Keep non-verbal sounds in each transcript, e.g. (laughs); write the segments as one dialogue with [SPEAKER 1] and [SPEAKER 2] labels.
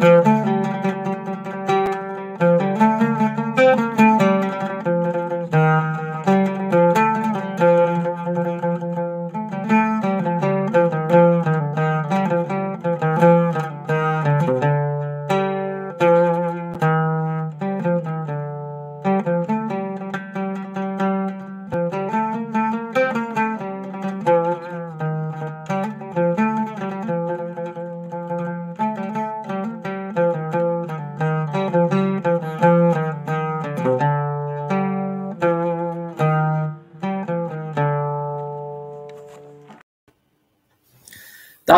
[SPEAKER 1] Thank you.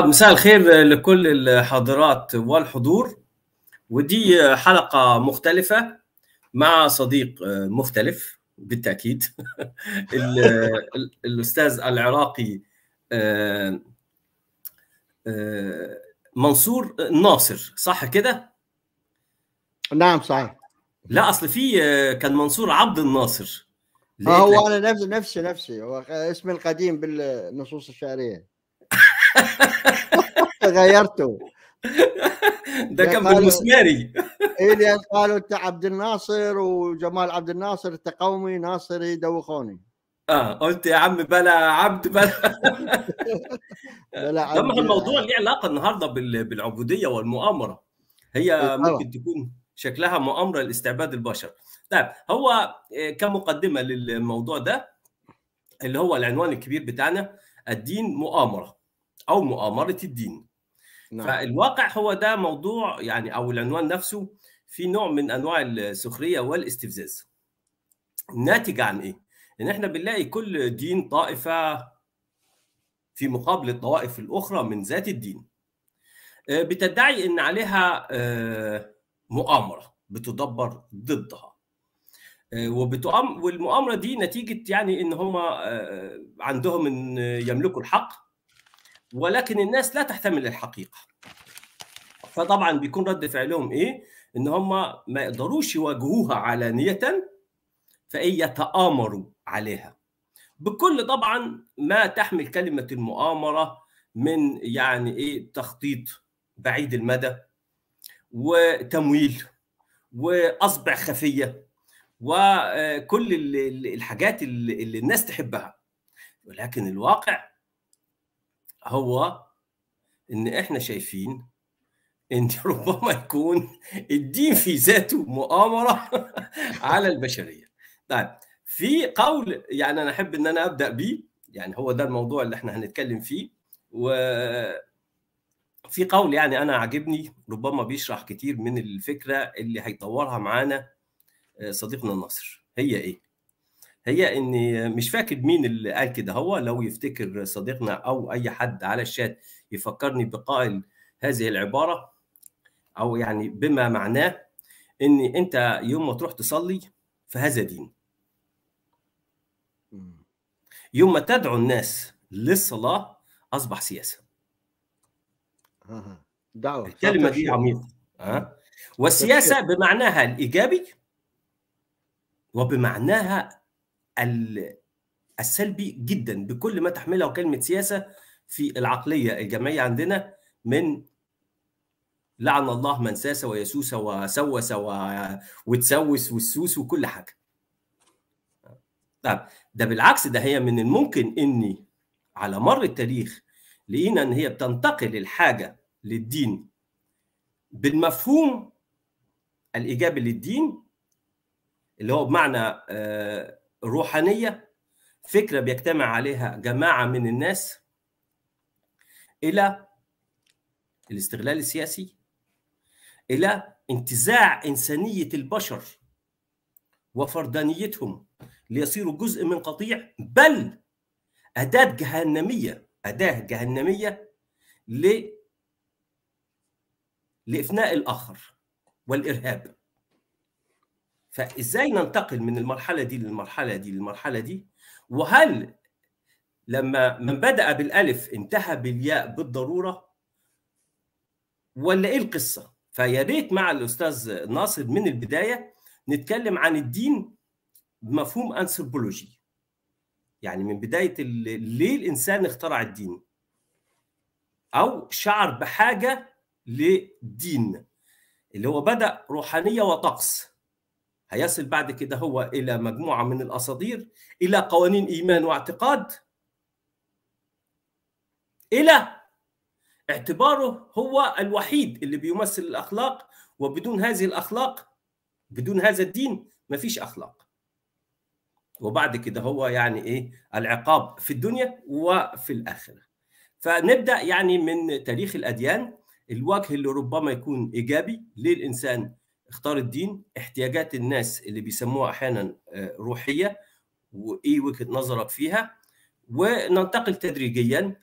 [SPEAKER 1] بعد مساء الخير لكل الحاضرات والحضور ودي حلقه مختلفه مع صديق مختلف بالتاكيد (laughs) الاستاذ العراقي آه، آه، منصور ناصر صح كده نعم صحيح لا اصل في آه، كان منصور عبد الناصر
[SPEAKER 2] هو انا نفسي نفسي نفسي هو اسمي القديم بالنصوص الشعريه (laughs) غيرته (laughs) ده كان بالمسماري إيه اللي قالوا انت عبد الناصر وجمال عبد الناصر تقومي ناصري دوخوني
[SPEAKER 1] اه قلت يا عم بلا عبد بلا (laughs) بلا
[SPEAKER 2] عبد طبعا الموضوع
[SPEAKER 1] له علاقه النهارده بالعبوديه والمؤامره هي إيه، ممكن تكون شكلها مؤامره لاستعباد البشر طيب هو آه، كمقدمه للموضوع ده اللي هو العنوان الكبير بتاعنا الدين مؤامره او مؤامره الدين نعم. فالواقع هو ده موضوع يعني او العنوان نفسه في نوع من انواع السخريه والاستفزاز ناتج عن ايه ان احنا بنلاقي كل دين طائفه في مقابل الطوائف الاخرى من ذات الدين آه، بتدعي ان عليها آه، مؤامره بتدبر ضدها آه، وبتؤم والمؤامره دي نتيجه يعني ان هم عندهم ان يملكوا الحق ولكن الناس لا تحتمل الحقيقه فطبعا بيكون رد فعلهم ايه ان هم ما يقدروش يواجهوها علانيه فاي يتآمروا عليها بكل طبعا ما تحمل كلمه المؤامره من يعني ايه تخطيط بعيد المدى وتمويل واصبع خفيه وكل الحاجات اللي الناس تحبها ولكن الواقع هو ان احنا شايفين ان (laughs) ربما يكون الدين في ذاته مؤامره (laughs) على البشريه. طيب في قول يعني انا احب ان انا ابدا بيه يعني هو ده الموضوع اللي احنا هنتكلم فيه و في قول يعني انا عاجبني ربما بيشرح كتير من الفكره اللي هيطورها معانا آه، صديقنا الناصر هي ايه؟ هي ان مش فاكر مين اللي قال كده هو لو يفتكر صديقنا او اي حد على الشات يفكرني بقائل هذه العباره او يعني بما معناه ان انت يوم ما تروح تصلي فهذا دين يوم ما تدعو الناس للصلاه اصبح سياسه
[SPEAKER 2] دعوه الكلمه دي عميقه
[SPEAKER 1] ها والسياسه بمعناها الايجابي وبمعناها السلبي جدا بكل ما تحمله كلمه سياسه في العقليه الجمعيه عندنا من لعن الله من ساس ويسوس وسوس وتسوس والسوس وكل حاجه. طب ده بالعكس ده هي من الممكن اني على مر التاريخ لقينا ان هي بتنتقل الحاجه للدين بالمفهوم الايجابي للدين اللي هو بمعنى آه روحانيه فكره بيجتمع عليها جماعه من الناس الى الاستغلال السياسي الى انتزاع انسانيه البشر وفردانيتهم ليصيروا جزء من قطيع بل اداه جهنميه اداه جهنميه ل لافناء الاخر والارهاب فازاي ننتقل من المرحله دي للمرحله دي للمرحله دي وهل لما من بدا بالالف انتهى بالياء بالضروره ولا ايه القصه فيا ريت مع الاستاذ ناصر من البدايه نتكلم عن الدين بمفهوم انثروبولوجي يعني من بدايه ليه الانسان اخترع الدين او شعر بحاجه للدين اللي هو بدا روحانيه وطقس هيصل بعد كده هو إلى مجموعة من الأساطير إلى قوانين إيمان واعتقاد إلى اعتباره هو الوحيد اللي بيمثل الأخلاق وبدون هذه الأخلاق بدون هذا الدين مفيش أخلاق وبعد كده هو يعني إيه العقاب في الدنيا وفي الآخرة فنبدأ يعني من تاريخ الأديان الوجه اللي ربما يكون إيجابي للإنسان اختار الدين احتياجات الناس اللي بيسموها احيانا آه، روحيه وايه وجهه نظرك فيها وننتقل تدريجيا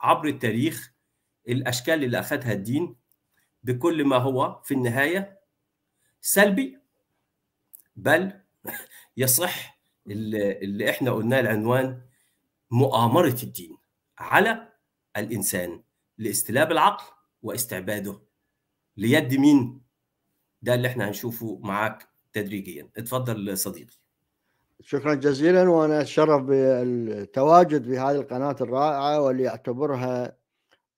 [SPEAKER 1] عبر التاريخ الاشكال اللي اخذها الدين بكل ما هو في النهايه سلبي بل يصح اللي احنا قلناه العنوان مؤامره الدين على الانسان لاستلاب العقل واستعباده ليد مين ده اللي احنا هنشوفه معاك تدريجيا اتفضل صديقي
[SPEAKER 2] شكرا جزيلا وانا اتشرف بالتواجد في هذه القناه الرائعه واللي اعتبرها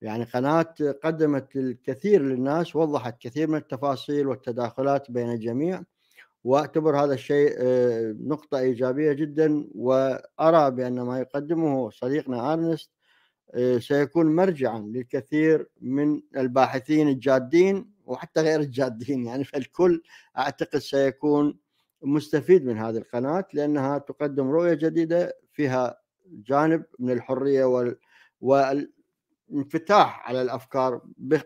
[SPEAKER 2] يعني قناه قدمت الكثير للناس وضحت كثير من التفاصيل والتداخلات بين الجميع واعتبر هذا الشيء آه، نقطه ايجابيه جدا وارى بان ما يقدمه صديقنا ارنست آه، سيكون مرجعا للكثير من الباحثين الجادين وحتى غير الجادين يعني (laughs) فالكل اعتقد سيكون مستفيد من هذه القناه لانها تقدم رؤيه جديده فيها جانب من الحريه وال والانفتاح على الافكار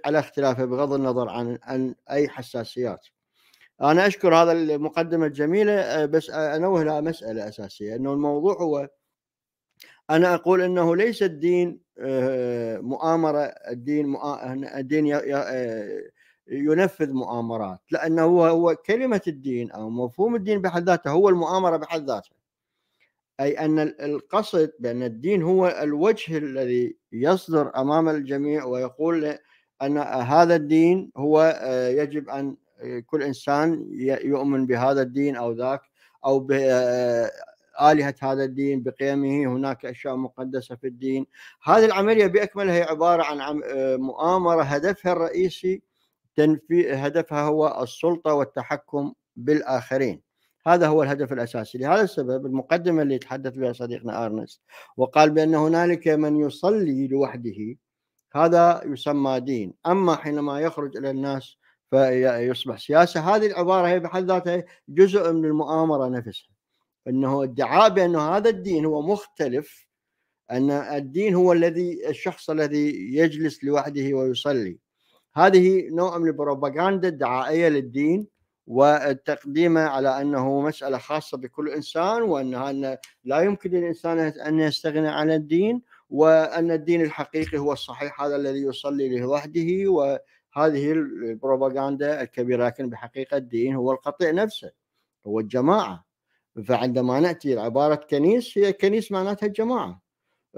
[SPEAKER 2] على اختلافها بغض النظر عن عن اي حساسيات. انا اشكر هذا المقدمه الجميله آه، بس انوه لها مساله اساسيه انه الموضوع هو انا اقول انه ليس الدين آه، مؤامره الدين الدين آه، ينفذ مؤامرات لانه هو, هو كلمه الدين او مفهوم الدين بحد ذاته هو المؤامره بحد ذاتها اي ان القصد بان الدين هو الوجه الذي يصدر امام الجميع ويقول ان هذا الدين هو آه، يجب ان آه، كل انسان يؤمن بهذا الدين او ذاك او بآلهة آه، هذا الدين بقيمه هناك أشياء مقدسة في الدين هذه العملية بأكملها هي عبارة عن مؤامرة هدفها الرئيسي تنفي هدفها هو السلطة والتحكم بالآخرين هذا هو الهدف الأساسي لهذا السبب المقدمة اللي تحدث بها صديقنا أرنس وقال بأن هنالك من يصلي لوحده هذا يسمى دين أما حينما يخرج إلى الناس فيصبح سياسة هذه العبارة هي بحد ذاتها جزء من المؤامرة نفسها أنه ادعاء بأن هذا الدين هو مختلف أن الدين هو الذي الشخص الذي يجلس لوحده ويصلي هذه نوع من البروباغاندا الدعائيه للدين وتقديمه على انه مساله خاصه بكل انسان وان لا يمكن للانسان ان يستغني عن الدين وان الدين الحقيقي هو الصحيح هذا الذي يصلي لوحده وهذه البروباغاندا الكبيره لكن بحقيقه الدين هو القطيع نفسه هو الجماعه فعندما ناتي لعباره كنيس هي كنيس معناتها الجماعه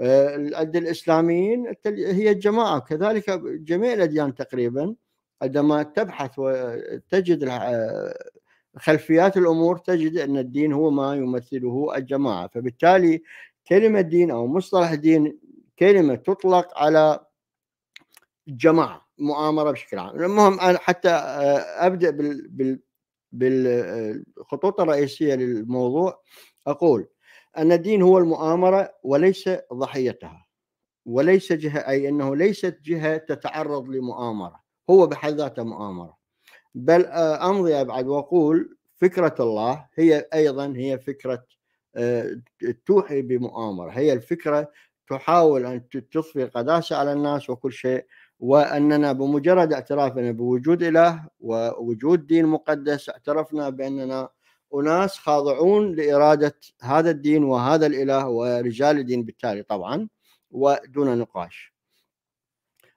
[SPEAKER 2] عند آه، الاسلاميين هي الجماعه كذلك جميع الاديان تقريبا عندما تبحث وتجد آه، خلفيات الامور تجد ان الدين هو ما يمثله الجماعه فبالتالي كلمه دين او مصطلح دين كلمه تطلق على جماعه مؤامره بشكل عام المهم انا حتى آه، ابدا بال بالخطوط الرئيسيه للموضوع اقول أن الدين هو المؤامرة وليس ضحيتها وليس جهة أي أنه ليست جهة تتعرض لمؤامرة هو بحد ذاته مؤامرة بل آه، أمضي أبعد وأقول فكرة الله هي أيضا هي فكرة آه، توحي بمؤامرة هي الفكرة تحاول أن تضفي قداسة على الناس وكل شيء وأننا بمجرد اعترافنا بوجود إله ووجود دين مقدس اعترفنا بأننا أناس خاضعون لإرادة هذا الدين وهذا الإله ورجال الدين بالتالي طبعا ودون نقاش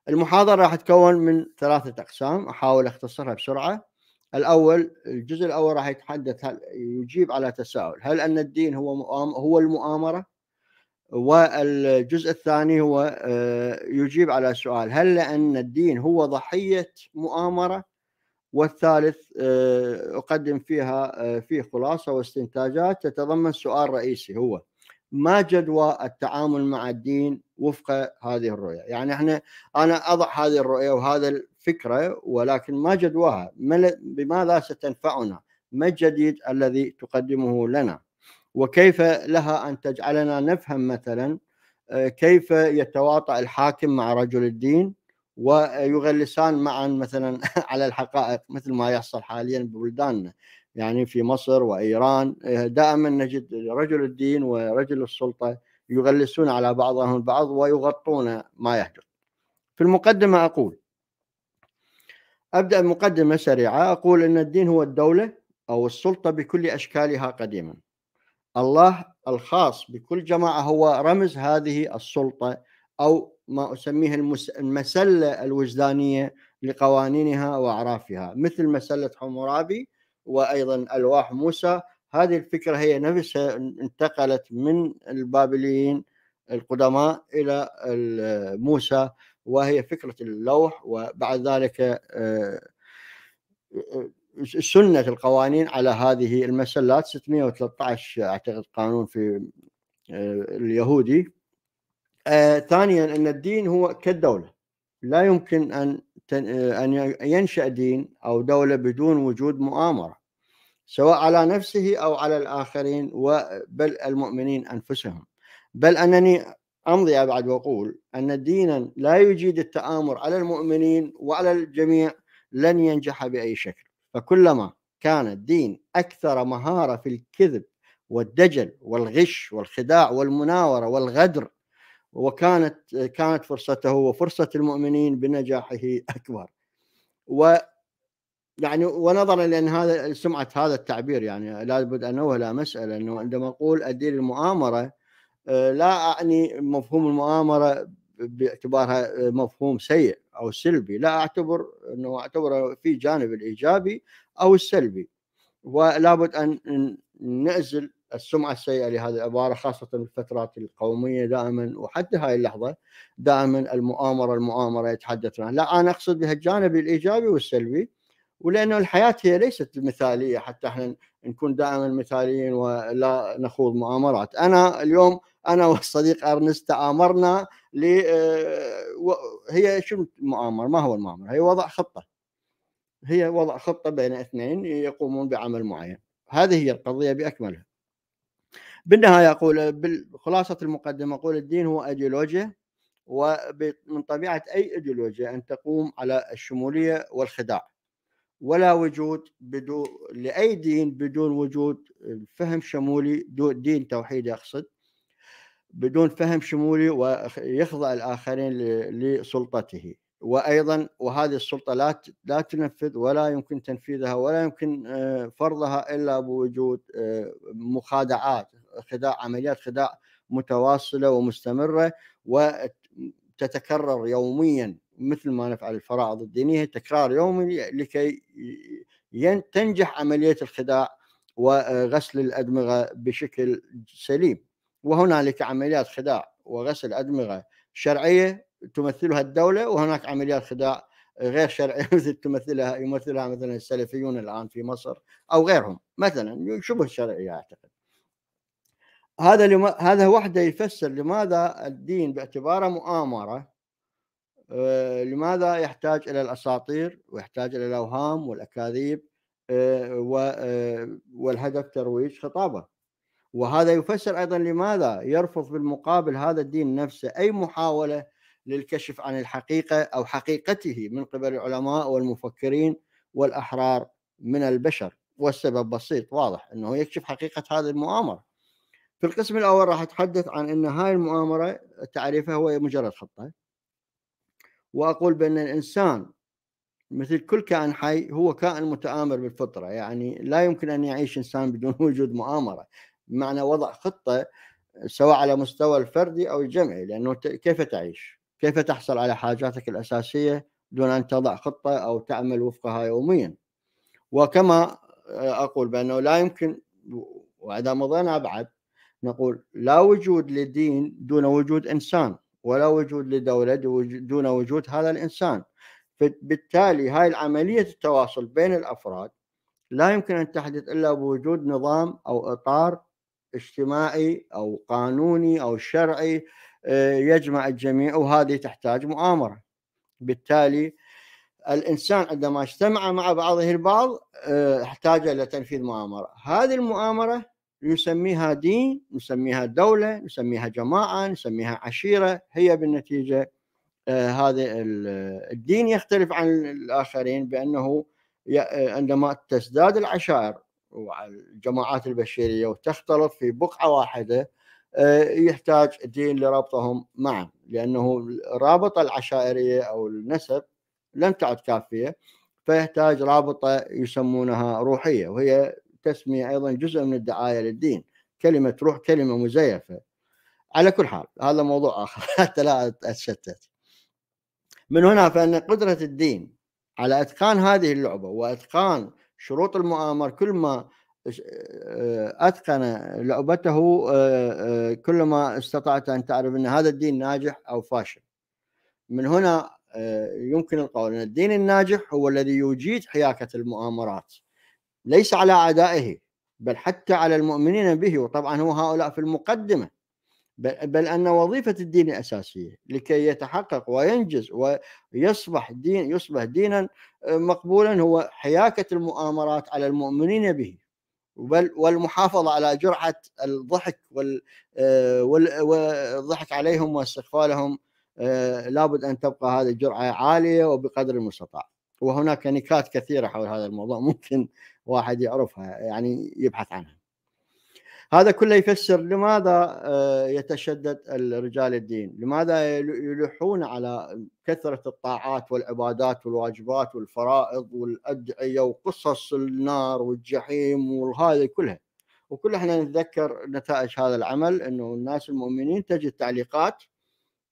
[SPEAKER 2] المحاضرة راح تكون من ثلاثة أقسام أحاول أختصرها بسرعة الأول الجزء الأول راح يتحدث هل يجيب على تساؤل هل أن الدين هو هو المؤامرة والجزء الثاني هو آه، يجيب على سؤال هل لأن الدين هو ضحية مؤامرة والثالث آه، أقدم فيها آه، في خلاصة واستنتاجات تتضمن سؤال رئيسي هو ما جدوى التعامل مع الدين وفق هذه الرؤية يعني احنا أنا أضع هذه الرؤية وهذا الفكرة ولكن ما جدواها بماذا ستنفعنا ما الجديد الذي تقدمه لنا وكيف لها أن تجعلنا نفهم مثلا آه، كيف يتواطأ الحاكم مع رجل الدين ويغلسان معا مثلا (laughs) على الحقائق مثل ما يحصل حاليا ببلداننا يعني في مصر وايران آه، دائما نجد رجل الدين ورجل السلطه يغلسون على بعضهم البعض ويغطون ما يحدث. في المقدمه اقول ابدا مقدمه سريعه اقول ان الدين هو الدوله او السلطه بكل اشكالها قديما. الله الخاص بكل جماعه هو رمز هذه السلطه او ما أسميها المسلة الوجدانية لقوانينها وأعرافها مثل مسلة حمورابي وأيضا ألواح موسى هذه الفكرة هي نفسها انتقلت من البابليين القدماء إلى موسى وهي فكرة اللوح وبعد ذلك آه، آه، سنة القوانين على هذه المسلات 613 أعتقد قانون في آه، اليهودي آه ثانيا ان الدين هو كالدوله لا يمكن ان آه، ان ينشا دين او دوله بدون وجود مؤامره سواء على نفسه او على الاخرين بل المؤمنين انفسهم بل انني امضي ابعد واقول ان دينا لا يجيد التامر على المؤمنين وعلى الجميع لن ينجح باي شكل فكلما كان الدين اكثر مهاره في الكذب والدجل والغش والخداع والمناوره والغدر وكانت كانت فرصته وفرصة المؤمنين بنجاحه أكبر و يعني ونظرا لان هذا سمعه هذا التعبير يعني لابد ان لا مساله انه عندما اقول ادير المؤامره لا اعني مفهوم المؤامره باعتبارها مفهوم سيء او سلبي لا اعتبر انه اعتبر في جانب الايجابي او السلبي ولابد ان نعزل السمعه السيئه لهذه العباره خاصه الفترات القوميه دائما وحتى هاي اللحظه دائما المؤامره المؤامره يتحدث عنها، لا انا اقصد بها الجانب الايجابي والسلبي ولانه الحياه هي ليست مثاليه حتى احنا نكون دائما مثاليين ولا نخوض مؤامرات، انا اليوم انا والصديق ارنست تآمرنا ل آه، هي شنو مؤامره؟ ما هو المؤامره؟ هي وضع خطه. هي وضع خطه بين اثنين يقومون بعمل معين. هذه هي القضيه باكملها. بالنهايه اقول خلاصه المقدمه اقول الدين هو ايديولوجيا ومن طبيعه اي ايديولوجيا ان تقوم على الشموليه والخداع ولا وجود بدون لاي دين بدون وجود فهم شمولي دين توحيدي اقصد بدون فهم شمولي ويخضع الاخرين لسلطته وايضا وهذه السلطه لا لا تنفذ ولا يمكن تنفيذها ولا يمكن آه، فرضها الا بوجود آه، مخادعات خداع عمليات خداع متواصله ومستمره وتتكرر يوميا مثل ما نفعل الفرائض الدينيه تكرار يومي لكي تنجح عمليه الخداع وغسل الادمغه بشكل سليم وهنالك عمليات خداع وغسل ادمغه شرعيه تمثلها الدوله وهناك عمليات خداع غير شرعيه مثل (laughs) تمثلها يمثلها مثلا السلفيون الان في مصر او غيرهم مثلا شبه شرعيه اعتقد. هذا لما هذا وحده يفسر لماذا الدين باعتباره مؤامره آه، لماذا يحتاج الى الاساطير ويحتاج الى الاوهام والاكاذيب آه، آه، والهدف ترويج خطابه وهذا يفسر ايضا لماذا يرفض بالمقابل هذا الدين نفسه اي محاوله للكشف عن الحقيقة أو حقيقته من قبل العلماء والمفكرين والأحرار من البشر والسبب بسيط واضح أنه يكشف حقيقة هذه المؤامرة في القسم الأول راح أتحدث عن أن هاي المؤامرة تعريفها هو مجرد خطة وأقول بأن الإنسان مثل كل كائن حي هو كائن متآمر بالفطرة يعني لا يمكن أن يعيش إنسان بدون (laughs) وجود مؤامرة معنى وضع خطة سواء على مستوى الفردي أو الجمعي لأنه كيف تعيش كيف تحصل على حاجاتك الأساسية دون أن تضع خطة أو تعمل وفقها يوميا وكما آه، أقول بأنه لا يمكن وإذا مضينا أبعد نقول لا وجود لدين دون وجود إنسان ولا وجود لدولة دون وجود هذا الإنسان بالتالي هاي العملية التواصل بين الأفراد لا يمكن أن تحدث إلا بوجود نظام أو إطار اجتماعي أو قانوني أو شرعي آه، يجمع الجميع وهذه تحتاج مؤامرة بالتالي الإنسان عندما اجتمع مع بعضه البعض آه، احتاج إلى تنفيذ مؤامرة هذه المؤامرة نسميها دين نسميها دولة نسميها جماعة نسميها عشيرة هي بالنتيجة آه، هذا الدين يختلف عن الآخرين بأنه عندما تزداد العشائر والجماعات البشرية وتختلط في بقعة واحدة آه، يحتاج الدين لربطهم معا لأنه الرابطه العشائرية أو النسب لم تعد كافية فيحتاج رابطة يسمونها روحية وهي تسمية أيضا جزء من الدعاية للدين كلمة روح كلمة مزيفة على كل حال هذا موضوع آخر (laughs) حتى لا أتشتت من هنا فإن قدرة الدين على إتقان هذه اللعبة وإتقان شروط المؤامره كل ما آه، اتقن لعبته آه، آه، كلما استطعت ان تعرف ان هذا الدين ناجح او فاشل من هنا يمكن القول ان الدين الناجح هو الذي يجيد حياكه المؤامرات ليس على اعدائه بل حتى على المؤمنين به وطبعا هو هؤلاء في المقدمه بل ان وظيفه الدين الاساسيه لكي يتحقق وينجز ويصبح دين يصبح دينا مقبولا هو حياكه المؤامرات على المؤمنين به بل والمحافظة على جرعة الضحك والضحك آه، عليهم واستغفالهم آه، لابد أن تبقى هذه الجرعة عالية وبقدر المستطاع وهناك نكات كثيرة حول هذا الموضوع ممكن واحد يعرفها يعني يبحث عنها هذا كله يفسر لماذا آه، يتشدد رجال الدين لماذا يلحون على كثرة الطاعات والعبادات والواجبات والفرائض والأدعية وقصص النار والجحيم وهذه كلها وكل احنا نتذكر نتائج هذا العمل انه الناس المؤمنين تجد تعليقات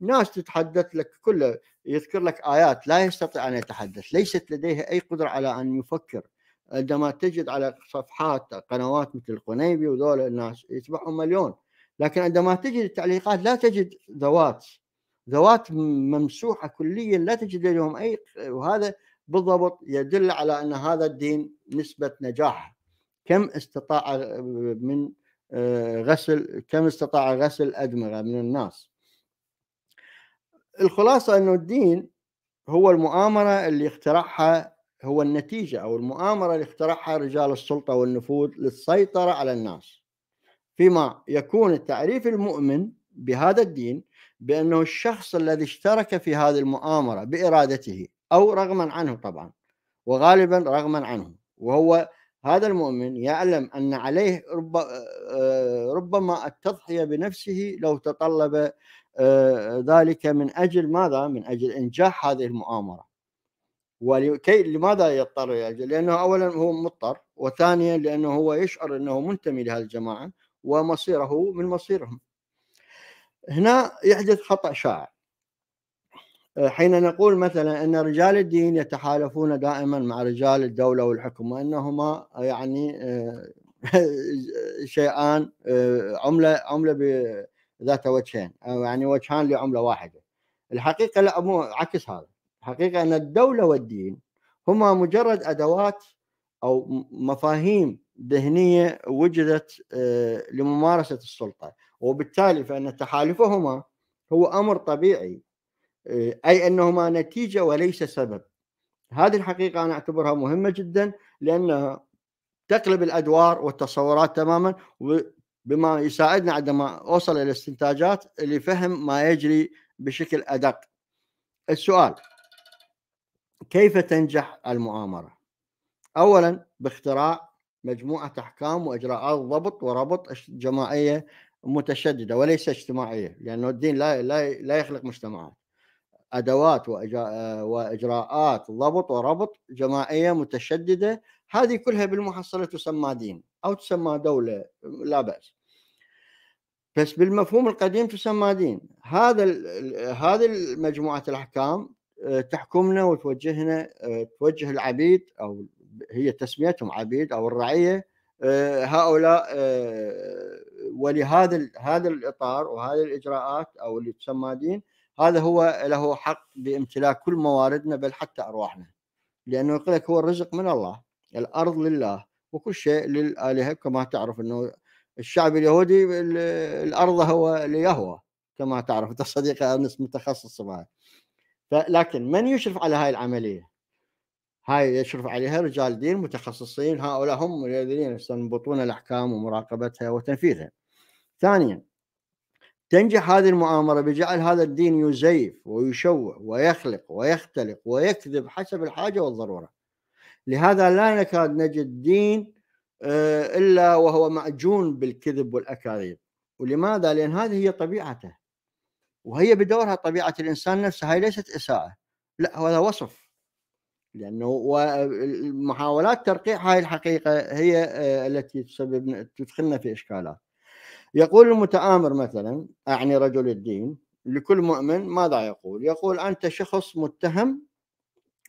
[SPEAKER 2] ناس تتحدث لك كله يذكر لك ايات لا يستطيع ان يتحدث ليست لديه اي قدره على ان يفكر عندما تجد على صفحات قنوات مثل القنيبي وذول الناس يتبعهم مليون لكن عندما تجد التعليقات لا تجد ذوات ذوات ممسوحه كليا لا تجد لهم اي وهذا بالضبط يدل على ان هذا الدين نسبه نجاح كم استطاع من آه، غسل كم استطاع غسل ادمغه من الناس الخلاصه انه الدين هو المؤامره اللي اخترعها هو النتيجة أو المؤامرة اللي اخترعها رجال السلطة والنفوذ للسيطرة على الناس فيما يكون التعريف المؤمن بهذا الدين بأنه الشخص الذي اشترك في هذه المؤامرة بإرادته أو رغما عنه طبعا وغالبا رغما عنه وهو هذا المؤمن يعلم أن عليه رب آه، ربما التضحية بنفسه لو تطلب آه، ذلك من أجل ماذا؟ من أجل إنجاح هذه المؤامرة ولكي لماذا يضطر يأجل؟ لأنه أولا هو مضطر وثانيا لأنه هو يشعر أنه منتمي لهذه الجماعة ومصيره من مصيرهم هنا يحدث خطأ شائع حين نقول مثلا أن رجال الدين يتحالفون دائما مع رجال الدولة والحكم وأنهما يعني آه، (laughs) شيئان آه، عملة عملة ذات وجهين يعني وجهان لعملة واحدة الحقيقة لا مو عكس هذا حقيقة أن الدولة والدين هما مجرد أدوات أو مفاهيم ذهنية وجدت آه، لممارسة السلطة وبالتالي فإن تحالفهما هو أمر طبيعي آه، أي أنهما نتيجة وليس سبب هذه الحقيقة أنا أعتبرها مهمة جدا لأنها تقلب الأدوار والتصورات تماما بما يساعدنا عندما أوصل إلى استنتاجات لفهم ما يجري بشكل أدق السؤال كيف تنجح المؤامرة؟ أولا باختراع مجموعة أحكام وإجراءات ضبط وربط جماعية متشددة وليس اجتماعية لأنه الدين لا لا يخلق مجتمعات أدوات وإجراءات ضبط وربط جماعية متشددة هذه كلها بالمحصلة تسمى دين أو تسمى دولة لا بأس بس بالمفهوم القديم تسمى دين هذا هذه مجموعة الأحكام تحكمنا وتوجهنا آه، توجه العبيد او هي تسميتهم عبيد او الرعيه آه، هؤلاء آه، ولهذا هذا الاطار وهذه الاجراءات او اللي تسمى دين هذا هو له حق بامتلاك كل مواردنا بل حتى ارواحنا لانه يقول لك هو الرزق من الله الارض لله وكل شيء للالهه كما تعرف انه الشعب اليهودي الارض هو ليهوى كما تعرف انت صديقي انس متخصص في لكن من يشرف على هاي العمليه؟ هاي يشرف عليها رجال دين متخصصين هؤلاء هم الذين يستنبطون الاحكام ومراقبتها وتنفيذها. ثانيا تنجح هذه المؤامرة بجعل هذا الدين يزيف ويشوه ويخلق ويختلق ويكذب حسب الحاجة والضرورة لهذا لا نكاد نجد دين آه، إلا وهو معجون بالكذب والأكاذيب ولماذا؟ لأن هذه هي طبيعته وهي بدورها طبيعه الانسان نفسها هي ليست اساءه لا هذا وصف لانه محاولات ترقيع هذه الحقيقه هي آه، التي تسبب تدخلنا في اشكالات يقول المتآمر مثلا اعني رجل الدين لكل مؤمن ماذا يقول؟ يقول انت شخص متهم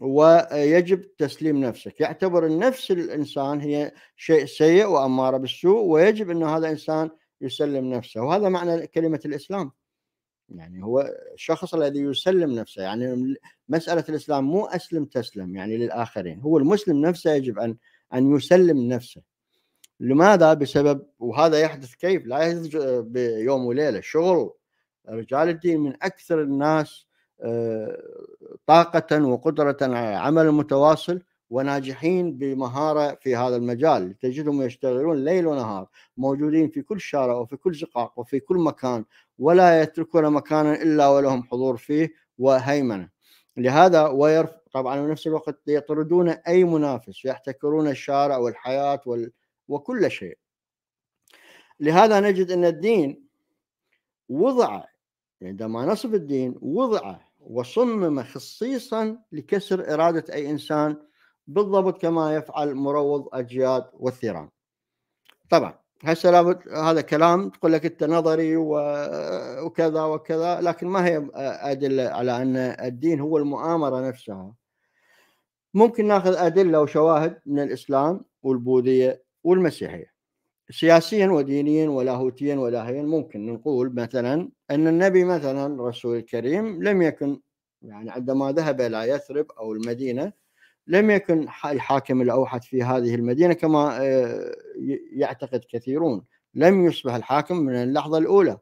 [SPEAKER 2] ويجب تسليم نفسك يعتبر النفس الانسان هي شيء سيء واماره بالسوء ويجب أن هذا الإنسان يسلم نفسه وهذا معنى كلمه الاسلام يعني هو الشخص الذي يسلم نفسه يعني مسألة الإسلام مو أسلم تسلم يعني للآخرين هو المسلم نفسه يجب أن أن يسلم نفسه لماذا بسبب وهذا يحدث كيف لا يحدث آه، بيوم وليلة شغل رجال الدين من أكثر الناس آه، طاقة وقدرة على عمل متواصل وناجحين بمهاره في هذا المجال تجدهم يشتغلون ليل ونهار موجودين في كل شارع وفي كل زقاق وفي كل مكان ولا يتركون مكانا الا ولهم حضور فيه وهيمنه لهذا ويرف طبعا نفس الوقت يطردون اي منافس يحتكرون الشارع والحياه وال... وكل شيء لهذا نجد ان الدين وضع عندما نصف الدين وضع وصمم خصيصا لكسر اراده اي انسان بالضبط كما يفعل مروض اجياد والثيران طبعا هسه لابد هذا كلام تقول لك انت نظري وكذا وكذا لكن ما هي ادله على ان الدين هو المؤامره نفسها ممكن ناخذ ادله وشواهد من الاسلام والبوذيه والمسيحيه سياسيا ودينيا ولاهوتيا ولاهيا ممكن نقول مثلا ان النبي مثلا رسول الكريم لم يكن يعني عندما ذهب الى يثرب او المدينه لم يكن الحاكم الأوحد في هذه المدينة كما آه، يعتقد كثيرون لم يصبح الحاكم من اللحظة الأولى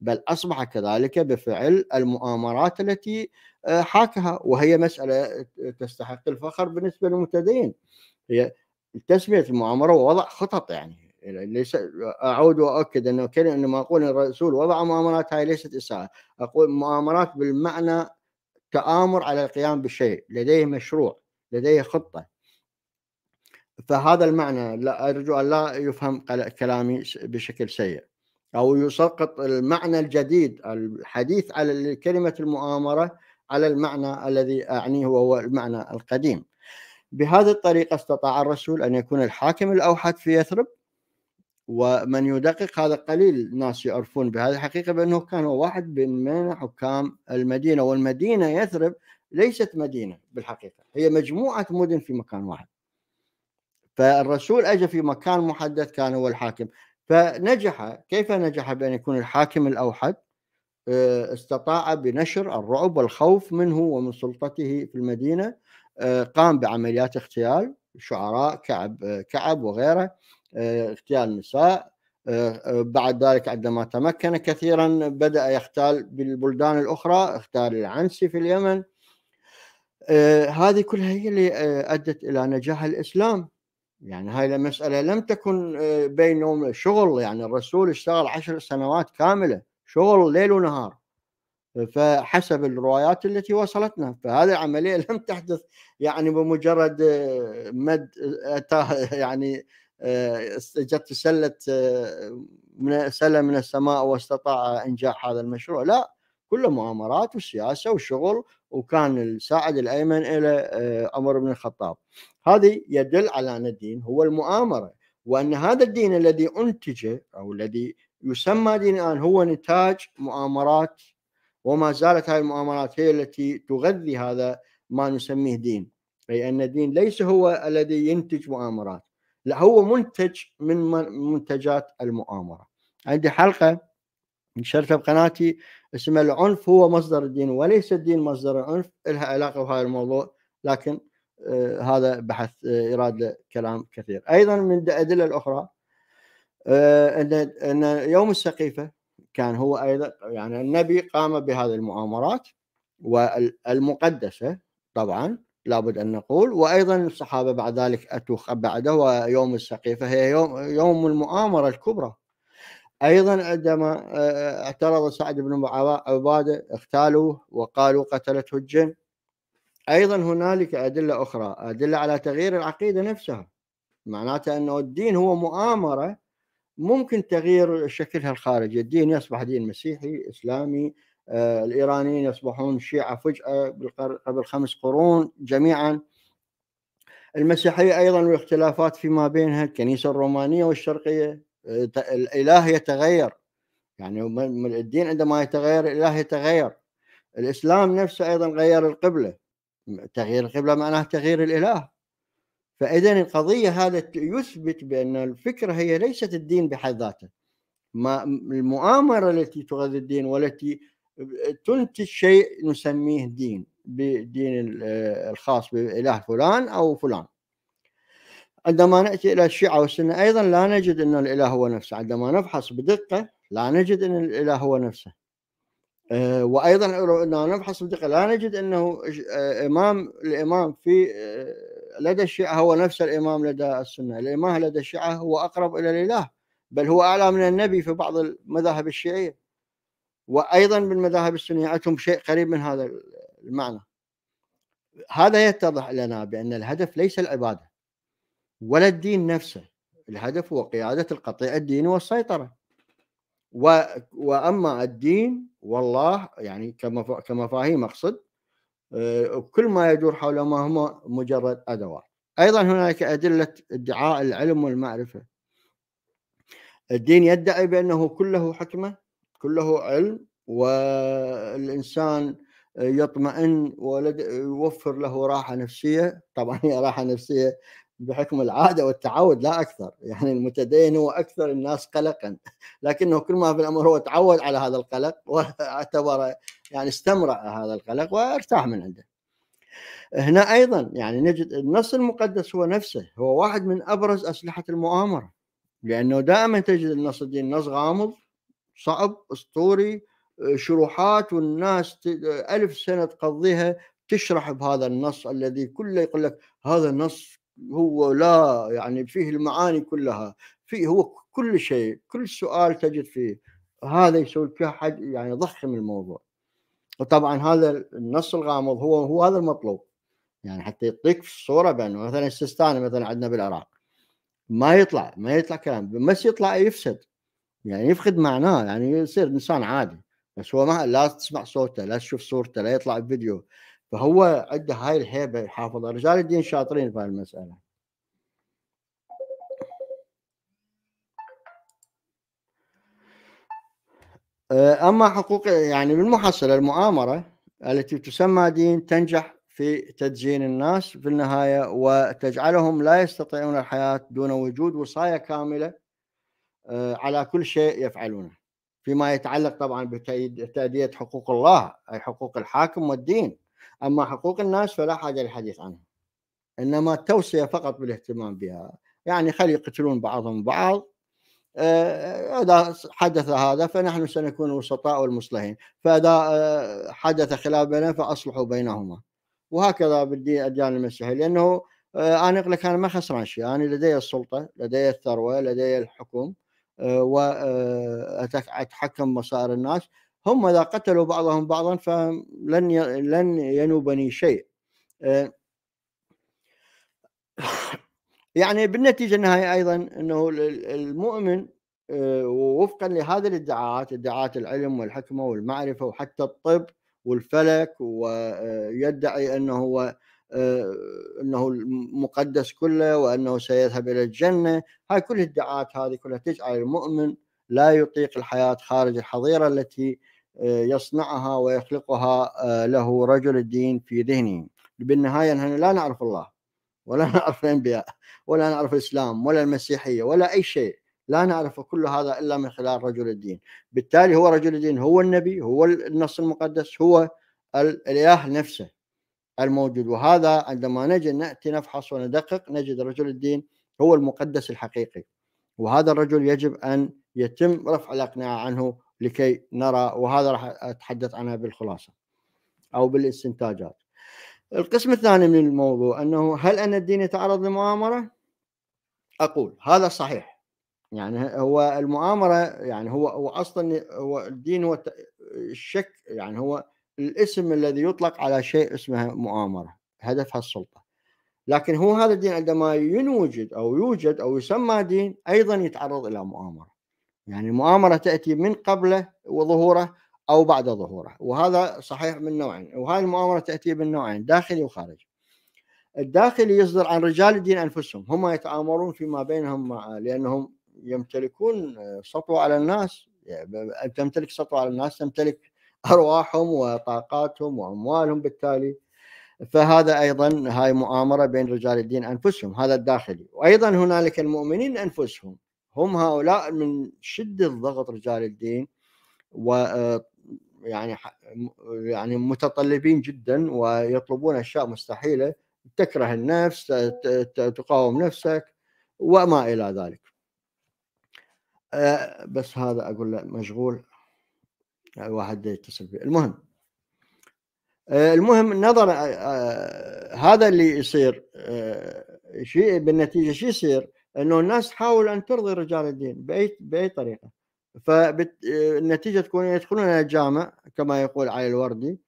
[SPEAKER 2] بل أصبح كذلك بفعل المؤامرات التي آه، حاكها وهي مسألة تستحق الفخر بالنسبة للمتدين هي تسمية المؤامرة ووضع خطط يعني ليس اعود واؤكد انه كلمه انما اقول الرسول وضع مؤامرات هاي ليست اساءه، اقول مؤامرات بالمعنى تآمر على القيام بالشيء، لديه مشروع لدي خطة فهذا المعنى لا أرجو أن لا يفهم كلامي بشكل سيء أو يسقط المعنى الجديد الحديث على كلمة المؤامرة على المعنى الذي أعنيه وهو المعنى القديم بهذه الطريقة استطاع الرسول أن يكون الحاكم الأوحد في يثرب ومن يدقق هذا قليل ناس يعرفون بهذه الحقيقة بأنه كان واحد من حكام المدينة والمدينة يثرب ليست مدينه بالحقيقه هي مجموعه مدن في مكان واحد فالرسول اجى في مكان محدد كان هو الحاكم فنجح كيف نجح بان يكون الحاكم الاوحد آه، استطاع بنشر الرعب والخوف منه ومن سلطته في المدينه آه، قام بعمليات اغتيال شعراء كعب آه، كعب وغيره اغتيال نساء بعد ذلك عندما تمكن كثيرا بدا يغتال بالبلدان الاخرى اختال العنسي في اليمن آه هذه كلها هي اللي آه ادت الى نجاح الاسلام يعني هاي المساله لم تكن آه بينهم شغل يعني الرسول اشتغل عشر سنوات كامله شغل ليل ونهار فحسب الروايات التي وصلتنا فهذه العمليه (laughs) لم تحدث يعني بمجرد آه، مد آه، يعني آه، جت سله من سله من السماء واستطاع انجاح هذا المشروع لا كله مؤامرات وسياسه وشغل وكان الساعد الايمن الى آه، عمر بن الخطاب هذه يدل على ان الدين هو المؤامره وان هذا الدين الذي انتج او الذي يسمى دين الان هو نتاج مؤامرات وما زالت هذه المؤامرات هي التي تغذي هذا ما نسميه دين اي ان الدين ليس هو الذي ينتج مؤامرات لا هو منتج من منتجات المؤامره عندي حلقه نشرتها بقناتي اسمها العنف هو مصدر الدين وليس الدين مصدر العنف لها علاقه بهذا الموضوع لكن آه هذا بحث آه يراد له كلام كثير ايضا من الادله الاخرى آه ان ان يوم السقيفه كان هو ايضا يعني النبي قام بهذه المؤامرات والمقدسه طبعا لابد ان نقول وايضا الصحابه بعد ذلك اتوا بعده ويوم السقيفه هي يوم يوم المؤامره الكبرى ايضا عندما آه، اعترض سعد بن عباده اغتالوه وقالوا قتلته الجن ايضا هنالك ادله اخرى ادله على تغيير العقيده نفسها معناته انه الدين هو مؤامره ممكن تغيير شكلها الخارجي الدين يصبح دين مسيحي اسلامي آه، الايرانيين يصبحون شيعه فجاه قبل خمس قرون جميعا المسيحيه ايضا واختلافات فيما بينها الكنيسه الرومانيه والشرقيه آه، الاله يتغير يعني الدين عندما يتغير الاله يتغير الاسلام نفسه ايضا غير القبله تغيير القبله معناه تغيير الاله فاذا القضيه هذا يثبت بان الفكره هي ليست الدين بحد ذاته ما المؤامره التي تغذي الدين والتي آه، تنتج شيء نسميه دين بدين آه، الخاص باله فلان او فلان عندما ناتي الى الشيعه والسنه ايضا لا نجد ان الاله هو نفسه عندما نفحص بدقه لا نجد ان الاله هو نفسه آه، وايضا عندما نفحص بدقه لا نجد انه آه، امام الامام في آه، لدى الشيعه هو نفس الامام لدى السنه، الامام لدى الشيعه هو اقرب الى الاله بل هو اعلى من النبي في بعض المذاهب الشيعيه. وايضا بالمذاهب السنيه عندهم شيء قريب من هذا المعنى. هذا يتضح لنا بان الهدف ليس العباده ولا الدين نفسه الهدف هو قيادة القطيع الديني والسيطرة و... وأما الدين والله يعني كمف... كمفاهيم أقصد آه، كل ما يدور حول ما هما مجرد أدوات أيضا هناك أدلة ادعاء العلم والمعرفة الدين يدعي بأنه كله حكمة كله علم والإنسان يطمئن ويوفر له راحة نفسية طبعا هي راحة نفسية بحكم العادة والتعود لا أكثر يعني المتدين هو أكثر الناس قلقا لكنه كل ما في الأمر هو تعود على هذا القلق واعتبر يعني استمر هذا القلق وارتاح من عنده هنا أيضا يعني نجد النص المقدس هو نفسه هو واحد من أبرز أسلحة المؤامرة لأنه دائما تجد النص الدين نص غامض صعب أسطوري شروحات والناس ألف سنة تقضيها تشرح بهذا النص الذي كله يقول لك هذا النص هو لا يعني فيه المعاني كلها فيه هو كل شيء كل سؤال تجد فيه هذا يسوي فيه يعني يضخم الموضوع وطبعا هذا النص الغامض هو هو هذا المطلوب يعني حتى يعطيك الصوره بانه مثلا السيستاني مثلا عندنا بالعراق ما يطلع ما يطلع كلام بس يطلع يفسد يعني يفقد معناه يعني يصير انسان عادي بس هو ما لا تسمع صوته لا تشوف صورته لا يطلع بفيديو فهو عنده هاي الهيبه يحافظ رجال الدين شاطرين في المساله آه، اما حقوق يعني بالمحصله المؤامره التي تسمى دين تنجح في تدجين الناس في النهايه وتجعلهم لا يستطيعون الحياه دون وجود وصايه كامله آه، على كل شيء يفعلونه فيما يتعلق طبعا بتأدية حقوق الله أي حقوق الحاكم والدين أما حقوق الناس فلا حاجة للحديث عنها إنما التوصية فقط بالاهتمام بها يعني خلي يقتلون بعضهم بعض آه، إذا حدث هذا فنحن سنكون الوسطاء والمصلحين فإذا آه، حدث خلاف بيننا فأصلحوا بينهما وهكذا بدي الديانة المسيحية لأنه آه، أنا أقول لك أنا ما خسران شيء أنا لدي السلطة لدي الثروة لدي الحكم وأتحكم مصائر الناس هم اذا قتلوا بعضهم بعضا فلن لن ينوبني شيء آه، يعني بالنتيجه النهائيه ايضا انه المؤمن آه، وفقا لهذه الادعاءات ادعاءات العلم والحكمه والمعرفه وحتى الطب والفلك ويدعي آه، انه هو انه المقدس كله وانه سيذهب الى الجنه هاي كل الادعاءات هذه كلها تجعل المؤمن لا يطيق الحياه خارج الحظيره التي يصنعها ويخلقها آه، له رجل الدين في ذهنه بالنهاية نحن لا نعرف الله ولا (laughs) نعرف الأنبياء ولا نعرف الإسلام ولا المسيحية ولا أي شيء لا نعرف كل هذا إلا من خلال رجل الدين بالتالي هو رجل الدين هو النبي هو النص المقدس هو الإله نفسه الموجود وهذا عندما نجي نأتي نفحص وندقق نجد رجل الدين هو المقدس الحقيقي وهذا الرجل يجب أن يتم رفع الأقنعة عنه لكي نرى وهذا راح اتحدث عنها بالخلاصه او بالاستنتاجات. القسم الثاني من الموضوع انه هل ان الدين يتعرض لمؤامره؟ اقول هذا صحيح يعني هو المؤامره يعني هو هو اصلا هو الدين هو الشك يعني هو الاسم الذي يطلق على شيء اسمه مؤامره هدفها السلطه لكن هو هذا الدين عندما ينوجد او يوجد او يسمى دين ايضا يتعرض الى مؤامره يعني المؤامرة تأتي من قبله وظهوره أو بعد ظهوره وهذا صحيح من نوعين وهذه المؤامرة تأتي من نوعين داخلي وخارجي الداخلي يصدر عن رجال الدين أنفسهم هم يتآمرون فيما بينهم مع لأنهم يمتلكون سطوة على الناس يعني تمتلك سطوة على الناس تمتلك أرواحهم وطاقاتهم وأموالهم بالتالي فهذا أيضا هاي مؤامرة بين رجال الدين أنفسهم هذا الداخلي وأيضا هنالك المؤمنين أنفسهم هم هؤلاء من شده ضغط رجال الدين و آه، يعني يعني متطلبين جدا ويطلبون اشياء مستحيله تكره النفس تقاوم نفسك وما الى ذلك آه، بس هذا اقول له مشغول واحد يتصل بي المهم آه، المهم نظر هذا اللي يصير شيء بالنتيجه شو يصير؟ انه الناس تحاول ان ترضي رجال الدين باي باي طريقه فالنتيجه تكون يدخلون الى الجامع كما يقول علي الوردي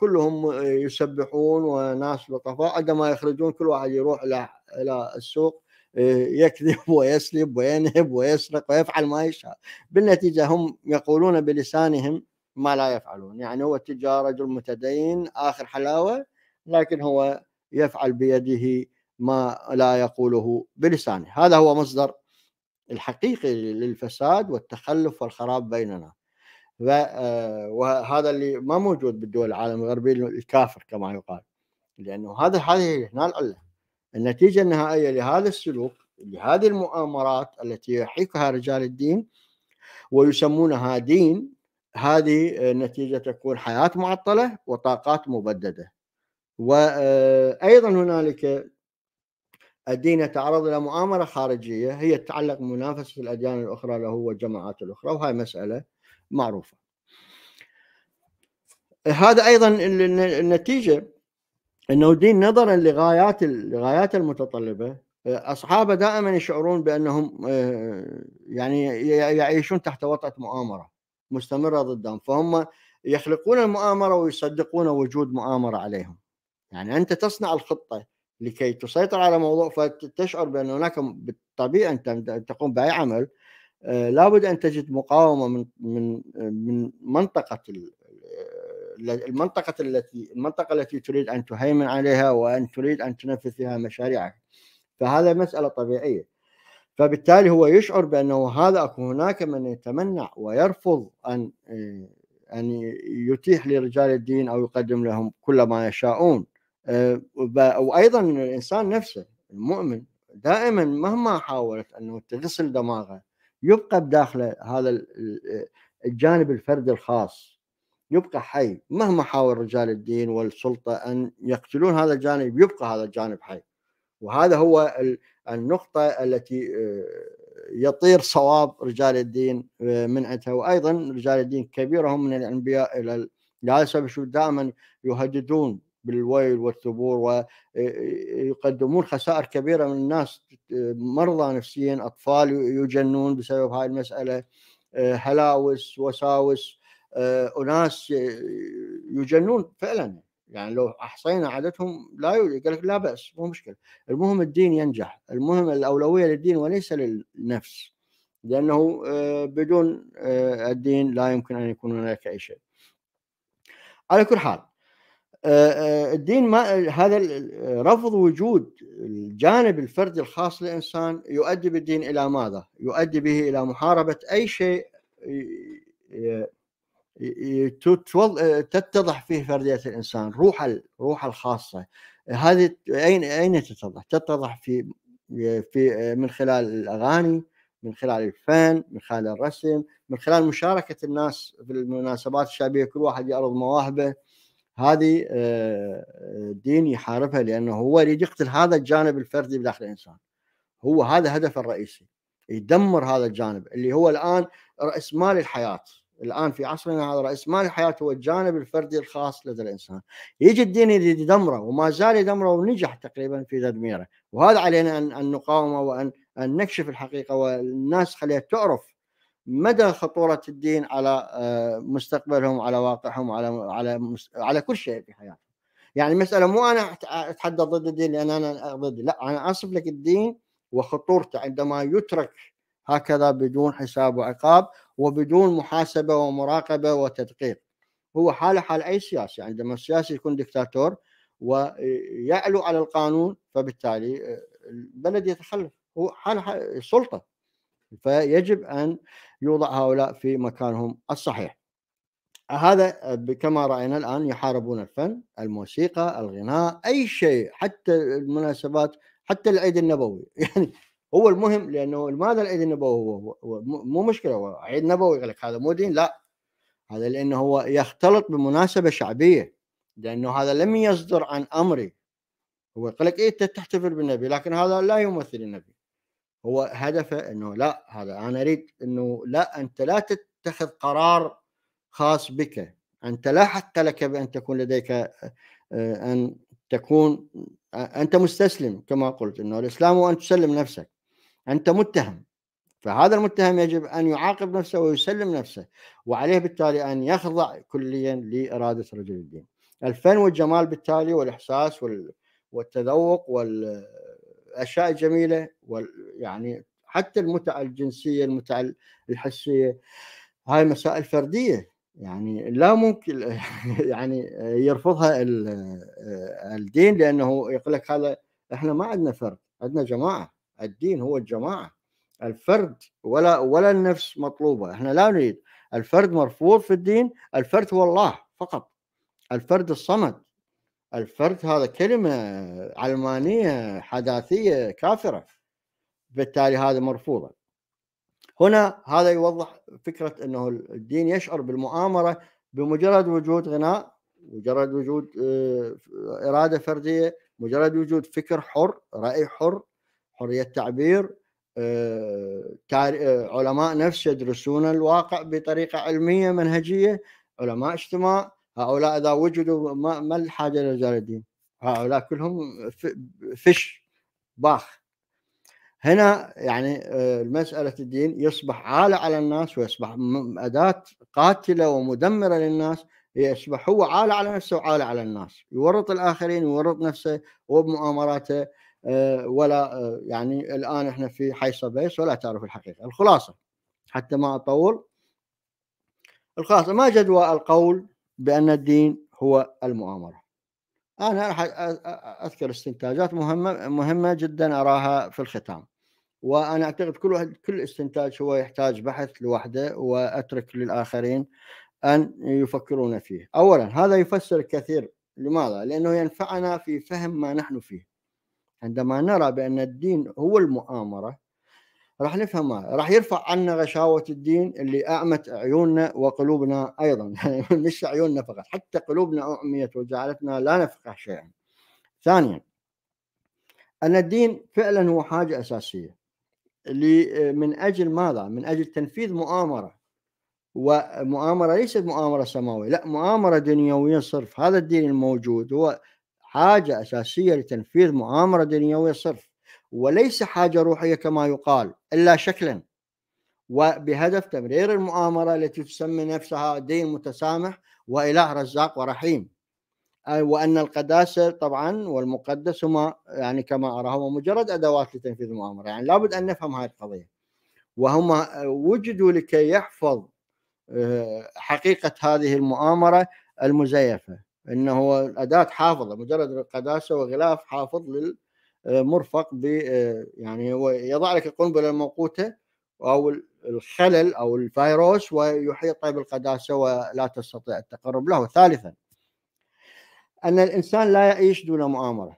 [SPEAKER 2] كلهم يسبحون وناس لطفاء عندما يخرجون كل واحد يروح الى الى السوق يكذب ويسلب وينهب ويسرق ويفعل ما يشاء بالنتيجه هم يقولون بلسانهم ما لا يفعلون يعني هو تجار رجل متدين اخر حلاوه لكن هو يفعل بيده ما لا يقوله بلسانه هذا هو مصدر الحقيقي للفساد والتخلف والخراب بيننا آه، وهذا اللي ما موجود بالدول العالم الغربي الكافر كما يقال لانه هذا هذه هنا العله النتيجه النهائيه لهذا السلوك لهذه المؤامرات التي يحيكها رجال الدين ويسمونها دين هذه النتيجه آه، تكون حياه معطله وطاقات مبدده وايضا آه، هنالك الدين يتعرض الى مؤامره خارجيه هي تتعلق بمنافسه الاديان الاخرى له والجماعات الاخرى وهي مساله معروفه. هذا ايضا النتيجه انه الدين نظرا لغايات الغايات المتطلبه اصحابه دائما يشعرون بانهم آه، يعني يعيشون تحت وطاه مؤامره مستمره ضدهم فهم يخلقون المؤامره ويصدقون وجود مؤامره عليهم. يعني انت تصنع الخطه لكي تسيطر على موضوع فتشعر بان هناك بالطبيعي انت تقوم باي عمل آه، لابد ان تجد مقاومه من من من منطقه المنطقه التي المنطقه التي تريد ان تهيمن عليها وان تريد ان تنفذ فيها مشاريعك فهذا مساله طبيعيه فبالتالي هو يشعر بانه هذا اكو هناك من يتمنع ويرفض ان آه، ان يتيح لرجال الدين او يقدم لهم كل ما يشاءون آه، وايضا الانسان نفسه المؤمن دائما مهما حاولت انه تغسل دماغه يبقى بداخله هذا الجانب الفردي الخاص يبقى حي مهما حاول رجال الدين والسلطه ان يقتلون هذا الجانب يبقى هذا الجانب حي وهذا هو النقطه التي آه، يطير صواب رجال الدين آه، من عندها وايضا رجال الدين كبيرهم من الانبياء الى لا دائما يهددون بالويل والثبور ويقدمون آه، آه، خسائر كبيره من الناس آه، مرضى نفسيا اطفال يجنون بسبب هاي المساله هلاوس وساوس اناس يجنون فعلا يعني لو احصينا عددهم لا يقول لك لا باس مو مشكله المهم الدين ينجح المهم الاولويه للدين وليس للنفس لانه بدون الدين لا يمكن ان يكون هناك اي شيء على كل حال الدين ما هذا رفض وجود الجانب الفردي الخاص للانسان يؤدي بالدين الى ماذا؟ يؤدي به الى محاربه اي شيء تتضح فيه فرديه الانسان، روحه روحه الخاصه هذه اين اين تتضح؟ تتضح في في من خلال الاغاني، من خلال الفن، من خلال الرسم، من خلال مشاركه الناس في المناسبات الشعبيه كل واحد يعرض مواهبه هذه الدين آه، يحاربها لانه هو يريد يقتل هذا الجانب الفردي بداخل الانسان هو هذا هدفه الرئيسي يدمر هذا الجانب اللي هو الان راس مال الحياه الان في عصرنا هذا راس مال الحياه هو الجانب الفردي الخاص لدى الانسان يجي الدين يريد يدمره وما زال يدمره ونجح تقريبا في تدميره وهذا علينا ان نقاومه وان ان نكشف الحقيقه والناس خليها تعرف مدى خطوره الدين على آه، مستقبلهم على واقعهم على على على كل شيء في حياتهم يعني المساله مو انا اتحدى ضد الدين لان انا ضد لا انا اصف لك الدين وخطورته عندما يترك هكذا بدون حساب وعقاب وبدون محاسبه ومراقبه وتدقيق هو حاله حال اي سياسي عندما السياسي يكون دكتاتور ويعلو على القانون فبالتالي آه، البلد يتخلف هو حال, حال سلطه فيجب أن يوضع هؤلاء في مكانهم الصحيح هذا كما رأينا الآن يحاربون الفن الموسيقى الغناء أي شيء حتى المناسبات حتى العيد النبوي (laughs) يعني هو المهم لأنه لماذا العيد النبوي هو مو مشكلة هو عيد نبوي يقول لك هذا مو دين لا هذا لأنه هو يختلط بمناسبة شعبية لأنه هذا لم يصدر عن أمري هو يقول لك إيه تحتفل بالنبي لكن هذا لا يمثل النبي هو هدفه انه لا هذا انا اريد انه لا انت لا تتخذ قرار خاص بك انت لا حق لك بان تكون لديك آه، آه، ان تكون آه، انت مستسلم كما قلت انه الاسلام هو ان تسلم نفسك انت متهم فهذا المتهم يجب ان يعاقب نفسه ويسلم نفسه وعليه بالتالي ان يخضع كليا لاراده رجل الدين الفن والجمال بالتالي والاحساس والتذوق وال اشياء جميله يعني حتى المتعه الجنسيه المتعه الحسيه هاي مسائل فرديه يعني لا ممكن (laughs) يعني يرفضها الدين لانه يقول لك هذا احنا ما عندنا فرد عندنا جماعه الدين هو الجماعه الفرد ولا ولا النفس مطلوبه احنا لا نريد الفرد مرفوض في الدين الفرد هو الله فقط الفرد الصمد الفرد هذا كلمة علمانية حداثية كافرة بالتالي هذا مرفوضة هنا هذا يوضح فكرة أنه الدين يشعر بالمؤامرة بمجرد وجود غناء مجرد وجود آه، إرادة فردية مجرد وجود فكر حر رأي حر حرية تعبير آه، آه، علماء نفس يدرسون الواقع بطريقة علمية منهجية علماء اجتماع هؤلاء اذا وجدوا ما, ما الحاجه الدين هؤلاء كلهم فش باخ هنا يعني آه، مسألة الدين يصبح عالة على الناس ويصبح أداة قاتلة ومدمرة للناس يصبح هو عالة على نفسه وعالة على الناس يورط الآخرين يورط نفسه وبمؤامراته آه، ولا آه، يعني الآن احنا في حيصة بيس ولا تعرف الحقيقة الخلاصة حتى ما أطول الخلاصة ما جدوى القول بأن الدين هو المؤامرة أنا راح أذكر استنتاجات مهمة مهمة جدا أراها في الختام وأنا أعتقد كل واحد كل استنتاج هو يحتاج بحث لوحده وأترك للآخرين أن يفكرون فيه أولا هذا يفسر كثير لماذا؟ لأنه ينفعنا في فهم ما نحن فيه عندما نرى بأن الدين هو المؤامرة راح نفهمها راح يرفع عنا غشاوة الدين اللي أعمت عيوننا وقلوبنا أيضا يعني (laughs) مش عيوننا فقط حتى قلوبنا أعميت وجعلتنا لا نفقه شيئا ثانيا أن الدين فعلا هو حاجة أساسية آه، من أجل ماذا؟ من أجل تنفيذ مؤامرة ومؤامرة ليست مؤامرة سماوية لا مؤامرة دنيوية صرف هذا الدين الموجود هو حاجة أساسية لتنفيذ مؤامرة دنيوية صرف وليس حاجة روحية كما يقال إلا شكلا وبهدف تمرير المؤامرة التي تسمي نفسها دين متسامح وإله رزاق ورحيم وأن القداسة طبعا والمقدس هما يعني كما أراهما مجرد أدوات لتنفيذ المؤامرة يعني لابد أن نفهم هذه القضية وهما وجدوا لكي يحفظ آه، حقيقة هذه المؤامرة المزيفة انه اداه حافظه مجرد قداسه وغلاف حافظ لل آه، مرفق ب آه، يعني هو يضع لك القنبله الموقوته او الخلل او الفيروس ويحيطها بالقداسه طيب ولا تستطيع التقرب له. ثالثا ان الانسان لا يعيش دون مؤامره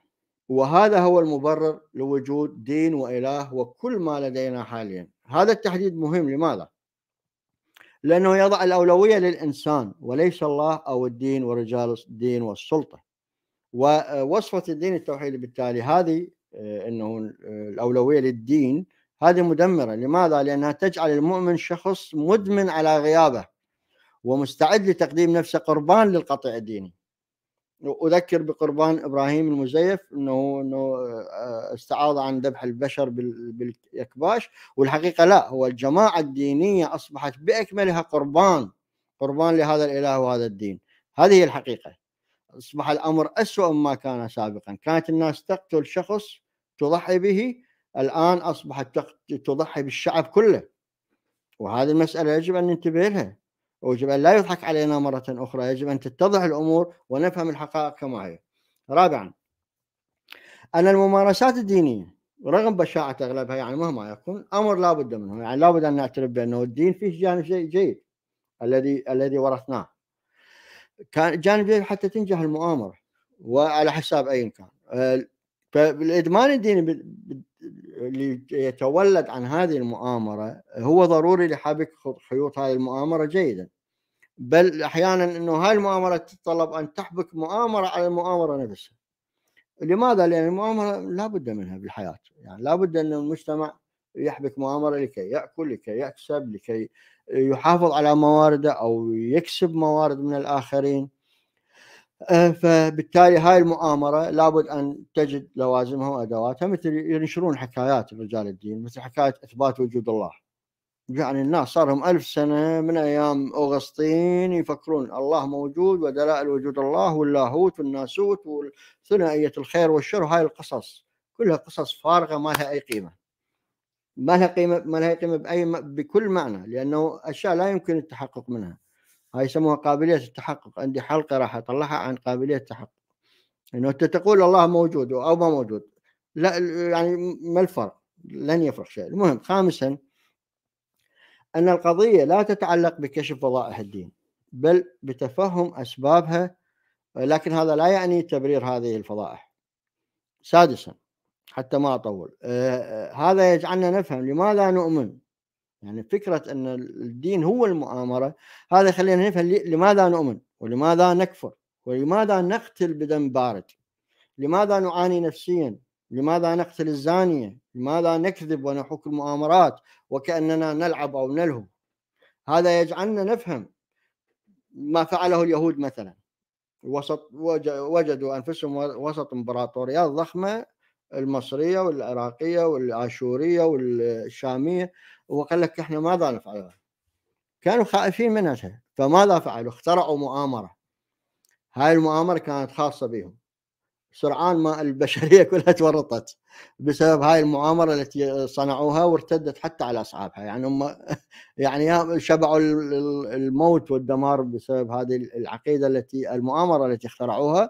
[SPEAKER 2] وهذا هو المبرر لوجود دين واله وكل ما لدينا حاليا. هذا التحديد مهم لماذا؟ لانه يضع الاولويه للانسان وليس الله او الدين ورجال الدين والسلطه. ووصفه آه، الدين التوحيدي بالتالي هذه آه، انه آه، الاولويه للدين هذه مدمره لماذا لانها تجعل المؤمن شخص مدمن على غيابه ومستعد لتقديم نفسه قربان للقطيع الديني اذكر بقربان ابراهيم المزيف انه انه آه، استعاض عن ذبح البشر بالاكباش والحقيقه لا هو الجماعه الدينيه اصبحت باكملها قربان قربان لهذا الاله وهذا الدين هذه هي الحقيقه اصبح الامر اسوا مما كان سابقا كانت الناس تقتل شخص تضحي به الآن أصبحت تضحي بالشعب كله وهذه المسألة يجب أن ننتبه لها ويجب أن لا يضحك علينا مرة أخرى يجب أن تتضح الأمور ونفهم الحقائق كما هي رابعا أن الممارسات الدينية رغم بشاعة أغلبها يعني مهما يكون أمر لا بد منه يعني لا بد أن نعترف بأنه الدين فيه جانب جيد الذي الذي ورثناه كان جانب جيد حتى تنجح المؤامرة وعلى حساب أي كان فالادمان الديني اللي يتولد عن هذه المؤامره هو ضروري لحبك خيوط هذه المؤامره جيدا بل احيانا انه هاي المؤامره تتطلب ان تحبك مؤامره على المؤامره نفسها لماذا؟ لان المؤامره لا بد منها بالحياه يعني لا بد ان المجتمع يحبك مؤامره لكي ياكل لكي يكسب لكي يحافظ على موارده او يكسب موارد من الاخرين آه، فبالتالي هاي المؤامره لابد ان تجد لوازمها وادواتها مثل ينشرون حكايات رجال الدين مثل حكايه اثبات وجود الله يعني الناس صار لهم ألف سنة من أيام أغسطين يفكرون الله موجود ودلائل وجود الله واللاهوت والناسوت وثنائية الخير والشر وهاي القصص كلها قصص فارغة ما لها أي قيمة ما لها قيمة ما لها قيمة بأي بكل معنى لأنه أشياء لا يمكن التحقق منها هاي يسموها قابلية التحقق عندي حلقة راح أطلعها عن قابلية التحقق إنه أنت تقول الله موجود أو ما موجود لا يعني ما الفرق لن يفرق شيء المهم خامسا أن القضية لا تتعلق بكشف فضائح الدين بل بتفهم أسبابها لكن هذا لا يعني تبرير هذه الفضائح سادسا حتى ما أطول آه, آه، هذا يجعلنا نفهم لماذا نؤمن يعني فكرة أن الدين هو المؤامرة هذا خلينا نفهم لماذا نؤمن ولماذا نكفر ولماذا نقتل بدم بارد لماذا نعاني نفسيا لماذا نقتل الزانية لماذا نكذب ونحك المؤامرات وكأننا نلعب أو نلهو هذا يجعلنا نفهم ما فعله اليهود مثلا وسط وجدوا أنفسهم وسط إمبراطوريات ضخمة المصرية والعراقية والآشورية والشامية وقال لك احنا ماذا نفعل كانوا خائفين منها فماذا فعلوا اخترعوا مؤامرة هاي المؤامرة كانت خاصة بهم سرعان ما البشرية (laughs) كلها تورطت بسبب هاي المؤامرة التي صنعوها وارتدت حتى على أصحابها يعني هم (laughs) يعني شبعوا الموت والدمار بسبب هذه العقيدة التي المؤامرة التي اخترعوها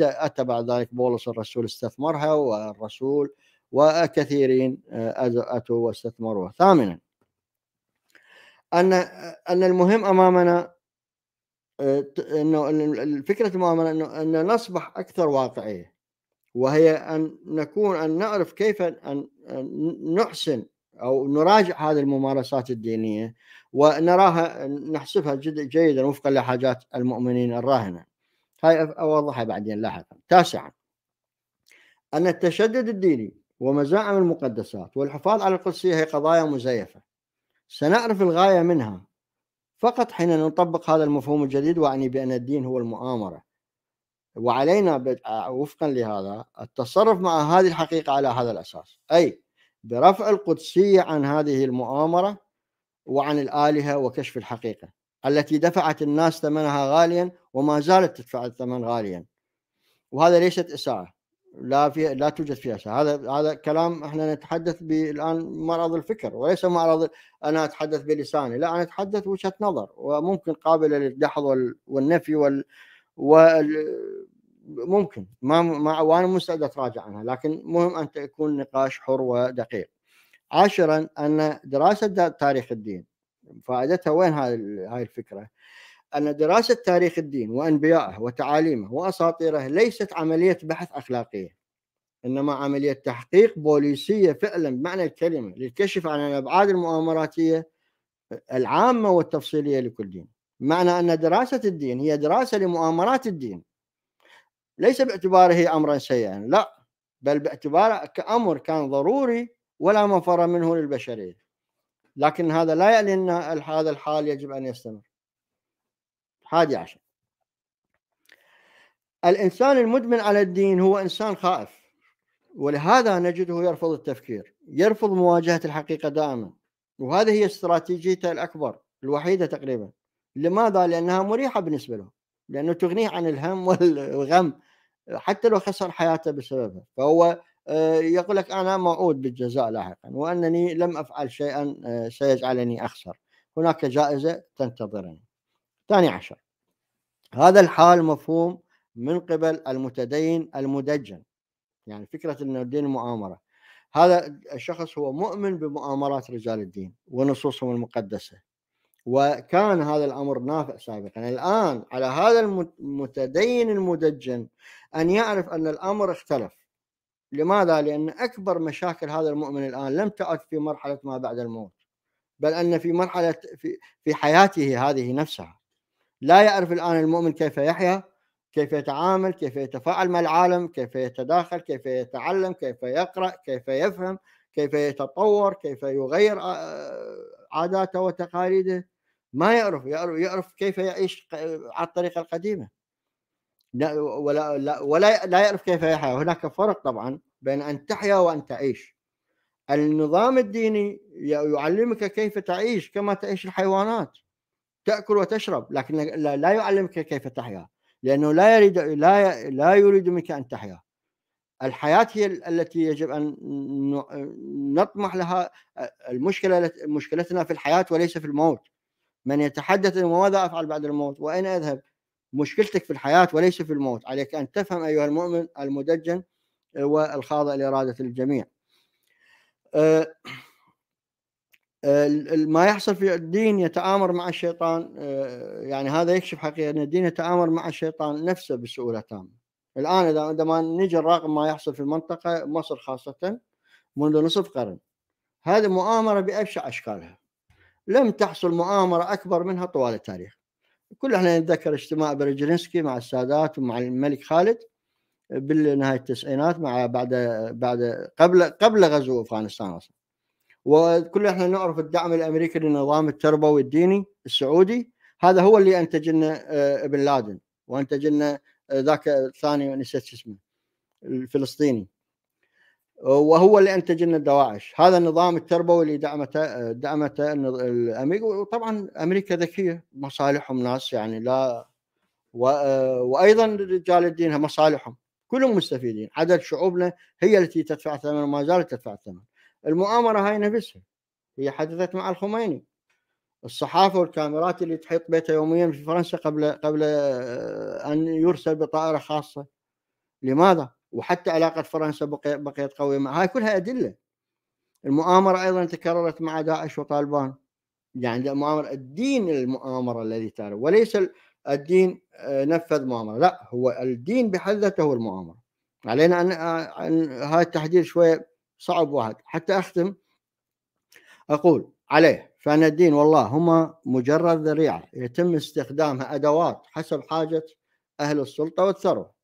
[SPEAKER 2] أتى بعد ذلك بولس الرسول استثمرها والرسول وكثيرين آه، أتوا واستثمروا ثامنا أن أن المهم أمامنا آه، أنه فكرة المؤامرة أنه أن نصبح أكثر واقعية وهي أن نكون أن نعرف كيف أن نحسن أو نراجع هذه الممارسات الدينية ونراها نحسبها جيدا وفقا لحاجات المؤمنين الراهنة هاي أوضحها بعدين لاحقا تاسعا أن التشدد الديني ومزاعم المقدسات والحفاظ على القدسية هي قضايا مزيفة سنعرف الغاية منها فقط حين نطبق هذا المفهوم الجديد وأعني بأن الدين هو المؤامرة وعلينا وفقا لهذا التصرف مع هذه الحقيقة على هذا الأساس أي برفع القدسية عن هذه المؤامرة وعن الآلهة وكشف الحقيقة التي دفعت الناس ثمنها غاليا وما زالت تدفع الثمن غاليا وهذا ليست إساءة لا في لا توجد فيها شهوة هذا هذا كلام احنا نتحدث الان معرض الفكر وليس معرض انا اتحدث بلساني لا انا اتحدث وجهه نظر وممكن قابله للدحض والنفي وال, وال... ممكن ما, ما وانا مستعد اتراجع عنها لكن مهم ان تكون نقاش حر ودقيق. عاشرا ان دراسه تاريخ الدين فائدتها وين هاي هاي الفكره؟ أن دراسة تاريخ الدين وأنبيائه وتعاليمه وأساطيره ليست عملية بحث أخلاقية إنما عملية تحقيق بوليسية فعلا بمعنى الكلمة للكشف عن الأبعاد المؤامراتية العامة والتفصيلية لكل دين معنى أن دراسة الدين هي دراسة لمؤامرات الدين ليس باعتباره أمرا سيئا لا بل باعتباره كأمر كان ضروري ولا مفر منه للبشرية لكن هذا لا يعني أن هذا الحال يجب أن يستمر هذه عشر الإنسان المدمن على الدين هو إنسان خائف ولهذا نجده يرفض التفكير يرفض مواجهة الحقيقة دائما وهذه هي استراتيجيته الأكبر الوحيدة تقريبا لماذا؟ لأنها مريحة بالنسبة له لأنه تغنيه عن الهم (laughs) والغم حتى لو خسر حياته بسببها فهو آه، يقول لك أنا موعود بالجزاء لاحقا وأنني لم أفعل شيئا آه، سيجعلني أخسر هناك جائزة تنتظرني ثاني عشر هذا الحال مفهوم من قبل المتدين المدجن يعني فكرة أن الدين مؤامرة هذا الشخص هو مؤمن بمؤامرات رجال الدين ونصوصهم المقدسة وكان هذا الأمر نافع سابقا الآن على هذا المتدين المدجن أن يعرف أن الأمر اختلف لماذا؟ لأن أكبر مشاكل هذا المؤمن الآن لم تعد في مرحلة ما بعد الموت بل أن في مرحلة في, في حياته هذه نفسها لا يعرف الآن المؤمن كيف يحيا كيف يتعامل كيف يتفاعل مع العالم كيف يتداخل كيف يتعلم كيف يقرأ كيف يفهم كيف يتطور كيف يغير آه، عاداته وتقاليده ما يعرف يعرف, يعرف كيف يعيش على الطريقة القديمة لا ولا لا ولا لا يعرف كيف يحيا هناك فرق طبعا بين أن تحيا وأن تعيش النظام الديني يعلمك كيف تعيش كما تعيش الحيوانات تاكل وتشرب لكن لا يعلمك كيف تحيا لانه لا يريد لا لا يريد منك ان تحيا الحياه هي التي يجب ان نطمح لها المشكله مشكلتنا في الحياه وليس في الموت من يتحدث وماذا افعل بعد الموت واين اذهب مشكلتك في الحياه وليس في الموت عليك ان تفهم ايها المؤمن المدجن والخاضع لاراده الجميع أه، ما يحصل في الدين يتآمر مع الشيطان آه، يعني هذا يكشف حقيقة أن الدين يتآمر مع الشيطان نفسه بسهولة تامة الآن إذا عندما نجي الرقم ما يحصل في المنطقة مصر خاصة منذ نصف قرن هذه مؤامرة بأبشع أشكالها لم تحصل مؤامرة أكبر منها طوال التاريخ كل احنا نتذكر اجتماع برجلينسكي مع السادات ومع الملك خالد بالنهاية التسعينات مع بعد بعد قبل قبل غزو أفغانستان أصلا وكلنا احنا نعرف الدعم الامريكي للنظام التربوي الديني السعودي هذا هو اللي انتج لنا آه، بن لادن وانتج لنا آه، ذاك الثاني نسيت يعني اسمه الفلسطيني وهو اللي انتج لنا الدواعش هذا النظام التربوي اللي دعمته آه، دعمته الامريكا وطبعا امريكا ذكيه مصالحهم ناس يعني لا وايضا رجال الدين مصالحهم كلهم مستفيدين عدد شعوبنا هي التي تدفع الثمن وما زالت تدفع الثمن المؤامرة هاي نفسها هي حدثت مع الخميني الصحافة والكاميرات اللي تحيط بيته يوميا في فرنسا قبل قبل آه، أن يرسل بطائرة خاصة لماذا؟ وحتى علاقة فرنسا بقيت قوية مع هاي كلها أدلة المؤامرة أيضا تكررت مع داعش وطالبان يعني المؤامرة الدين المؤامرة الذي تعرف وليس الدين آه، نفذ مؤامرة لا هو الدين بحد ذاته هو المؤامرة علينا أن هذا آه، التحديد شوية صعب واحد حتى أختم أقول عليه فأن الدين والله هما مجرد ذريعة يتم استخدامها أدوات حسب حاجة أهل السلطة والثروة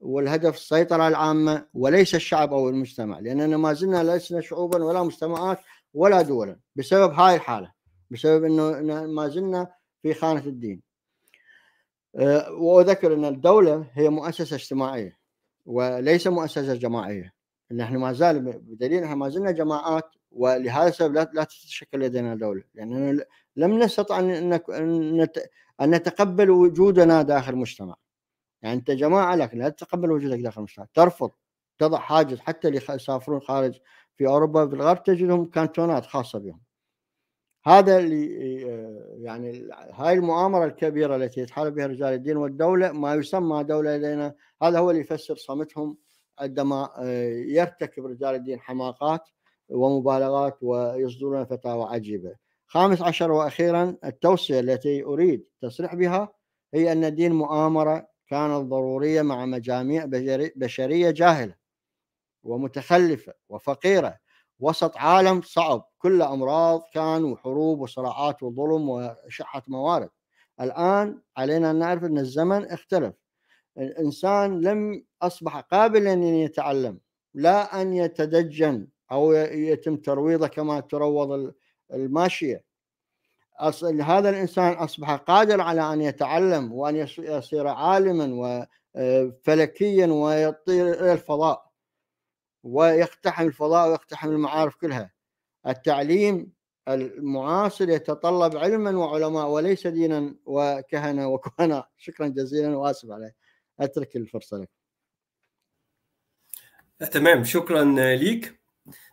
[SPEAKER 2] والهدف السيطرة العامة وليس الشعب أو المجتمع لأننا ما زلنا لسنا شعوبا ولا مجتمعات ولا دولا بسبب هاي الحالة بسبب أنه ما زلنا في خانة الدين أه، وأذكر أن الدولة هي مؤسسة اجتماعية وليس مؤسسة جماعية ان احنا ما زال بدليل احنا ما زلنا جماعات ولهذا السبب لا تتشكل لدينا دوله لاننا يعني لم نستطع ان ان نتقبل وجودنا داخل المجتمع يعني انت جماعه لكن لا تتقبل وجودك داخل المجتمع ترفض تضع حاجز حتى اللي يسافرون خارج في اوروبا في الغرب تجدهم كانتونات خاصه بهم هذا اللي آه، يعني هاي المؤامره الكبيره التي يتحارب بها رجال الدين والدوله ما يسمى دوله لدينا هذا هو اللي يفسر صمتهم عندما آه، يرتكب رجال الدين حماقات ومبالغات ويصدرون فتاوى عجيبة خامس عشر وأخيرا التوصية التي أريد تصريح بها هي أن الدين مؤامرة كانت ضرورية مع مجاميع بشرية جاهلة ومتخلفة وفقيرة وسط عالم صعب كل أمراض كان وحروب وصراعات وظلم وشحة موارد الآن علينا أن نعرف أن الزمن اختلف الإنسان لم أصبح قابلا أن يتعلم لا أن يتدجن أو يتم ترويضه كما تروض الماشية هذا الإنسان أصبح قادر على أن يتعلم وأن يصير عالما وفلكيا آه، ويطير إلى الفضاء ويقتحم الفضاء ويقتحم المعارف كلها التعليم المعاصر يتطلب علما وعلماء وليس دينا وكهنه وكهناء (laughs) شكرا جزيلا واسف عليه اترك الفرصه لك
[SPEAKER 1] آه، تمام شكرا ليك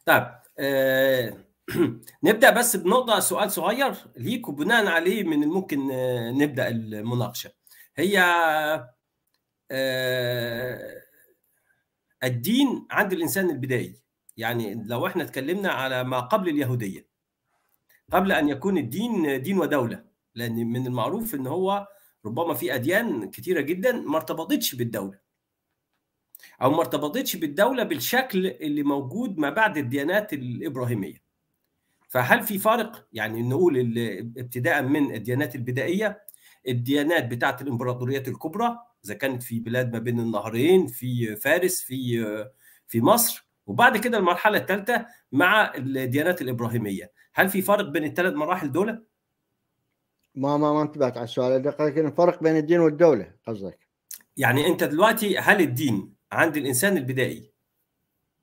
[SPEAKER 1] طيب آه، (clears throat) نبدا بس بنقطه سؤال صغير ليك وبناء عليه من الممكن آه، نبدا المناقشه هي الدين عند الانسان البدائي يعني لو احنا اتكلمنا على ما قبل اليهوديه قبل ان يكون الدين دين ودوله لان من المعروف ان هو ربما في اديان كثيره جدا ما ارتبطتش بالدوله او ما ارتبطتش بالدوله بالشكل اللي موجود ما بعد الديانات الابراهيميه فهل في فارق يعني نقول ابتداء من الديانات البدائيه الديانات بتاعه الامبراطوريات الكبرى اذا كانت في بلاد ما بين النهرين في فارس في في مصر وبعد كده المرحله الثالثه مع الديانات الابراهيميه هل في فرق بين الثلاث مراحل دول
[SPEAKER 2] ما ما ما انتبهت على السؤال لكن الفرق بين الدين والدوله قصدك
[SPEAKER 1] يعني انت دلوقتي هل الدين عند الانسان البدائي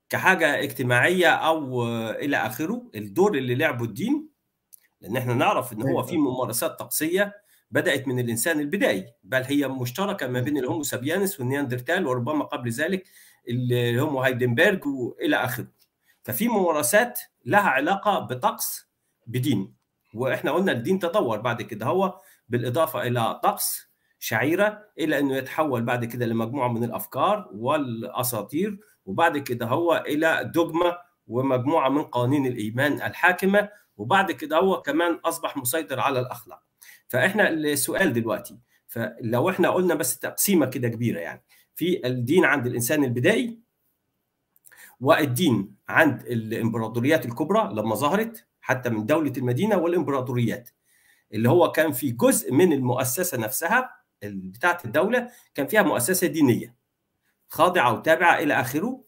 [SPEAKER 1] كحاجه اجتماعيه او الى اخره الدور اللي لعبه الدين لان احنا نعرف ان هو في أيوة. ممارسات طقسيه بدات من الانسان البدائي بل هي مشتركه ما بين أيوة. الهومو سابيانس والنياندرتال وربما قبل ذلك الهومو هايدنبرج والى اخره ففي ممارسات لها علاقه بطقس بدين واحنا قلنا الدين تطور بعد كده هو بالاضافه الى طقس شعيره الى انه يتحول بعد كده لمجموعه من الافكار والاساطير وبعد كده هو الى دوجما ومجموعه من قوانين الايمان الحاكمه وبعد كده هو كمان اصبح مسيطر على الاخلاق. فاحنا السؤال دلوقتي فلو احنا قلنا بس تقسيمه كده كبيره يعني في الدين عند الانسان البدائي والدين عند الامبراطوريات الكبرى لما ظهرت حتى من دوله المدينه والامبراطوريات اللي هو كان في جزء من المؤسسه نفسها بتاعه الدوله كان فيها مؤسسه دينيه خاضعه وتابعه الى اخره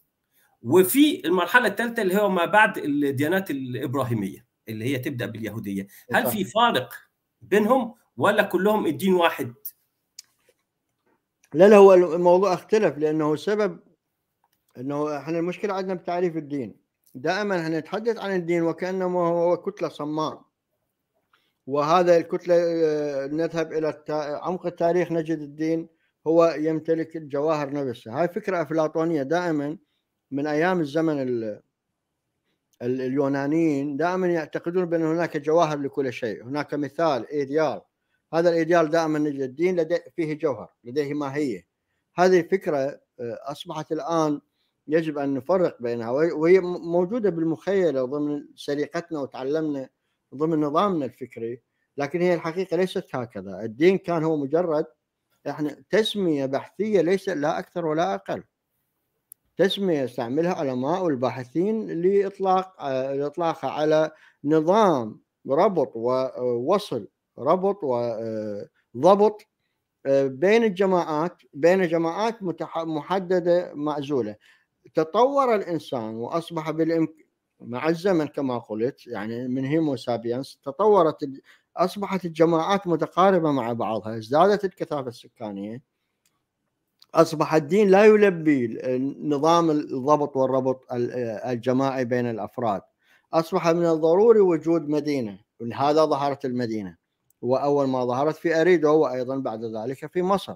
[SPEAKER 1] وفي المرحله الثالثه اللي هو ما بعد الديانات الابراهيميه اللي هي تبدا باليهوديه هل في فارق بينهم ولا كلهم الدين واحد
[SPEAKER 2] لا لا هو الموضوع اختلف لانه سبب انه احنا المشكله عندنا بتعريف الدين دائما هنتحدث عن الدين وكانما هو كتله صماء وهذا الكتلة آه، نذهب إلى عمق التاريخ نجد الدين هو يمتلك الجواهر نفسها هاي فكرة أفلاطونية دائما من أيام الزمن اليونانيين دائما يعتقدون بأن هناك جواهر لكل شيء هناك مثال إيديال هذا الإيديال دائما نجد الدين لديه فيه جوهر لديه ماهية هذه الفكرة آه، أصبحت الآن يجب أن نفرق بينها وهي موجودة بالمخيلة ضمن سرقتنا وتعلمنا ضمن نظامنا الفكري لكن هي الحقيقه ليست هكذا الدين كان هو مجرد احنا تسميه بحثيه ليس لا اكثر ولا اقل تسميه يستعملها علماء والباحثين لاطلاق اطلاقها على نظام ربط ووصل ربط وضبط بين الجماعات بين جماعات محدده معزوله تطور الانسان واصبح بالإمك... مع الزمن كما قلت يعني من هيمو سابينس تطورت اصبحت الجماعات متقاربه مع بعضها ازدادت الكثافه السكانيه اصبح الدين لا يلبي نظام الضبط والربط الجماعي بين الافراد اصبح من الضروري وجود مدينه لهذا ظهرت المدينه واول ما ظهرت في اريدو وايضا بعد ذلك في مصر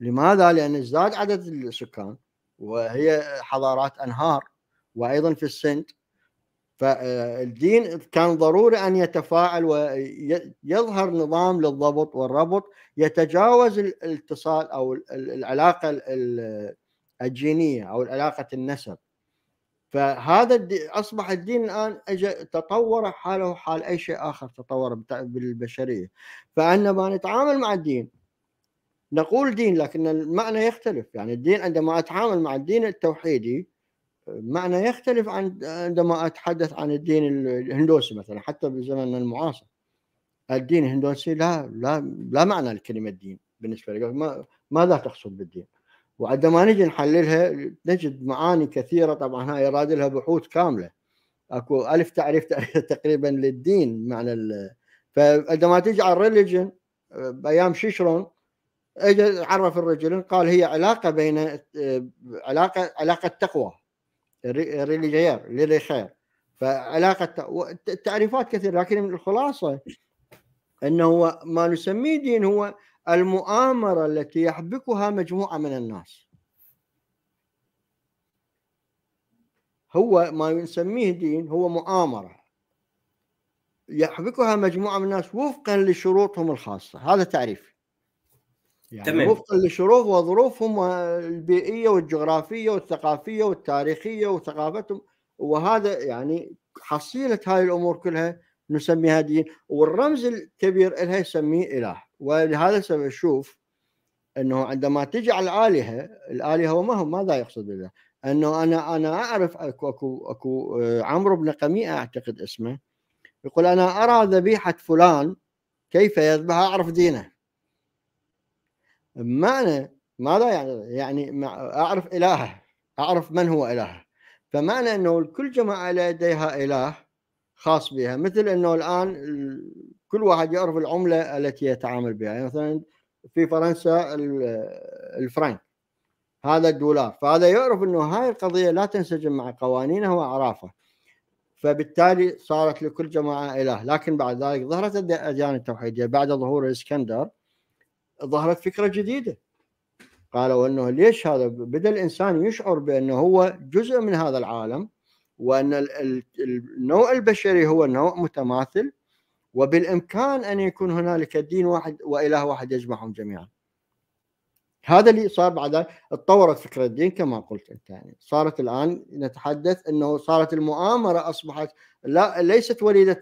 [SPEAKER 2] لماذا لان ازداد عدد السكان وهي حضارات انهار وايضا في السند فالدين كان ضروري أن يتفاعل ويظهر نظام للضبط والربط يتجاوز الاتصال أو العلاقة الجينية أو علاقة النسب فهذا اصبح الدين الان أج... تطور حاله حال اي شيء اخر تطور بالبشريه فعندما نتعامل مع الدين نقول دين لكن المعنى يختلف يعني الدين عندما اتعامل مع الدين التوحيدي معنى يختلف عن عندما أتحدث عن الدين الهندوسي مثلا حتى بزمننا المعاصر الدين الهندوسي لا لا لا معنى لكلمة دين بالنسبة لي ما ماذا تقصد بالدين وعندما نجي نحللها نجد معاني كثيرة طبعا هاي راد لها بحوث كاملة اكو ألف تعريف (laughs) تقريبا للدين معنى فعندما تجي على الريليجن بأيام شيشرون اجى عرف الرجل قال هي علاقة بين علاقة علاقة تقوى ريليغير ليريخير فعلاقه تعريفات كثيره لكن الخلاصه انه هو ما نسميه دين هو المؤامره التي يحبكها مجموعه من الناس هو ما نسميه دين هو مؤامره يحبكها مجموعه من الناس وفقا لشروطهم الخاصه هذا تعريفي
[SPEAKER 1] يعني تمام. وفقا
[SPEAKER 2] لشروط وظروفهم آه، البيئيه والجغرافيه والثقافيه والتاريخيه وثقافتهم وهذا يعني حصيله هاي الامور كلها نسميها دين والرمز الكبير لها يسميه اله ولهذا السبب شوف انه عندما تجي على الالهه الالهه وما هو ماذا يقصد بالله؟ انه انا انا اعرف اكو اكو اكو آه، عمرو بن قميئه اعتقد اسمه يقول انا ارى ذبيحه فلان كيف يذبح اعرف دينه بمعنى ماذا يعني؟ يعني اعرف الهه اعرف من هو الهه فمعنى انه كل جماعه لديها اله خاص بها مثل انه الان كل واحد يعرف العمله التي يتعامل بها يعني مثلا في فرنسا الفرنك هذا الدولار فهذا يعرف انه هاي القضيه لا تنسجم مع قوانينه واعرافه فبالتالي صارت لكل جماعه اله لكن بعد ذلك ظهرت الاديان التوحيديه بعد ظهور الاسكندر ظهرت فكره جديده قالوا انه ليش هذا بدا الانسان يشعر بانه هو جزء من هذا العالم وان النوع البشري هو نوع متماثل وبالامكان ان يكون هنالك دين واحد واله واحد يجمعهم جميعا. هذا اللي صار بعد تطورت فكره الدين كما قلت انت يعني صارت الان نتحدث انه صارت المؤامره اصبحت لا ليست وليده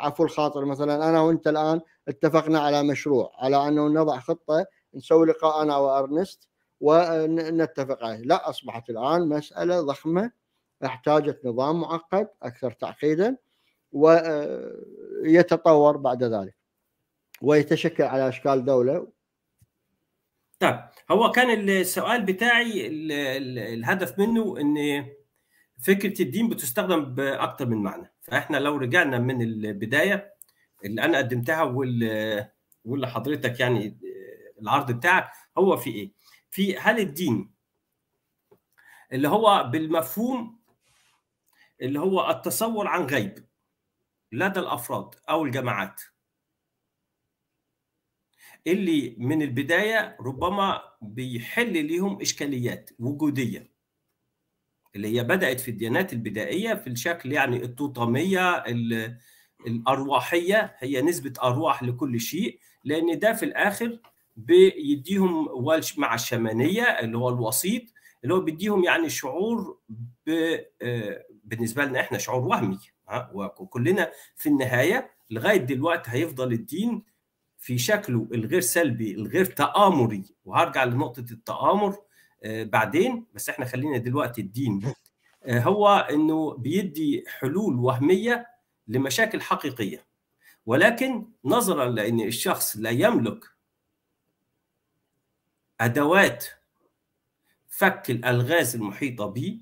[SPEAKER 2] عفو الخاطر مثلا انا وانت الان اتفقنا على مشروع على انه نضع خطه نسوي لقاء انا وارنست ونتفق عليه لا اصبحت الان مساله ضخمه احتاجت نظام معقد اكثر تعقيدا ويتطور آه، بعد ذلك ويتشكل على اشكال دوله
[SPEAKER 1] طيب هو كان السؤال بتاعي الهدف منه ان فكره الدين بتستخدم باكثر من معنى فاحنا لو رجعنا من البدايه اللي انا قدمتها واللي واللي حضرتك يعني العرض بتاعك هو في ايه؟ في هل الدين اللي هو بالمفهوم اللي هو التصور عن غيب لدى الافراد او الجماعات اللي من البدايه ربما بيحل ليهم اشكاليات وجوديه اللي هي بدات في الديانات البدائيه في الشكل يعني اللي الارواحيه هي نسبه ارواح لكل شيء لان ده في الاخر بيديهم مع الشمانيه اللي هو الوسيط اللي هو بيديهم يعني شعور ب... آه، بالنسبه لنا احنا شعور وهمي وكلنا في النهايه لغايه دلوقتي هيفضل الدين في شكله الغير سلبي الغير تآمري وهرجع لنقطه التآمر آه، بعدين بس احنا خلينا دلوقتي الدين آه، هو انه بيدي حلول وهميه لمشاكل حقيقيه ولكن نظرا لان الشخص لا يملك ادوات فك الالغاز المحيطه به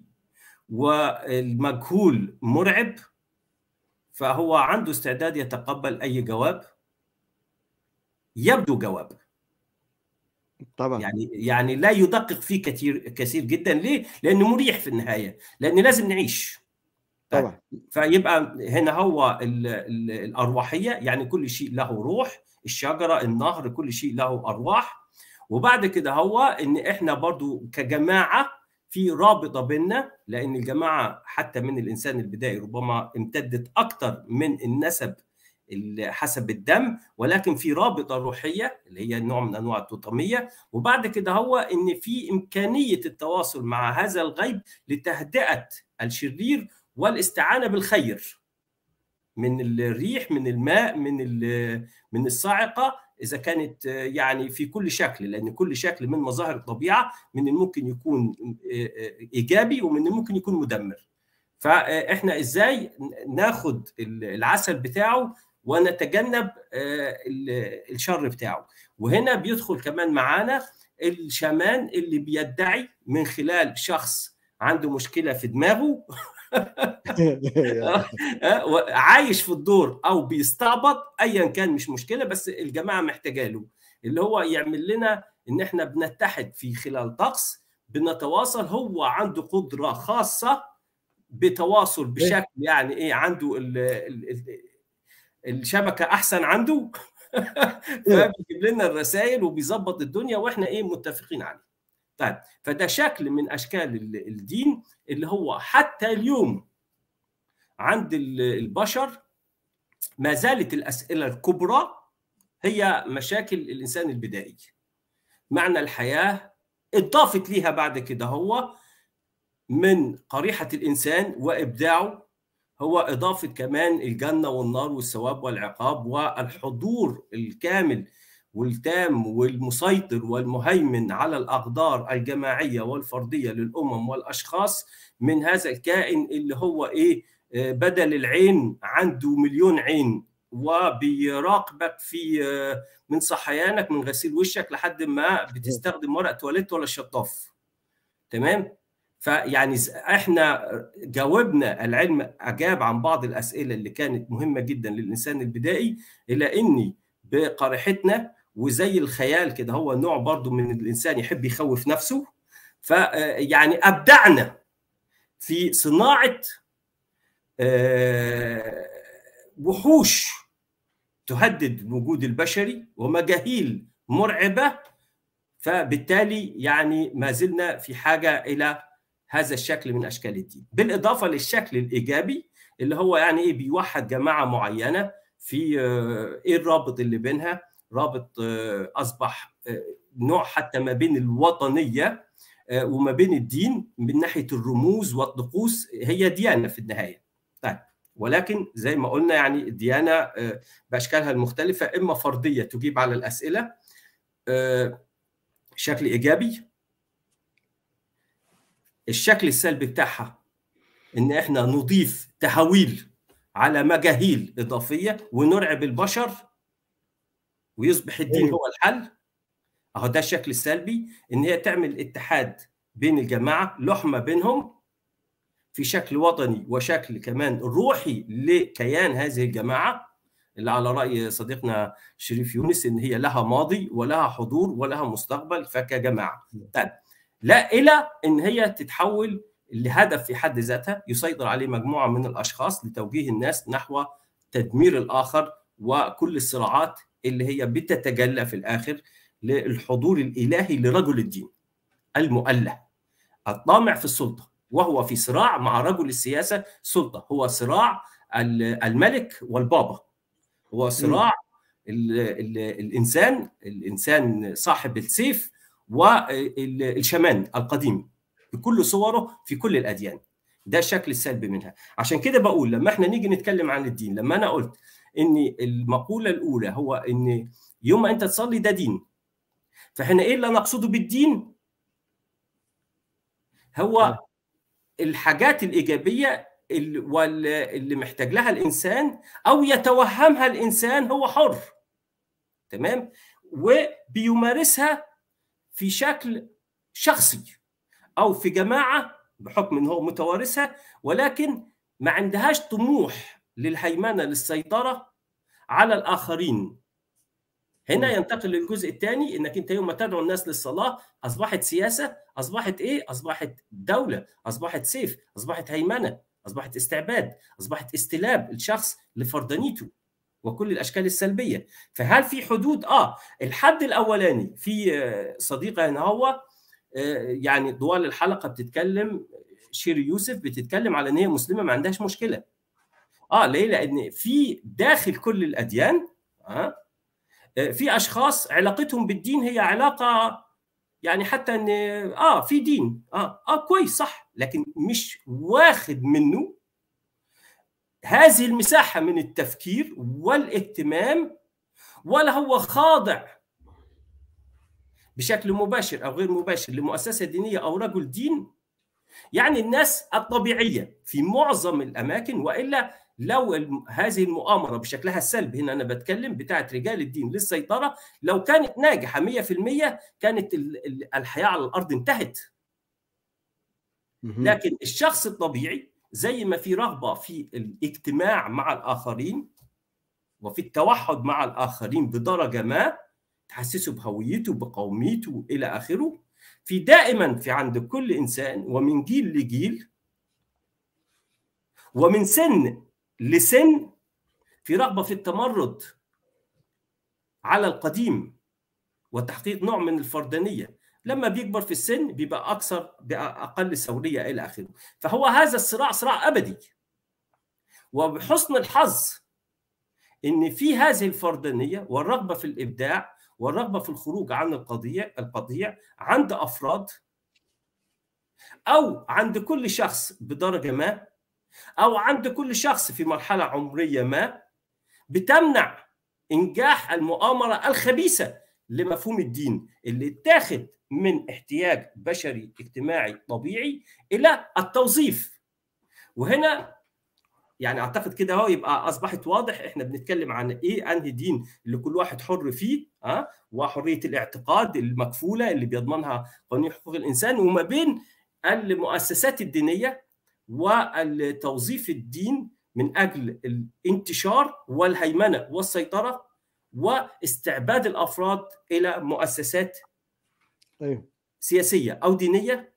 [SPEAKER 1] والمجهول مرعب فهو عنده استعداد يتقبل اي جواب يبدو جواب طبعا يعني يعني لا يدقق فيه كثير كثير جدا ليه؟ لانه مريح في النهايه لان لازم نعيش طبعا طيب، فيبقى هنا هو الـ الـ الارواحيه يعني كل شيء له روح الشجره النهر كل شيء له ارواح وبعد كده هو ان احنا برضو كجماعه في رابطه بيننا لان الجماعه حتى من الانسان البدائي ربما امتدت اكتر من النسب حسب الدم ولكن في رابطه روحيه اللي هي نوع من انواع التوتميه وبعد كده هو ان في امكانيه التواصل مع هذا الغيب لتهدئه الشرير والاستعانه بالخير من الريح من الماء من من الصاعقه اذا كانت يعني في كل شكل لان كل شكل من مظاهر الطبيعه من الممكن يكون آه، ايجابي ومن الممكن يكون مدمر فاحنا ازاي ناخد العسل بتاعه ونتجنب آه، الشر بتاعه وهنا بيدخل كمان معانا الشمان اللي بيدعي من خلال شخص عنده مشكله في دماغه
[SPEAKER 2] آه.
[SPEAKER 1] آه. عايش في الدور او بيستعبط ايا كان مش مشكله بس الجماعه محتاجه له اللي هو يعمل لنا ان احنا بنتحد في خلال طقس بنتواصل هو عنده قدره خاصه بتواصل إيه. بشكل يعني ايه عنده الـ الـ الـ الشبكه احسن عنده (laughs) إيه. فبيجيب لنا الرسائل وبيظبط الدنيا واحنا ايه متفقين عليه طيب فده شكل من اشكال الدين اللي هو حتى اليوم عند البشر ما زالت الاسئله الكبرى هي مشاكل الانسان البدائي معنى الحياه اضافت ليها بعد كده هو من قريحه الانسان وابداعه هو اضافه كمان الجنه والنار والثواب والعقاب والحضور الكامل والتام والمسيطر والمهيمن على الاقدار الجماعيه والفرديه للامم والاشخاص من هذا الكائن اللي هو ايه آه، بدل العين عنده مليون عين وبيراقبك في آه، من صحيانك من غسيل وشك لحد ما بتستخدم ورق تواليت ولا شطاف تمام فيعني احنا جاوبنا العلم اجاب عن بعض الاسئله اللي كانت مهمه جدا للانسان البدائي الى اني بقريحتنا وزي الخيال كده هو نوع برضو من الانسان يحب يخوف نفسه فيعني آه، ابدعنا في صناعه آه، وحوش تهدد الوجود البشري ومجاهيل مرعبه فبالتالي يعني ما زلنا في حاجه الى هذا الشكل من اشكال الدين بالاضافه للشكل الايجابي اللي هو يعني ايه بيوحد جماعه معينه في آه، ايه الرابط اللي بينها رابط آه، اصبح آه، نوع حتى ما بين الوطنيه آه، وما بين الدين من ناحيه الرموز والطقوس هي ديانه في النهايه. طيب ولكن زي ما قلنا يعني الديانه باشكالها المختلفه اما فرديه تجيب على الاسئله شكل ايجابي الشكل السلبي بتاعها ان احنا نضيف تهويل على مجاهيل اضافيه ونرعب البشر ويصبح الدين إيه. هو الحل اهو ده الشكل السلبي ان هي تعمل اتحاد بين الجماعه لحمه بينهم في شكل وطني وشكل كمان روحي لكيان هذه الجماعه اللي على راي صديقنا شريف يونس ان هي لها ماضي ولها حضور ولها مستقبل فكجماعه نعم. طيب لا الى ان هي تتحول لهدف في حد ذاتها يسيطر عليه مجموعه من الاشخاص لتوجيه الناس نحو تدمير الاخر وكل الصراعات اللي هي بتتجلى في الآخر للحضور الإلهي لرجل الدين المؤله الطامع في السلطة وهو في صراع مع رجل السياسة سلطة هو صراع الملك والبابا هو صراع الـ الـ الإنسان الإنسان صاحب السيف والشمان القديم بكل صوره في كل الأديان ده الشكل السلبي منها عشان كده بقول لما احنا نيجي نتكلم عن الدين لما انا قلت ان المقوله الاولى هو ان يوم ما انت تصلي ده دين فاحنا ايه اللي نقصده بالدين هو نعم. الحاجات الايجابيه اللي محتاج لها الانسان او يتوهمها الانسان هو حر تمام وبيمارسها في شكل شخصي او في جماعه بحكم ان هو متوارثها ولكن ما عندهاش طموح للهيمنه للسيطره على الاخرين هنا ينتقل للجزء الثاني انك انت يوم ما تدعو الناس للصلاه اصبحت سياسه اصبحت ايه اصبحت دوله اصبحت سيف اصبحت هيمنه اصبحت استعباد اصبحت استلاب الشخص لفردانيته وكل الاشكال السلبيه فهل في حدود اه الحد الاولاني في آه، صديقه هنا هو آه، يعني طوال الحلقه بتتكلم شيري يوسف بتتكلم على ان هي مسلمه ما عندهاش مشكله اه ليه؟ لان في داخل كل الاديان آه في اشخاص علاقتهم بالدين هي علاقه يعني حتى ان اه في دين اه اه كويس صح لكن مش واخد منه هذه المساحه من التفكير والاهتمام ولا هو خاضع بشكل مباشر او غير مباشر لمؤسسه دينيه او رجل دين يعني الناس الطبيعيه في معظم الاماكن والا لو هذه المؤامره بشكلها السلبي هنا انا بتكلم بتاعه رجال الدين للسيطره لو كانت ناجحه 100% كانت الحياه على الارض انتهت لكن الشخص الطبيعي زي ما في رغبه في الاجتماع مع الاخرين وفي التوحد مع الاخرين بدرجه ما تحسسه بهويته بقوميته الى اخره في دائما في عند كل انسان ومن جيل لجيل ومن سن لسن في رغبه في التمرد على القديم وتحقيق نوع من الفردانيه لما بيكبر في السن بيبقى اكثر بيبقى اقل سوريه الى اخره فهو هذا الصراع صراع ابدي وبحسن الحظ ان في هذه الفردانيه والرغبه في الابداع والرغبه في الخروج عن القضيه القضيه عند افراد او عند كل شخص بدرجه ما او عند كل شخص في مرحله عمريه ما بتمنع انجاح المؤامره الخبيثه لمفهوم الدين اللي اتاخد من احتياج بشري اجتماعي طبيعي الى التوظيف وهنا يعني اعتقد كده اهو يبقى اصبحت واضح احنا بنتكلم عن ايه انهي دين اللي كل واحد حر فيه ها آه؟ وحريه الاعتقاد المكفوله اللي بيضمنها قانون حقوق الانسان وما بين المؤسسات الدينيه والتوظيف الدين من اجل الانتشار والهيمنه والسيطره واستعباد الافراد الى مؤسسات طيب. سياسيه او دينيه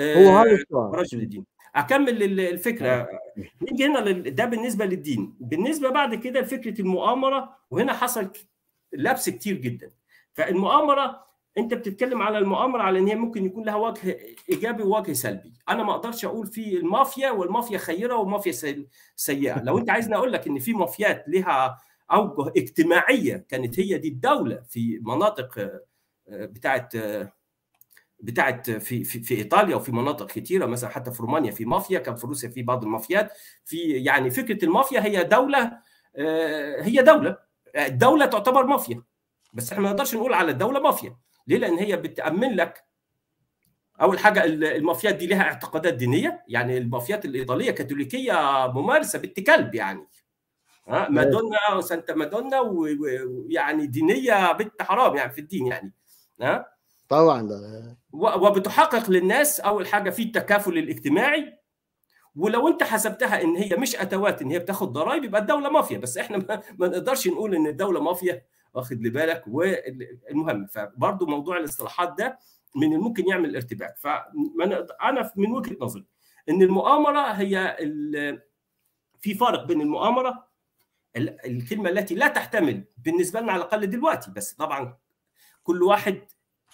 [SPEAKER 1] هو هذا آه، السؤال رجل الدين اكمل الفكره آه. نيجي هنا ده بالنسبه للدين بالنسبه بعد كده لفكره المؤامره وهنا حصل لبس كتير جدا فالمؤامره انت بتتكلم على المؤامره على ان هي ممكن يكون لها وجه ايجابي ووجه سلبي انا ما اقدرش اقول في المافيا والمافيا خيره والمافيا سيئه لو انت عايزني اقول لك ان في مافيات لها اوجه اجتماعيه كانت هي دي الدوله في مناطق آه، بتاعه آه، بتاعت في في, في ايطاليا وفي مناطق كثيره مثلا حتى في رومانيا في مافيا كان في روسيا في بعض المافيات في يعني فكره المافيا هي دوله آه، هي دوله الدوله تعتبر مافيا بس احنا ما نقدرش نقول على الدوله مافيا ليه لان هي بتامن لك اول حاجه المافيات دي لها اعتقادات دينيه يعني المافيات الايطاليه كاثوليكيه ممارسه بنت كلب يعني
[SPEAKER 2] ها مادونا
[SPEAKER 1] وسانتا مادونا ويعني دينيه بنت حرام يعني في الدين يعني ها طبعا وبتحقق للناس اول حاجه في التكافل الاجتماعي ولو انت حسبتها ان هي مش اتوات ان هي بتاخد ضرائب يبقى الدوله مافيا بس احنا ما, ما نقدرش نقول ان الدوله مافيا واخد لبالك والمهم فبرضه موضوع الاصطلاحات ده من الممكن يعمل ارتباك فانا انا من وجهه نظري ان المؤامره هي في فارق بين المؤامره الكلمه التي لا تحتمل بالنسبه لنا على الاقل دلوقتي بس طبعا كل واحد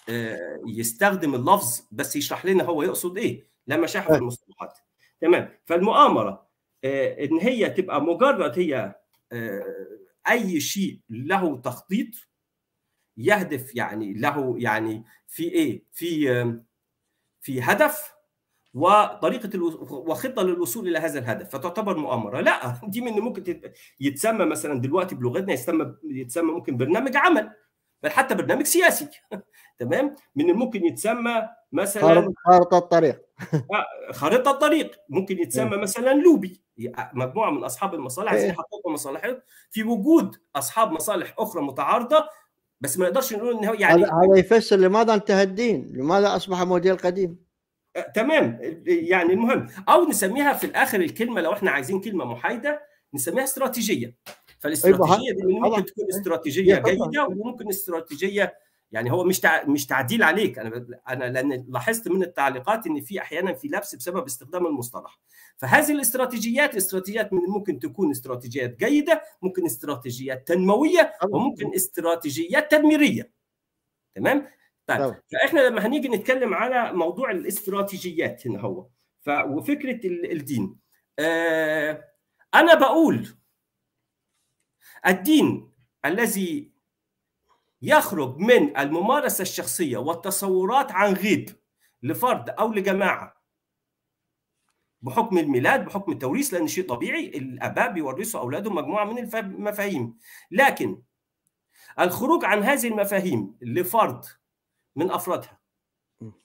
[SPEAKER 1] آه، يستخدم اللفظ بس يشرح لنا هو يقصد ايه لما شرح المصطلحات تمام فالمؤامره آه، ان هي تبقى مجرد هي آه، اي شيء له تخطيط يهدف يعني له يعني في ايه في في هدف وطريقه وخطه للوصول الى هذا الهدف فتعتبر مؤامره لا (laughs) دي من ممكن يتسمى مثلا دلوقتي بلغتنا يتسمى يتسمى ممكن برنامج عمل بل حتى برنامج سياسي (laughs) تمام من الممكن يتسمى مثلا
[SPEAKER 2] خارطه الطريق
[SPEAKER 1] (laughs) آه، خارطه الطريق ممكن يتسمى إيه. مثلا لوبي مجموعه من اصحاب المصالح عايزين يحققوا مصالحهم في وجود اصحاب مصالح اخرى متعارضه بس ما نقدرش نقول ان هو يعني هذا
[SPEAKER 2] يفسر لماذا انتهى الدين؟ لماذا اصبح موديل قديم؟
[SPEAKER 1] آه، تمام يعني المهم او نسميها في الاخر الكلمه لو احنا عايزين كلمه محايده نسميها استراتيجيه أيوة، فالاستراتيجيه دي ممكن تكون استراتيجيه جيده وممكن استراتيجيه يعني هو مش تع... مش تعديل عليك انا انا لان لاحظت من التعليقات ان في احيانا في لبس بسبب استخدام المصطلح فهذه الاستراتيجيات استراتيجيات ممكن تكون استراتيجيات جيده ممكن استراتيجيات تنمويه وممكن استراتيجيات تدميريه تمام طيب فاحنا لما هنيجي نتكلم على موضوع الاستراتيجيات هنا هو ف... وفكره الدين آه... انا بقول الدين الذي يخرج من الممارسة الشخصية والتصورات عن غيب لفرد أو لجماعة بحكم الميلاد بحكم التوريث لأن شيء طبيعي الآباء بيورثوا أولادهم مجموعة من المفاهيم لكن الخروج عن هذه المفاهيم لفرد من أفرادها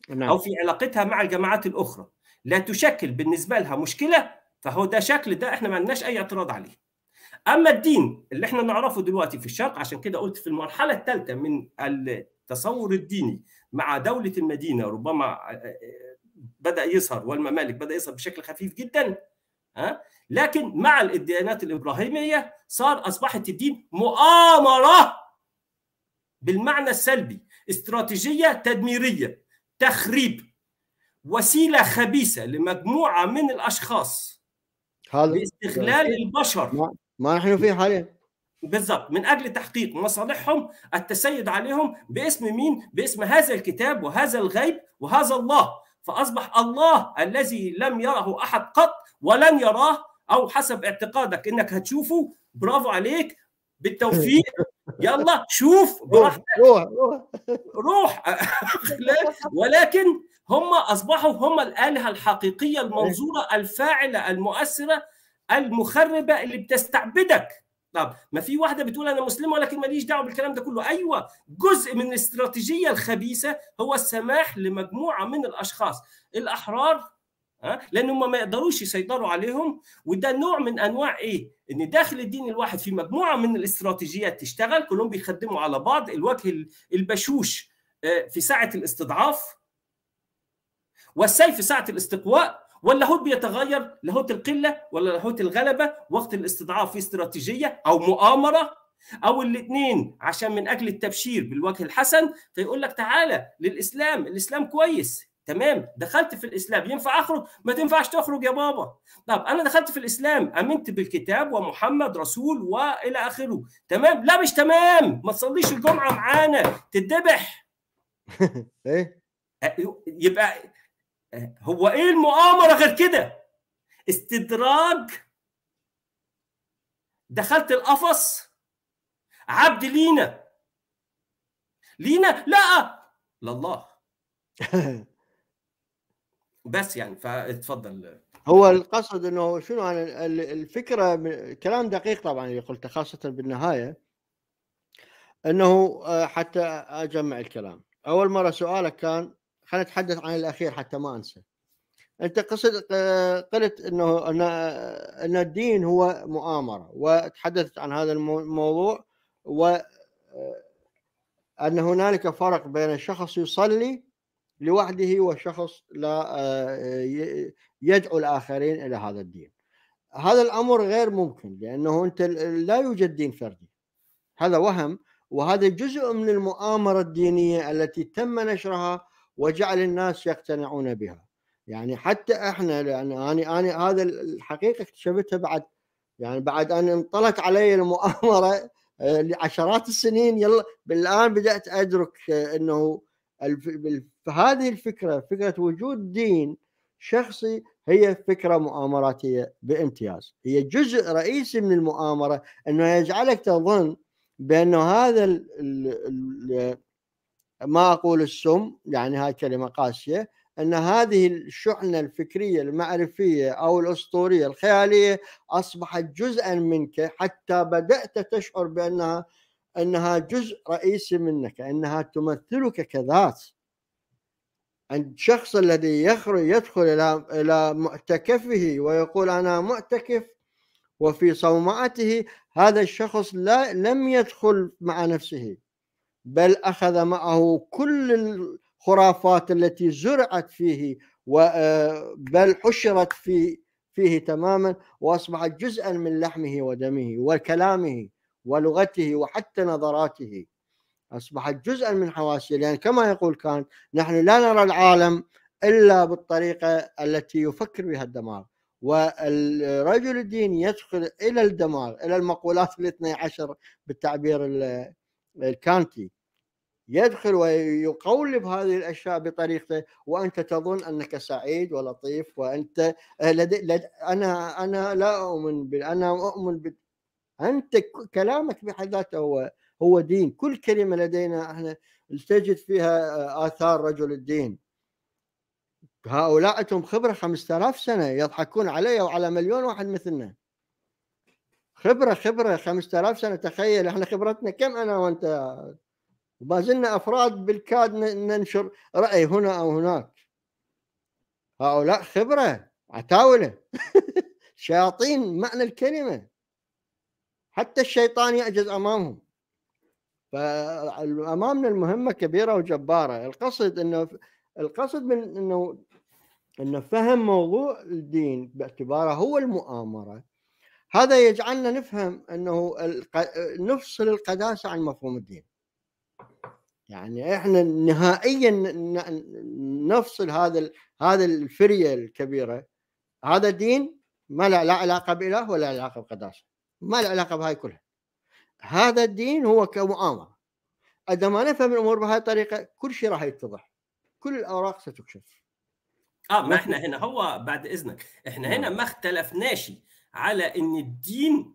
[SPEAKER 1] نعم. أو في علاقتها مع الجماعات الأخرى لا تشكل بالنسبة لها مشكلة فهو ده شكل ده احنا ما عندناش أي اعتراض عليه اما الدين اللي احنا نعرفه دلوقتي في الشرق عشان كده قلت في المرحله الثالثه من التصور الديني مع دوله المدينه ربما آه، آه، آه، بدا يظهر والممالك بدا يظهر بشكل خفيف جدا ها لكن مع الديانات الابراهيميه صار اصبحت الدين مؤامره بالمعنى السلبي استراتيجيه تدميريه تخريب وسيله خبيثه لمجموعه من الاشخاص هذا باستغلال البشر
[SPEAKER 2] ما نحن فيه حاليا
[SPEAKER 1] بالضبط من اجل تحقيق مصالحهم التسيد عليهم باسم مين؟ باسم هذا الكتاب وهذا الغيب وهذا الله فاصبح الله الذي لم يره احد قط ولن يراه او حسب اعتقادك انك هتشوفه برافو عليك بالتوفيق (laughs) يلا شوف براحتك روح روح روح (laughs) ولكن هم اصبحوا هم الالهه الحقيقيه المنظوره الفاعله المؤثره المخربه اللي بتستعبدك طب ما في واحده بتقول انا مسلمه ولكن ماليش دعوه بالكلام ده كله ايوه جزء من الاستراتيجيه الخبيثه هو السماح لمجموعه من الاشخاص الاحرار ها لان هم ما يقدروش يسيطروا عليهم وده نوع من انواع ايه ان داخل الدين الواحد في مجموعه من الاستراتيجيات تشتغل كلهم بيخدموا على بعض الوجه البشوش آه، في ساعه الاستضعاف والسيف ساعه الاستقواء واللاهوت بيتغير لاهوت القله ولا لاهوت الغلبه وقت الاستضعاف في استراتيجيه او مؤامره او الاثنين عشان من اجل التبشير بالوجه الحسن فيقول لك تعالى للاسلام الاسلام كويس تمام دخلت في الاسلام ينفع اخرج ما تنفعش تخرج يا بابا طب انا دخلت في الاسلام امنت بالكتاب ومحمد رسول والى اخره تمام لا مش تمام ما تصليش الجمعه معانا تتذبح
[SPEAKER 2] (laughs) ايه
[SPEAKER 1] يبقى هو ايه المؤامره غير كده استدراج دخلت القفص عبد لينا لينا لا لله (laughs) بس يعني فاتفضل
[SPEAKER 2] هو القصد انه شنو انا الفكره كلام دقيق طبعا اللي قلته خاصه بالنهايه انه آه، حتى اجمع الكلام اول مره سؤالك كان خلينا نتحدث عن الاخير حتى ما انسى انت قصد قلت انه ان الدين هو مؤامره وتحدثت عن هذا الموضوع و ان هنالك فرق بين شخص يصلي لوحده وشخص لا آه، يدعو الاخرين الى هذا الدين. هذا الامر غير ممكن لانه انت لا يوجد دين فردي. هذا وهم وهذا جزء من المؤامره الدينيه التي تم نشرها وجعل الناس يقتنعون بها يعني حتى احنا لان انا انا هذا الحقيقه اكتشفتها بعد يعني بعد ان انطلت علي المؤامره آه، لعشرات السنين يلا بالان بدات ادرك آه، انه هذه الفكره فكره وجود دين شخصي هي فكره مؤامراتيه بامتياز هي جزء رئيسي من المؤامره انه يجعلك تظن بانه هذا ال ال ال ما أقول السم يعني هاي كلمة قاسية أن هذه الشحنة الفكرية المعرفية أو الأسطورية الخيالية أصبحت جزءا منك حتى بدأت تشعر بأنها أنها جزء رئيسي منك أنها تمثلك كذات عند الشخص الذي يخرج يدخل إلى إلى معتكفه ويقول أنا معتكف وفي صومعته هذا الشخص لا لم يدخل مع نفسه بل أخذ معه كل الخرافات التي زرعت فيه آه، بل حشرت في فيه تماما وأصبحت جزءا من لحمه ودمه وكلامه ولغته وحتى نظراته أصبحت جزءا من حواسه لأن كما يقول كان نحن لا نرى العالم إلا بالطريقة التي يفكر بها الدماغ والرجل الديني يدخل إلى الدماغ إلى المقولات الاثنى عشر بالتعبير الكانتي يدخل ويقولب هذه الاشياء بطريقته وانت تظن انك سعيد ولطيف وانت آه، لدي لدي انا انا لا اؤمن بال انا اؤمن بال انت كلامك بحد ذاته هو هو دين كل كلمه لدينا احنا تجد فيها آه، اثار رجل الدين هؤلاء عندهم خبره 5000 سنه يضحكون علي وعلى مليون واحد مثلنا خبرة خبرة 5000 سنة تخيل احنا خبرتنا كم انا وانت وما زلنا افراد بالكاد ننشر رأي هنا او هناك هؤلاء خبرة عتاولة (laughs) شياطين معنى الكلمة حتى الشيطان يعجز امامهم فامامنا المهمة كبيرة وجبارة القصد انه القصد من انه انه فهم موضوع الدين باعتباره هو المؤامره هذا يجعلنا نفهم انه نفصل القداسه عن مفهوم الدين يعني احنا نهائيا نفصل هذا هذا الفريه الكبيره هذا دين ما له لا علاقه باله ولا علاقه بقداسه ما له علاقه بهاي كلها هذا الدين هو كمؤامره عندما ما نفهم الامور بهاي الطريقه كل شيء راح يتضح كل الاوراق ستكشف
[SPEAKER 1] اه ما احنا هنا هو بعد اذنك احنا هنا ما اختلفناش على ان الدين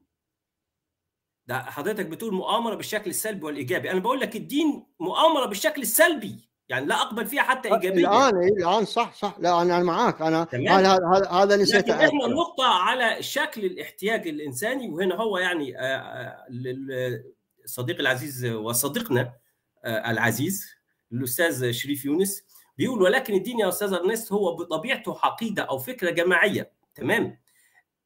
[SPEAKER 1] ده حضرتك بتقول مؤامره بالشكل السلبي والايجابي انا بقول لك الدين مؤامره بالشكل السلبي يعني لا اقبل فيها حتى آه، ايجابيه الان
[SPEAKER 2] إيه، الان صح صح لا انا معاك انا هذا نسيت لكن احنا
[SPEAKER 1] نقطه على شكل الاحتياج الانساني وهنا هو يعني الصديق آه، آه، العزيز وصديقنا العزيز الاستاذ شريف يونس بيقول ولكن الدين يا استاذ ارنست هو بطبيعته عقيده او فكره جماعيه تمام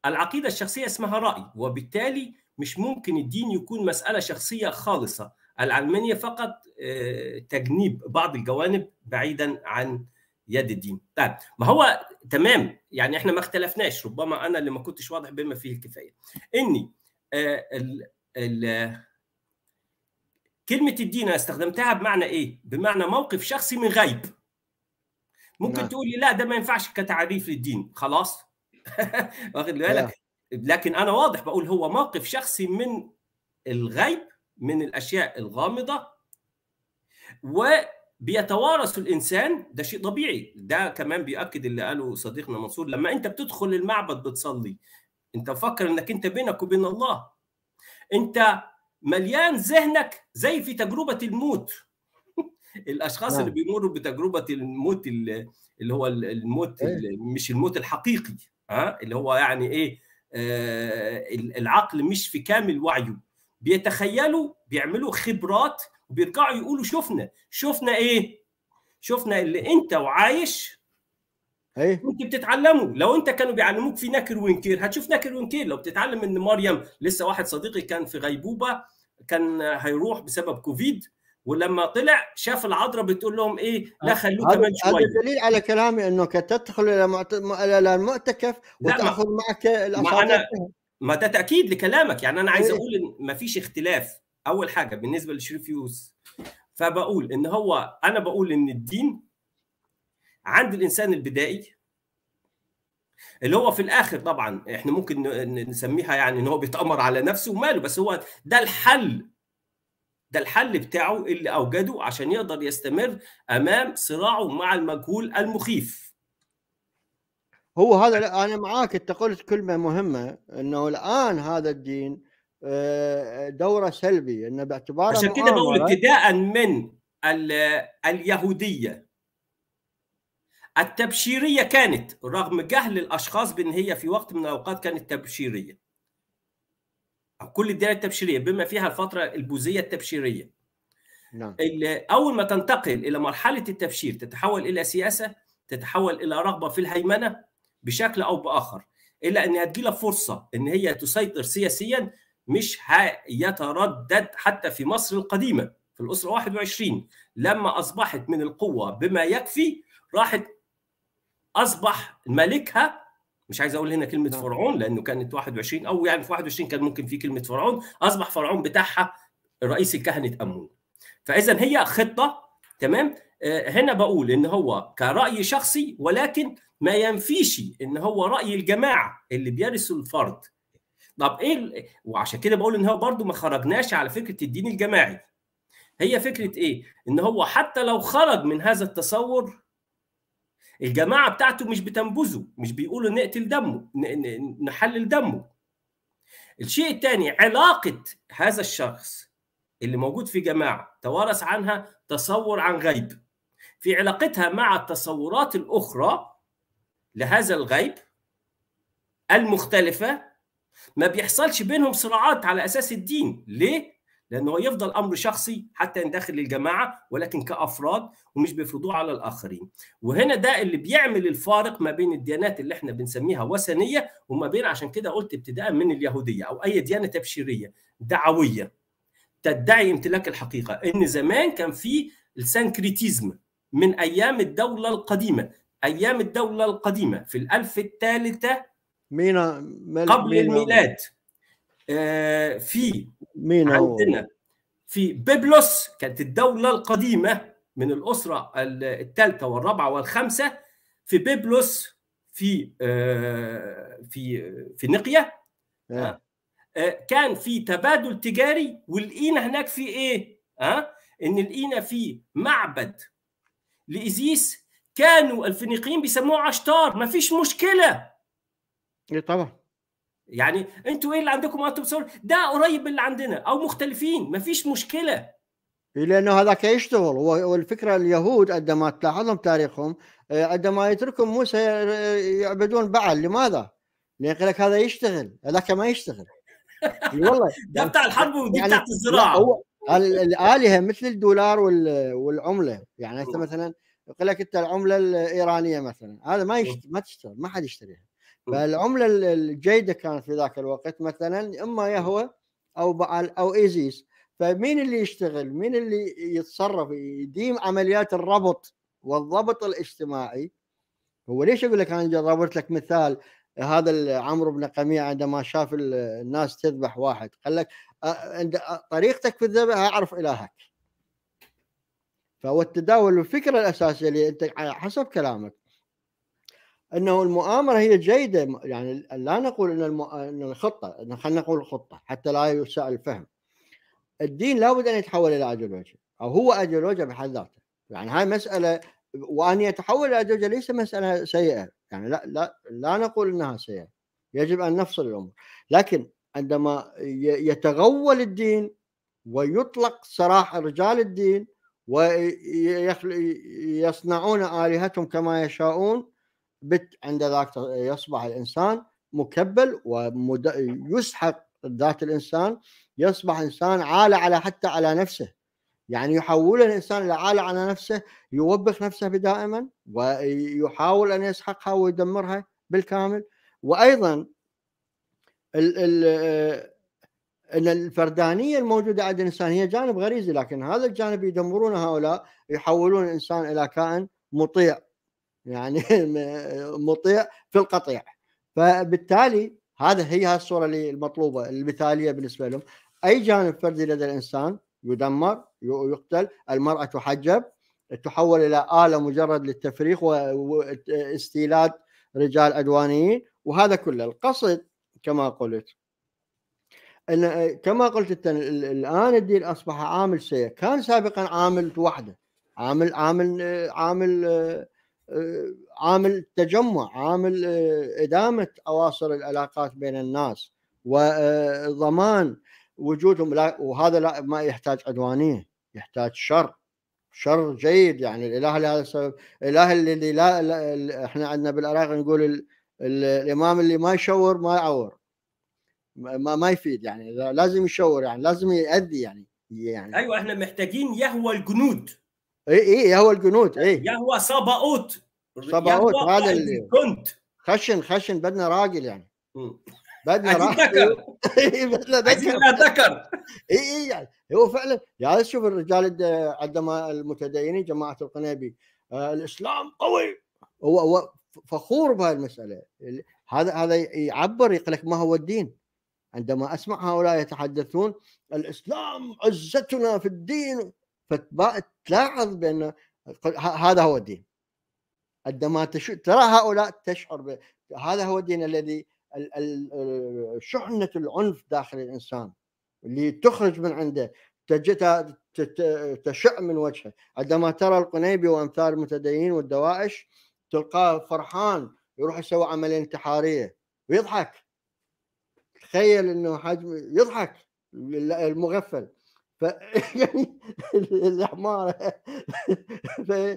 [SPEAKER 1] العقيده الشخصيه اسمها راي وبالتالي مش ممكن الدين يكون مساله شخصيه خالصه العلمانيه فقط آه، تجنيب بعض الجوانب بعيدا عن يد الدين طيب ما هو تمام يعني احنا ما اختلفناش ربما انا اللي ما كنتش واضح بما فيه الكفايه اني آه، ال ال كلمه الدين انا استخدمتها بمعنى ايه بمعنى موقف شخصي من غيب ممكن نعم. تقول لي لا ده ما ينفعش كتعريف للدين خلاص (laughs) واخد بالك لكن انا واضح بقول هو موقف شخصي من الغيب من الاشياء الغامضه وبيتوارث الانسان ده شيء طبيعي ده كمان بياكد اللي قاله صديقنا منصور لما انت بتدخل المعبد بتصلي انت مفكر انك انت بينك وبين الله انت مليان ذهنك زي في تجربه الموت (laughs) الاشخاص نعم. اللي بيمروا بتجربه الموت اللي هو الموت إيه. مش الموت الحقيقي ها اللي هو يعني ايه آه العقل مش في كامل وعيه بيتخيلوا بيعملوا خبرات وبيرجعوا يقولوا شفنا شفنا ايه شفنا اللي انت وعايش ايه انت بتتعلمه لو انت كانوا بيعلموك في نكر وانكير هتشوف نكر وانكير لو بتتعلم ان مريم لسه واحد صديقي كان في غيبوبه كان هيروح بسبب كوفيد ولما طلع شاف العذراء بتقول لهم ايه لا خلوه كمان شويه هذا
[SPEAKER 2] دليل على كلامي انه تدخل الى الى المعتكف وتاخذ معك الاساطير أنا...
[SPEAKER 1] ما ده تاكيد لكلامك يعني انا عايز إيه. اقول ان ما فيش اختلاف اول حاجه بالنسبه لشريف يوسف فبقول ان هو انا بقول ان الدين عند الانسان البدائي اللي هو في الاخر طبعا احنا ممكن نسميها يعني ان هو بيتامر على نفسه وماله بس هو ده الحل ده الحل بتاعه اللي اوجده عشان يقدر يستمر امام صراعه مع المجهول المخيف
[SPEAKER 2] هو هذا انا معاك انت قلت كلمه مهمه انه الان هذا الدين آه، دوره سلبي انه باعتباره عشان كده بقول
[SPEAKER 1] ابتداء من اليهوديه التبشيريه كانت رغم جهل الاشخاص بان هي في وقت من الاوقات كانت تبشيريه او كل الدائره التبشيريه بما فيها الفتره البوذيه التبشيريه نعم اول ما تنتقل الى مرحله التبشير تتحول الى سياسه تتحول الى رغبه في الهيمنه بشكل او باخر الا ان لها فرصه ان هي تسيطر سياسيا مش هيتردد حتى في مصر القديمه في الاسره 21 لما اصبحت من القوه بما يكفي راحت اصبح ملكها مش عايز اقول هنا كلمه نعم. فرعون لانه كانت 21 او يعني في 21 كان ممكن في كلمه فرعون اصبح فرعون بتاعها رئيس الكهنه امون فاذا هي خطه تمام آه، هنا بقول ان هو كراي شخصي ولكن ما ينفيش ان هو راي الجماعه اللي بيرثوا الفرد طب ايه وعشان كده بقول ان هو برضو ما خرجناش على فكره الدين الجماعي هي فكره ايه ان هو حتى لو خرج من هذا التصور الجماعه بتاعته مش بتنبذه مش بيقولوا نقتل دمه نحلل دمه الشيء الثاني علاقه هذا الشخص اللي موجود في جماعه توارث عنها تصور عن غيب في علاقتها مع التصورات الاخرى لهذا الغيب المختلفه ما بيحصلش بينهم صراعات على اساس الدين ليه لانه يفضل امر شخصي حتى يندخل الجماعه ولكن كافراد ومش بيفرضوه على الاخرين وهنا ده اللي بيعمل الفارق ما بين الديانات اللي احنا بنسميها وثنيه وما بين عشان كده قلت ابتداء من اليهوديه او اي ديانه تبشيريه دعويه تدعي امتلاك الحقيقه ان زمان كان في السانكريتيزم من ايام الدوله القديمه ايام الدوله القديمه في الالف الثالثه قبل الميلاد آه، في
[SPEAKER 2] مين هو؟ عندنا
[SPEAKER 1] في بيبلوس كانت الدولة القديمة من الأسرة الثالثة والرابعة والخامسة في بيبلوس في آه، في في نقية آه. آه، كان في تبادل تجاري ولقينا هناك في ايه؟ ها؟ ان لقينا في معبد لايزيس كانوا الفينيقيين بيسموه عشتار مفيش مشكلة.
[SPEAKER 2] ايه طبعا. يعني
[SPEAKER 1] انتوا ايه اللي عندكم وانتوا بتسولف ده قريب من اللي عندنا او مختلفين ما فيش مشكله
[SPEAKER 2] لانه هذاك يشتغل والفكره اليهود عندما تلاحظهم تاريخهم عندما آه، يتركهم موسى آه، يعبدون بعل لماذا؟ لان لك هذا يشتغل هذاك ما يشتغل (laughs) يعني والله ده بتاع يعني الحرب ودي يعني بتاعت الزراعه هو الالهه مثل الدولار والعمله يعني انت مثلا يقول لك انت العمله الايرانيه مثلا هذا ما يشتغل ما تشتغل ما حد يشتريها فالعمله الجيده كانت في ذاك الوقت مثلا اما يهوى او بعل او ايزيس فمين اللي يشتغل؟ مين اللي يتصرف يديم عمليات الربط والضبط الاجتماعي هو ليش اقول لك انا جربت لك مثال هذا عمرو بن قميع عندما شاف الناس تذبح واحد قال لك طريقتك في الذبح اعرف الهك فهو التداول الفكره الاساسيه اللي انت حسب كلامك انه المؤامره هي جيده يعني لا نقول ان الم... ان الخطه خلينا نقول الخطه حتى لا يساء الفهم الدين لابد ان يتحول الى ايديولوجيا او هو ايديولوجيا بحد ذاته يعني هاي مساله وان يتحول الى ايديولوجيا ليس مساله سيئه يعني لا لا لا نقول انها سيئه يجب ان نفصل الامور لكن عندما يتغول الدين ويطلق سراح رجال الدين ويصنعون الهتهم كما يشاؤون بت عند ذاك يصبح الانسان مكبل ويسحق ذات الانسان يصبح انسان عالى على حتى على نفسه يعني يحول الانسان الى عالى على نفسه يوبخ نفسه دائما ويحاول ان يسحقها ويدمرها بالكامل وايضا ال ال ان الفردانيه الموجوده عند الانسان هي جانب غريزي لكن هذا الجانب يدمرونه هؤلاء يحولون الانسان الى كائن مطيع يعني (laughs) مطيع في القطيع فبالتالي هذا هي الصوره المطلوبه المثاليه بالنسبه لهم اي جانب فردي لدى الانسان يدمر يقتل المراه تحجب تحول الى اله مجرد للتفريخ واستيلاد رجال عدوانيين وهذا كله القصد كما قلت ان كما قلت الان الدين اصبح عامل سيء كان سابقا عامل وحده عامل عامل عامل عامل تجمع عامل آه، إدامة أواصر العلاقات بين الناس وضمان آه، وجودهم وهذا ما يحتاج عدوانية يحتاج شر شر جيد يعني الاله لهذا السبب الاله اللي لا, احنا عندنا بالعراق نقول الامام اللي ما يشور ما يعور ما ما يفيد يعني لازم يشور يعني لازم يأذي يعني يعني
[SPEAKER 1] ايوه احنا محتاجين يهوى الجنود
[SPEAKER 2] اي اي يهوى الجنود اي
[SPEAKER 1] يهوى صباؤوت صبعوت هذا اللي
[SPEAKER 2] كنت خشن خشن بدنا راجل يعني بدنا راجل (laughs) إيه، بدنا ذكر اي اي إيه، يعني هو فعلا يا يعني شوف الرجال عندما المتدينين جماعه القنيبي آه الاسلام قوي هو, هو فخور بهذه المساله هذا هذا يعبر يقول لك ما هو الدين عندما اسمع هؤلاء يتحدثون الاسلام عزتنا في الدين فتلاحظ بان هذا هو الدين عندما تش... ترى هؤلاء تشعر ب... هذا هو الدين الذي شحنة العنف داخل الإنسان اللي تخرج من عنده تجد تشع من وجهه عندما ترى القنيبي وأمثال المتدينين والدواعش تلقاه فرحان يروح يسوي عملية انتحارية ويضحك تخيل انه حجم يضحك المغفل ف (laughs) يعني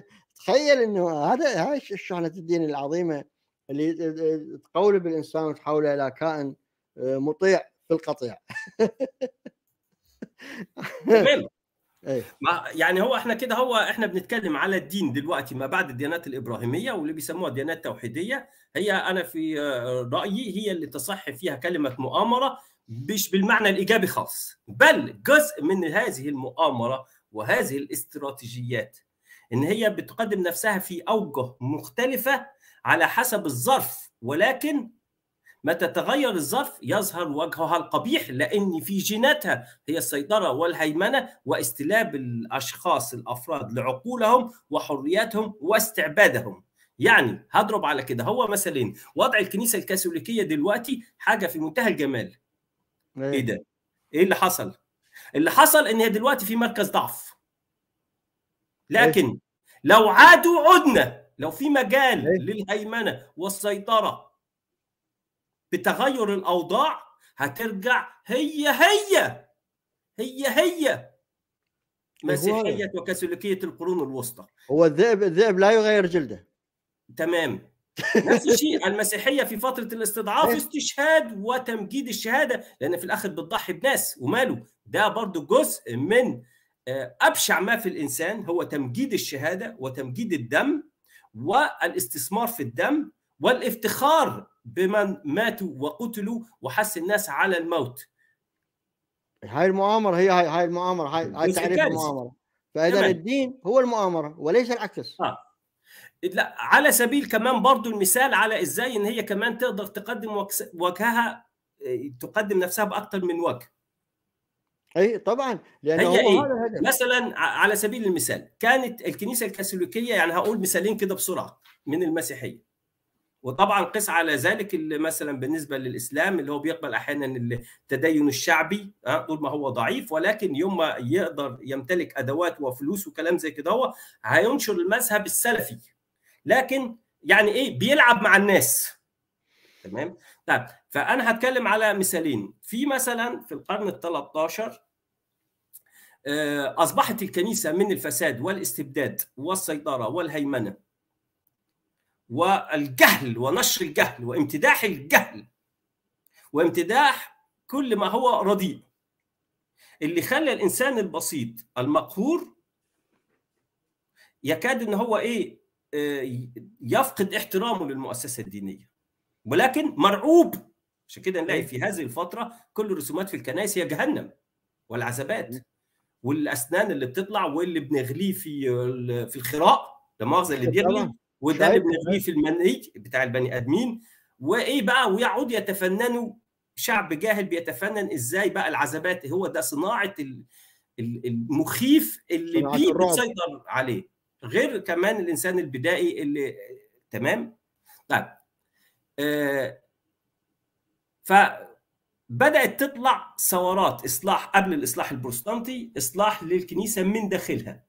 [SPEAKER 2] (laughs) تخيل انه هذا هاي الشحنه الدين العظيمه اللي تقولب بالانسان وتحوله الى كائن آه، مطيع في القطيع
[SPEAKER 1] (laughs) إيه. ما يعني هو احنا كده هو احنا بنتكلم على الدين دلوقتي ما بعد الديانات الابراهيميه واللي بيسموها ديانات توحيديه هي انا في آه، رايي هي اللي تصح فيها كلمه مؤامره مش بالمعنى الايجابي خالص بل جزء من هذه المؤامره وهذه الاستراتيجيات ان هي بتقدم نفسها في اوجه مختلفه على حسب الظرف ولكن متى تغير الظرف يظهر وجهها القبيح لان في جيناتها هي السيطره والهيمنه واستلاب الاشخاص الافراد لعقولهم وحرياتهم واستعبادهم يعني هضرب على كده هو مثلين وضع الكنيسه الكاثوليكيه دلوقتي حاجه في منتهى الجمال إيه؟, ايه ده ايه اللي حصل اللي حصل ان هي دلوقتي في مركز ضعف لكن لو عادوا عدنا لو في مجال للهيمنه والسيطره بتغير الاوضاع هترجع هي هي هي هي
[SPEAKER 2] مسيحيه
[SPEAKER 1] وكاثوليكيه القرون الوسطى
[SPEAKER 2] هو الذئب الذئب لا يغير جلده
[SPEAKER 1] تمام (laughs) نفس الشيء المسيحيه في فتره الاستضعاف استشهاد وتمجيد الشهاده لان في الاخر بتضحي بناس وماله ده برضو جزء من آه، ابشع ما في الانسان هو تمجيد الشهاده وتمجيد الدم والاستثمار في الدم والافتخار بمن ماتوا وقتلوا وحث الناس على الموت
[SPEAKER 2] هاي المؤامرة هي هاي هاي المؤامرة هاي هاي تعريف المؤامرة فإذا الدين هو المؤامرة وليس العكس آه.
[SPEAKER 1] لا على سبيل كمان برضو المثال على ازاي ان هي كمان تقدر تقدم وجهها آه، تقدم نفسها باكثر من وجه
[SPEAKER 2] اي طبعا
[SPEAKER 1] لان هي هو إيه؟ هذا الهدف مثلا على سبيل المثال كانت الكنيسه الكاثوليكيه يعني هقول مثالين كده بسرعه من المسيحيه وطبعا قس على ذلك اللي مثلا بالنسبه للاسلام اللي هو بيقبل احيانا التدين الشعبي ها طول ما هو ضعيف ولكن يوم ما يقدر يمتلك ادوات وفلوس وكلام زي كده هو هينشر المذهب السلفي لكن يعني ايه بيلعب مع الناس تمام طب فانا هتكلم على مثالين في مثلا في القرن ال 13 آه، أصبحت الكنيسة من الفساد والاستبداد والسيطرة والهيمنة والجهل ونشر الجهل وامتداح الجهل وامتداح كل ما هو رديء اللي خلى الإنسان البسيط المقهور يكاد ان هو ايه آه، يفقد احترامه للمؤسسه الدينيه ولكن مرعوب عشان كده نلاقي في هذه الفتره كل الرسومات في الكنائس هي جهنم والعزبات والاسنان اللي بتطلع واللي بنغليه في في الخراء لا مؤاخذه اللي بيغلي وده اللي بنغليه في المني بتاع البني ادمين وايه بقى ويعود يتفننوا شعب جاهل بيتفنن ازاي بقى العذبات هو ده صناعه المخيف اللي بيه بتسيطر عليه غير كمان الانسان البدائي اللي تمام طيب آه ف بدات تطلع ثورات اصلاح قبل الاصلاح البروتستانتي اصلاح للكنيسه من داخلها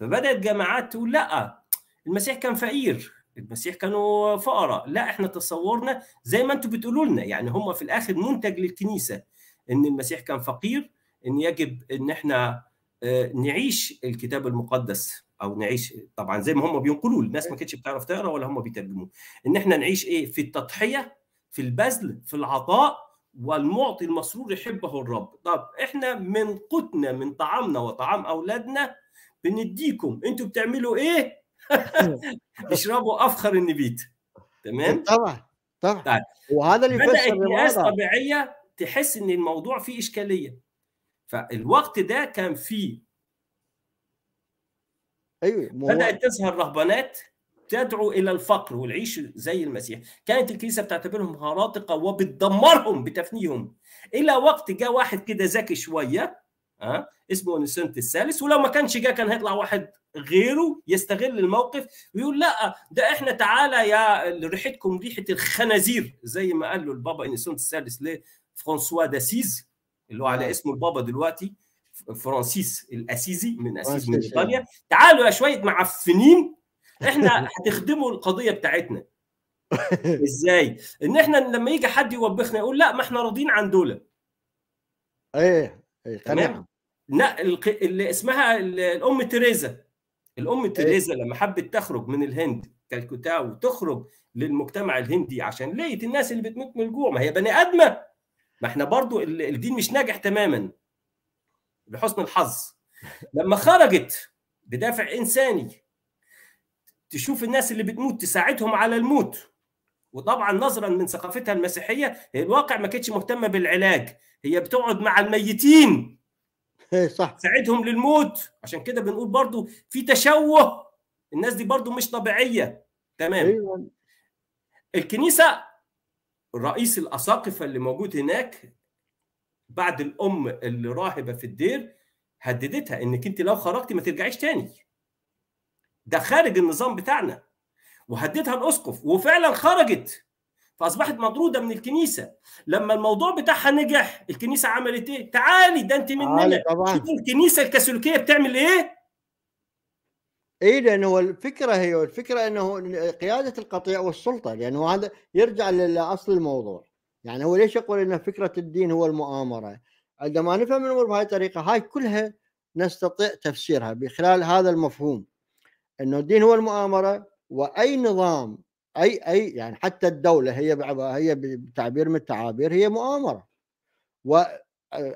[SPEAKER 1] فبدات جماعات تقول لا المسيح كان فقير المسيح كانوا فقراء لا احنا تصورنا زي ما انتم بتقولوا لنا يعني هم في الاخر منتج للكنيسه ان المسيح كان فقير ان يجب ان احنا آه، نعيش الكتاب المقدس او نعيش طبعا زي ما هم بينقلوا الناس ما كانتش بتعرف تقرا ولا هم بيترجموه ان احنا نعيش ايه في التضحيه في البذل في العطاء والمعطي المسرور يحبه الرب طب احنا من قوتنا من طعامنا وطعام اولادنا بنديكم انتوا بتعملوا ايه (laughs) اشربوا افخر النبيت تمام طبعا طبعا طيب. وهذا اللي بدات ناس طبيعيه تحس ان الموضوع فيه اشكاليه فالوقت ده كان فيه ايوه بدات تظهر رهبانات تدعو الى الفقر والعيش زي المسيح كانت الكنيسه بتعتبرهم هراطقه وبتدمرهم بتفنيهم الى وقت جاء واحد كده ذكي شويه أه؟ اسمه اونسنت الثالث ولو ما كانش جه كان هيطلع واحد غيره يستغل الموقف ويقول لا ده احنا تعالى يا ريحتكم ريحه الخنازير زي ما قال له البابا انسنت الثالث لفرانسوا داسيز اللي هو على نعم. اسمه البابا دلوقتي فرانسيس الاسيزي من اسيز من ايطاليا تعالوا يا شويه معفنين احنا هتخدموا القضيه بتاعتنا (laughs) ازاي ان احنا لما يجي حد يوبخنا يقول لا ما احنا راضيين عن دول
[SPEAKER 2] ايه ايه تمام
[SPEAKER 1] لا اللي اسمها الام تريزا الام إيه. تريزا لما حبت تخرج من الهند كالكوتا وتخرج للمجتمع الهندي عشان لقيت الناس اللي بتموت من الجوع ما هي بني ادمه ما احنا برضو الدين مش ناجح تماما لحسن الحظ لما خرجت بدافع انساني تشوف الناس اللي بتموت تساعدهم على الموت وطبعا نظرا من ثقافتها المسيحيه هي الواقع ما كانتش مهتمه بالعلاج هي بتقعد مع الميتين إيه، صح تساعدهم للموت عشان كده بنقول برضو في تشوه الناس دي برضو مش طبيعيه تمام أيوة. الكنيسه رئيس الاساقفه اللي موجود هناك بعد الام اللي راهبه في الدير هددتها انك انت لو خرجتي ما ترجعيش تاني ده خارج النظام بتاعنا وهددها الاسقف وفعلا خرجت فاصبحت مطروده من الكنيسه لما الموضوع بتاعها نجح الكنيسه عملت ايه تعالي ده انت مننا شوف الكنيسه
[SPEAKER 2] الكاثوليكيه بتعمل ايه اي لانه هو الفكره هي الفكره انه قياده القطيع والسلطه لانه هذا يرجع لاصل الموضوع يعني هو ليش يقول ان فكره الدين هو المؤامره عندما نفهم الامور بهذه الطريقه هاي كلها نستطيع تفسيرها بخلال هذا المفهوم انه الدين هو المؤامره واي نظام اي اي يعني حتى الدوله هي هي بتعبير من التعابير هي مؤامره و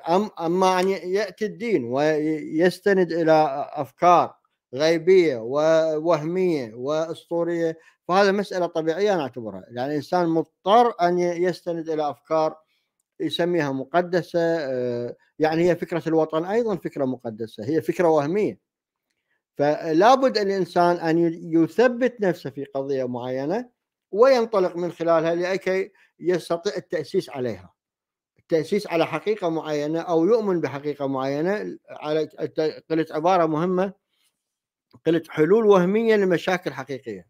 [SPEAKER 2] أم اما ان ياتي الدين ويستند الى افكار غيبيه ووهميه واسطوريه فهذا مساله طبيعيه انا اعتبرها يعني الانسان مضطر ان يستند الى افكار يسميها مقدسه آه، يعني هي فكره الوطن ايضا فكره مقدسه هي فكره وهميه فلا بد الانسان ان يثبت نفسه في قضيه معينه وينطلق من خلالها لكي يستطيع التاسيس عليها التاسيس على حقيقه معينه او يؤمن بحقيقه معينه على قلت عباره مهمه قلت حلول وهميه لمشاكل حقيقيه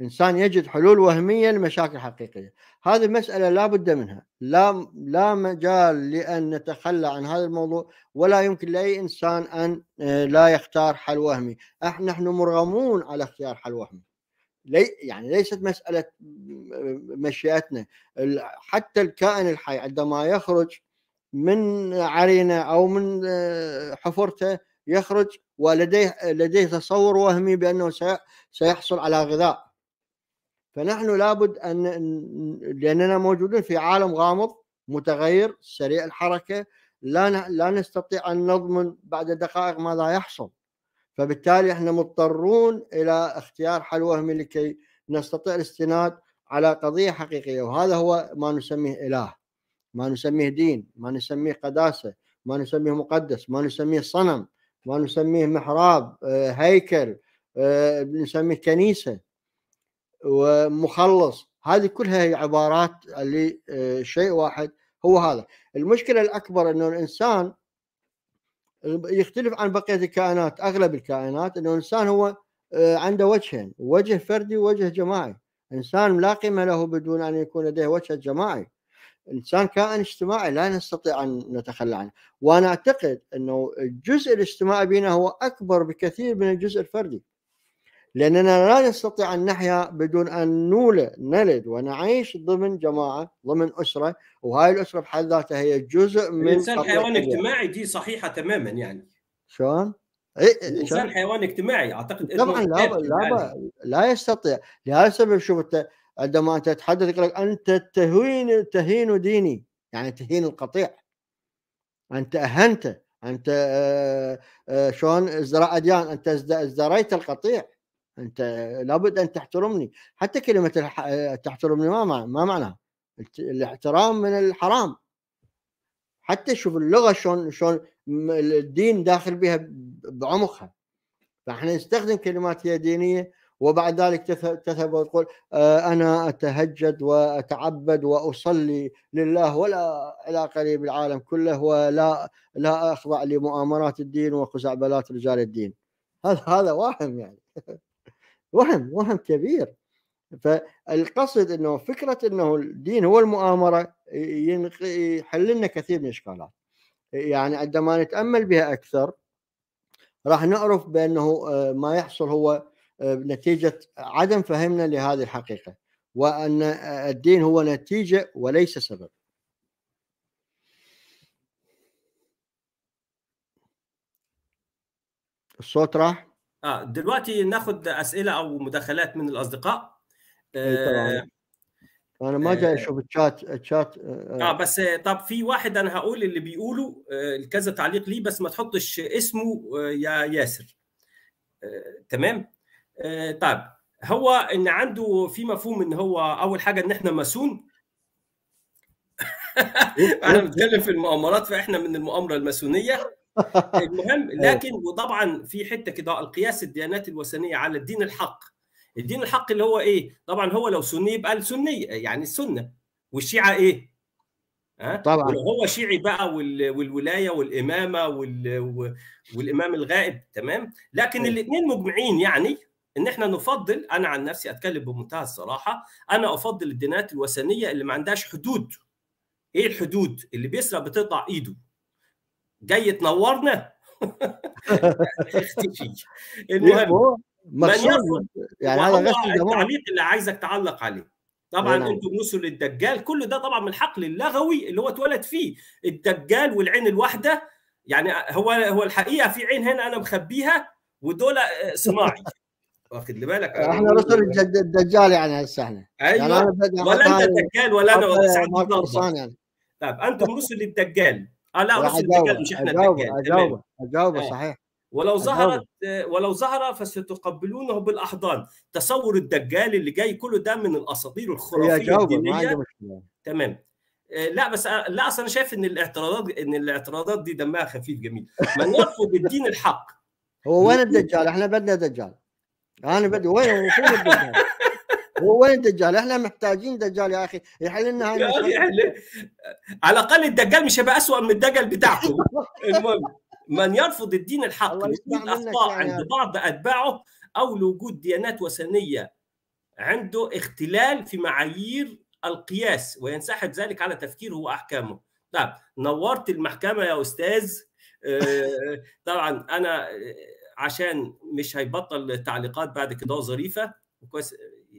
[SPEAKER 2] الانسان يجد حلول وهميه لمشاكل حقيقيه هذه مساله لا بد منها لا لا مجال لان نتخلى عن هذا الموضوع ولا يمكن لاي انسان ان آه، لا يختار حل وهمي احنا نحن مرغمون على اختيار حل وهمي لي يعني ليست مساله آه، مشيئتنا حتى الكائن الحي عندما يخرج من عرينه او من آه، حفرته يخرج ولديه لديه تصور وهمي بانه سيحصل على غذاء فنحن لابد ان لاننا موجودين في عالم غامض متغير سريع الحركه لا لا نستطيع ان نضمن بعد دقائق ماذا يحصل فبالتالي احنا مضطرون الى اختيار حل وهمي لكي نستطيع الاستناد على قضيه حقيقيه وهذا هو ما نسميه اله ما نسميه دين ما نسميه قداسه ما نسميه مقدس ما نسميه صنم ما نسميه محراب آه، هيكل آه، نسميه كنيسه ومخلص هذه كلها هي عبارات لشيء آه، واحد هو هذا المشكلة الأكبر أنه الإنسان يختلف عن بقية الكائنات أغلب الكائنات أنه الإنسان هو آه، عنده وجهين وجه فردي ووجه جماعي إنسان لا قيمة له بدون أن يكون لديه وجه جماعي إنسان كائن اجتماعي لا نستطيع أن نتخلى عنه وأنا أعتقد أنه الجزء الاجتماعي بينا هو أكبر بكثير من الجزء الفردي لأننا لا نستطيع أن نحيا بدون أن نولد نلد ونعيش ضمن جماعة ضمن أسرة وهاي الأسرة بحد ذاتها هي جزء من الإنسان حيوان اجتماعي
[SPEAKER 1] دي صحيحة تماما يعني
[SPEAKER 2] شلون؟ إيه، إيه، الإنسان
[SPEAKER 1] حيوان اجتماعي أعتقد طبعا لا لا,
[SPEAKER 2] لا يستطيع لهذا السبب شوف أنت عندما أنت تتحدث يقول لك أنت تهين تهين ديني يعني تهين القطيع أنت أهنته أنت آه، آه، شلون ازدراء أديان أنت ازدريت القطيع انت لابد ان تحترمني حتى كلمه الح... تحترمني ما ما معناها الاحترام من الحرام حتى شوف اللغه شلون شلون الدين داخل بها بعمقها فاحنا نستخدم كلمات هي دينيه وبعد ذلك تذهب وتقول آه، انا اتهجد واتعبد واصلي لله ولا علاقه لي بالعالم كله ولا لا اخضع لمؤامرات الدين وخزعبلات رجال الدين هذا هذا واهم يعني (laughs) وهم وهم كبير فالقصد انه فكره انه الدين هو المؤامره يحل لنا كثير من الاشكالات يعني عندما نتامل بها اكثر راح نعرف بانه آه، ما يحصل هو آه، نتيجه عدم فهمنا لهذه الحقيقه وان آه، الدين هو نتيجه وليس سبب الصوت راح
[SPEAKER 1] اه دلوقتي ناخد اسئله او مداخلات من الاصدقاء آه
[SPEAKER 2] انا ما جاي آه، اشوف الشات الشات آه, اه, آه،
[SPEAKER 1] بس آه، طب في واحد انا هقول اللي بيقوله آه كذا تعليق ليه بس ما تحطش اسمه آه يا ياسر آه تمام آه طيب هو ان عنده في مفهوم ان هو اول حاجه ان احنا ماسون (laughs) إيه، انا إيه. بتكلم في المؤامرات فاحنا من المؤامره الماسونيه المهم (laughs) إيه. لكن وطبعا في حته كده القياس الديانات الوثنيه على الدين الحق الدين الحق اللي هو ايه طبعا هو لو سني يبقى السني يعني السنه والشيعه ايه ها طبعا هو شيعي بقى والولايه والامامه وال... والامام الغائب تمام لكن إيه. الاثنين مجمعين يعني ان احنا نفضل انا عن نفسي اتكلم بمنتهى الصراحه انا افضل الديانات الوثنيه اللي ما عندهاش حدود ايه الحدود اللي بيسرق بتقطع ايده جاي تنورنا اختفي (laughs) المهم إيه، من يصل يعني هذا التعليق اللي عايزك تعلق عليه طبعا نعم. انتم نسوا للدجال كل ده طبعا من الحقل اللغوي اللي هو اتولد فيه الدجال والعين الواحده يعني هو هو الحقيقه في عين هنا انا مخبيها ودول آه، صناعي (laughs) واخد لي بالك احنا رسل
[SPEAKER 2] الدجال يعني هسه احنا يعني ايوه يعني ولا انت دجال ولا انا ولا سعد
[SPEAKER 1] يعني طب انتم رسل للدجال اه لا بس الدجال مش احنا اجاوبه اجاوبه
[SPEAKER 2] اجاوبه آه. صحيح
[SPEAKER 1] ولو ظهرت ولو ظهر فستقبلونه بالاحضان تصور الدجال اللي جاي كله ده من الاساطير الخرافيه الدينيه تمام آه، لا بس آه، لا اصل انا شايف ان الاعتراضات ان الاعتراضات دي دمها خفيف جميل
[SPEAKER 2] من يرفض الدين الحق هو وين الدجال احنا بدنا دجال انا بدي وين فين الدجال (laughs) هو وين الدجال؟ احنا محتاجين دجال يا اخي يحل لنا هاي على
[SPEAKER 1] الاقل الدجال مش هيبقى اسوء من الدجل بتاعكم (laughs) المهم من يرفض الدين الحق من اخطاء عند بعض اتباعه او لوجود ديانات وثنيه عنده اختلال في معايير القياس وينسحب ذلك على تفكيره واحكامه. طب نورت المحكمه يا استاذ آه، طبعا انا آه، عشان مش هيبطل تعليقات بعد كده ظريفه كويس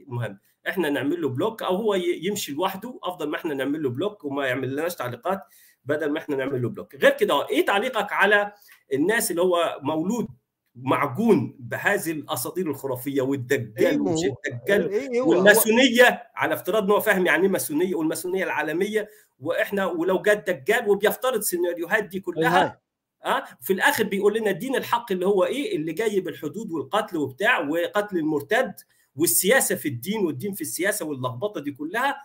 [SPEAKER 1] المهم احنا نعمل له بلوك او هو يمشي لوحده افضل ما احنا نعمل له بلوك وما يعمل لناش تعليقات بدل ما احنا نعمل له بلوك غير كده ايه تعليقك على الناس اللي هو مولود معجون بهذه الاساطير الخرافيه والدجال إيه، ومش الدجال إيه، إيه، والماسونيه على افتراض ان هو فاهم يعني ايه ماسونيه والماسونيه العالميه واحنا ولو جاء دجال وبيفترض السيناريوهات دي كلها اه في الاخر بيقول لنا الدين الحق اللي هو ايه اللي جاي بالحدود والقتل وبتاع وقتل المرتد والسياسه في الدين والدين في السياسه واللخبطه دي كلها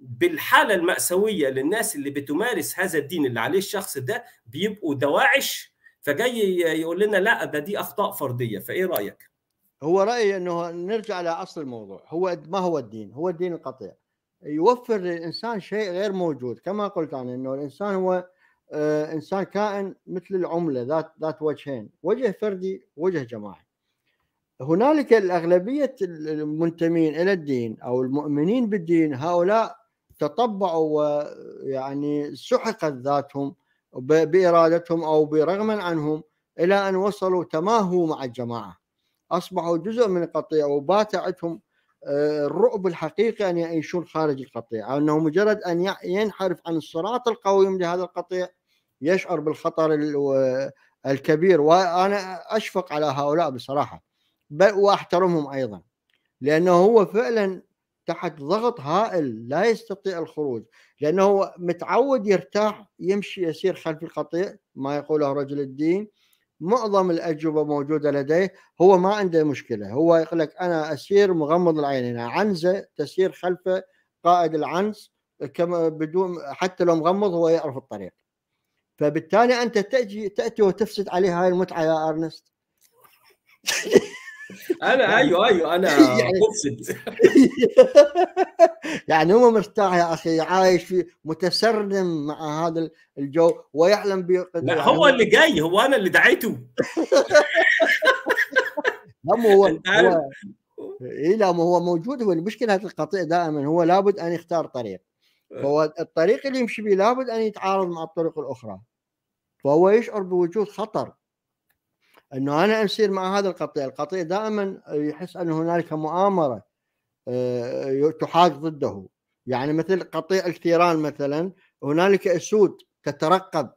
[SPEAKER 1] بالحاله الماساويه للناس اللي بتمارس هذا الدين اللي عليه الشخص ده بيبقوا دواعش فجاي يقول لنا لا ده دي اخطاء فرديه فايه رايك؟
[SPEAKER 2] هو رايي انه نرجع لاصل الموضوع هو ما هو الدين؟ هو الدين القطيع يوفر للانسان شيء غير موجود كما قلت انا انه الانسان هو آه، انسان كائن مثل العمله ذات ذات وجهين وجه فردي وجه جماعي هنالك الأغلبية المنتمين إلى الدين أو المؤمنين بالدين هؤلاء تطبعوا ويعني سحقت ذاتهم بإرادتهم أو برغما عنهم إلى أن وصلوا تماهوا مع الجماعة أصبحوا جزء من القطيع وبات عندهم الرعب آه، الحقيقي أن يعيشون خارج القطيع أو أنه مجرد أن ينحرف عن الصراط القويم لهذا القطيع يشعر بالخطر الكبير وأنا أشفق على هؤلاء بصراحة بل واحترمهم ايضا لانه هو فعلا تحت ضغط هائل لا يستطيع الخروج لانه هو متعود يرتاح يمشي يسير خلف القطيع ما يقوله رجل الدين معظم الاجوبه موجوده لديه هو ما عنده مشكله هو يقول لك انا اسير مغمض العينين عنزه تسير خلفه قائد العنز كما بدون حتى لو مغمض هو يعرف الطريق فبالتالي انت تاتي تاتي وتفسد عليه هاي المتعه يا ارنست
[SPEAKER 1] (laughs) انا يعني ايوه ايوه انا (laughs) يعني مفسد
[SPEAKER 2] (laughs) يعني هو مرتاح يا اخي عايش في متسرم مع هذا الجو ويعلم ب لا يعني هو اللي جاي هو انا اللي دعيته هم (laughs) هو, هو اي لا هو موجود هو المشكله هذا القطيع دائما هو لابد ان يختار طريق فهو الطريق اللي يمشي به لابد ان يتعارض مع الطرق الاخرى فهو يشعر بوجود خطر انه انا اصير مع هذا القطيع، القطيع دائما يحس ان هنالك مؤامره آه، تحاك ضده، يعني مثل قطيع الثيران مثلا هنالك اسود تترقب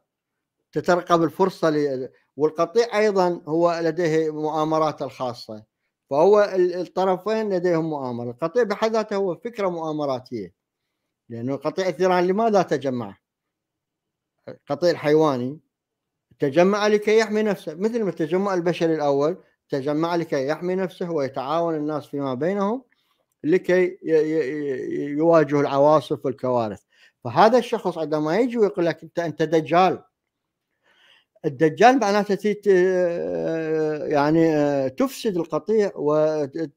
[SPEAKER 2] تترقب الفرصه ل... والقطيع ايضا هو لديه مؤامراته الخاصه فهو الطرفين لديهم مؤامره، القطيع بحد ذاته هو فكره مؤامراتيه لانه قطيع الثيران لماذا تجمع؟ قطيع الحيواني تجمع لكي يحمي نفسه مثل ما التجمع البشري الأول تجمع لكي يحمي نفسه ويتعاون الناس فيما بينهم لكي يواجهوا العواصف والكوارث فهذا الشخص عندما يجي ويقول لك انت انت دجال الدجال معناته يعني تفسد القطيع و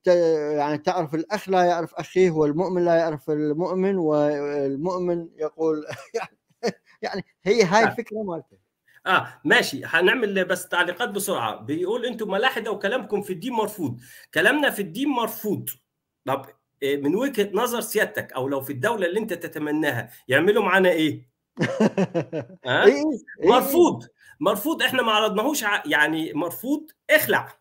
[SPEAKER 2] يعني تعرف الاخ لا يعرف اخيه والمؤمن لا يعرف المؤمن والمؤمن يقول (laughs) يعني هي هاي نعم. الفكره مالته
[SPEAKER 1] اه ماشي هنعمل بس تعليقات بسرعه بيقول انتم ملاحده وكلامكم في الدين مرفوض كلامنا في الدين مرفوض طب آه، من وجهه نظر سيادتك او لو في الدوله اللي انت تتمناها يعملوا معانا ايه؟ (laughs) آه؟ إيه؟ إيه؟ مرفوض مرفوض احنا ما عرضناهوش ع... يعني مرفوض اخلع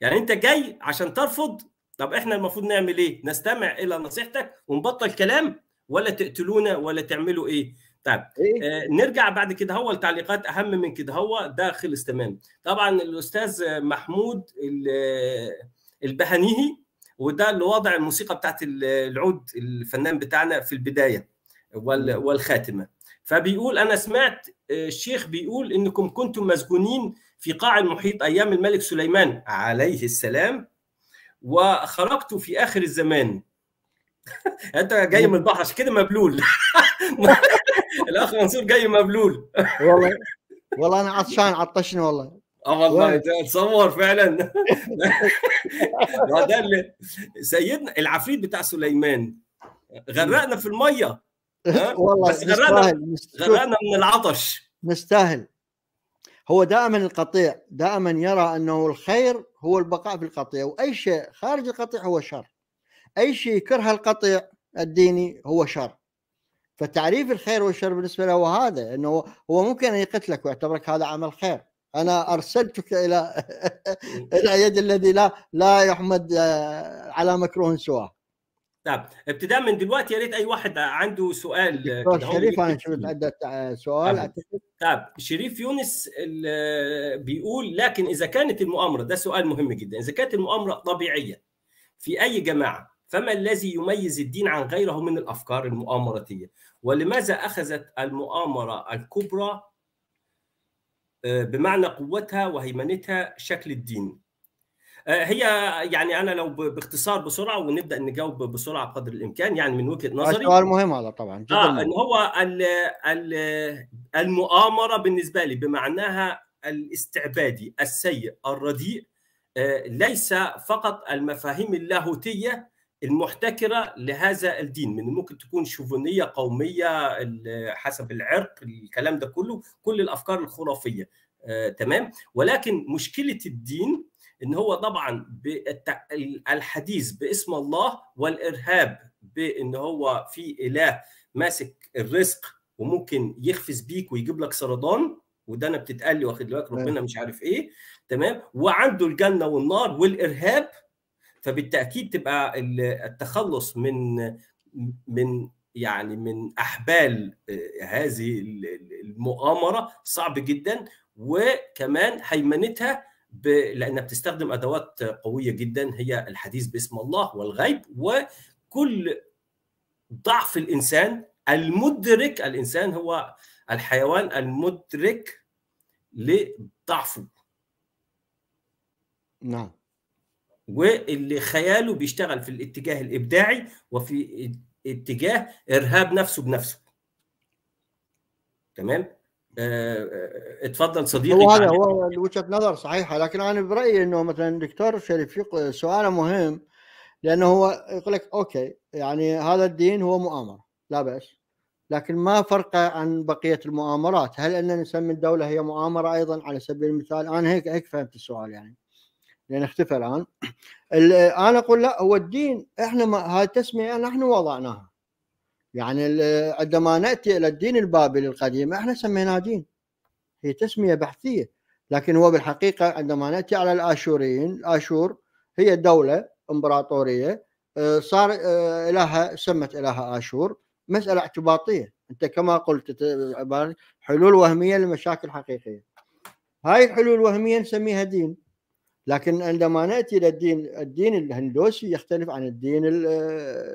[SPEAKER 1] يعني انت جاي عشان ترفض طب احنا المفروض نعمل ايه؟ نستمع الى نصيحتك ونبطل كلام ولا تقتلونا ولا تعملوا ايه؟ طيب إيه؟ آه، نرجع بعد كده هو التعليقات اهم من كده هو ده خلص تمام طبعا الاستاذ محمود البهنيهي وده اللي وضع الموسيقى بتاعت العود الفنان بتاعنا في البدايه والخاتمه فبيقول انا سمعت آه، الشيخ بيقول انكم كنتم مسجونين في قاع المحيط ايام الملك سليمان عليه السلام وخرجت في اخر الزمان (laughs) انت جاي من البحر عشان كده مبلول
[SPEAKER 2] (laughs) (laughs) الاخ منصور جاي مبلول والله والله انا عطشان عطشني والله
[SPEAKER 1] اه والله تصور فعلا (laughs) اللي سيدنا العفريت بتاع سليمان غرقنا في الميه
[SPEAKER 2] (laughs) والله بس غرقنا غرقنا من العطش مستاهل هو دائما القطيع دائما يرى انه الخير هو البقاء في القطيع واي شيء خارج القطيع هو شر اي شيء يكره القطيع الديني هو شر فتعريف الخير والشر بالنسبه له هو هذا انه هو ممكن ان يقتلك ويعتبرك هذا عمل خير انا ارسلتك الى (laughs) الى يد الذي لا لا يحمد آه، على مكروه سواه
[SPEAKER 1] طيب ابتداء من دلوقتي يا ريت اي واحد عنده سؤال شريف انا شفت
[SPEAKER 2] عده آه، سؤال نعم.
[SPEAKER 1] طيب شريف يونس آه، بيقول لكن اذا كانت المؤامره ده سؤال مهم جدا اذا كانت المؤامره طبيعيه في اي جماعه فما الذي يميز الدين عن غيره من الافكار المؤامراتيه ولماذا أخذت المؤامرة الكبرى آه، بمعنى قوتها وهيمنتها شكل الدين آه، هي يعني انا لو باختصار بسرعه ونبدا نجاوب بسرعه قدر الامكان يعني من وجهه نظري سؤال
[SPEAKER 2] مهم هذا طبعا جدا آه ان
[SPEAKER 1] هو الـ الـ المؤامره بالنسبه لي بمعناها الاستعبادي السيء الرديء آه، ليس فقط المفاهيم اللاهوتيه المحتكره لهذا الدين من ممكن تكون شوفونيه قوميه حسب العرق الكلام ده كله كل الافكار الخرافيه آه، تمام ولكن مشكله الدين ان هو طبعا الحديث باسم الله والارهاب بان هو في اله ماسك الرزق وممكن يخفز بيك ويجيب لك سرطان وده انا بتتقال لي واخد بالك ربنا مش عارف ايه تمام وعنده الجنه والنار والارهاب فبالتاكيد تبقى التخلص من من يعني من احبال آه، هذه المؤامره صعب جدا وكمان هيمنتها ب... لانها بتستخدم ادوات قويه جدا هي الحديث باسم الله والغيب وكل ضعف الانسان المدرك الانسان هو الحيوان المدرك لضعفه نعم واللي خياله بيشتغل في الاتجاه الابداعي وفي اتجاه ارهاب نفسه بنفسه تمام آه، آه، اتفضل صديقي هو هذا هو
[SPEAKER 2] وجهه نظر صحيحه لكن انا برايي انه مثلا الدكتور شريف سؤاله مهم لانه هو يقول لك اوكي يعني هذا الدين هو مؤامره لا باس لكن ما فرقه عن بقيه المؤامرات هل اننا نسمي الدوله هي مؤامره ايضا على سبيل المثال انا هيك هيك فهمت السؤال يعني لان اختفى الان (clears throat) آه، انا اقول لا هو الدين احنا ما هاي التسميه نحن وضعناها يعني عندما ناتي الى الدين البابلي القديم احنا سميناه دين هي تسميه بحثيه لكن هو بالحقيقه عندما ناتي على الاشوريين الاشور هي دوله امبراطوريه آه، صار آه، الها سمت الها اشور مساله اعتباطيه انت كما قلت حلول وهميه لمشاكل حقيقيه هاي الحلول الوهميه نسميها دين لكن عندما ناتي الى الدين الدين الهندوسي يختلف عن الدين آه،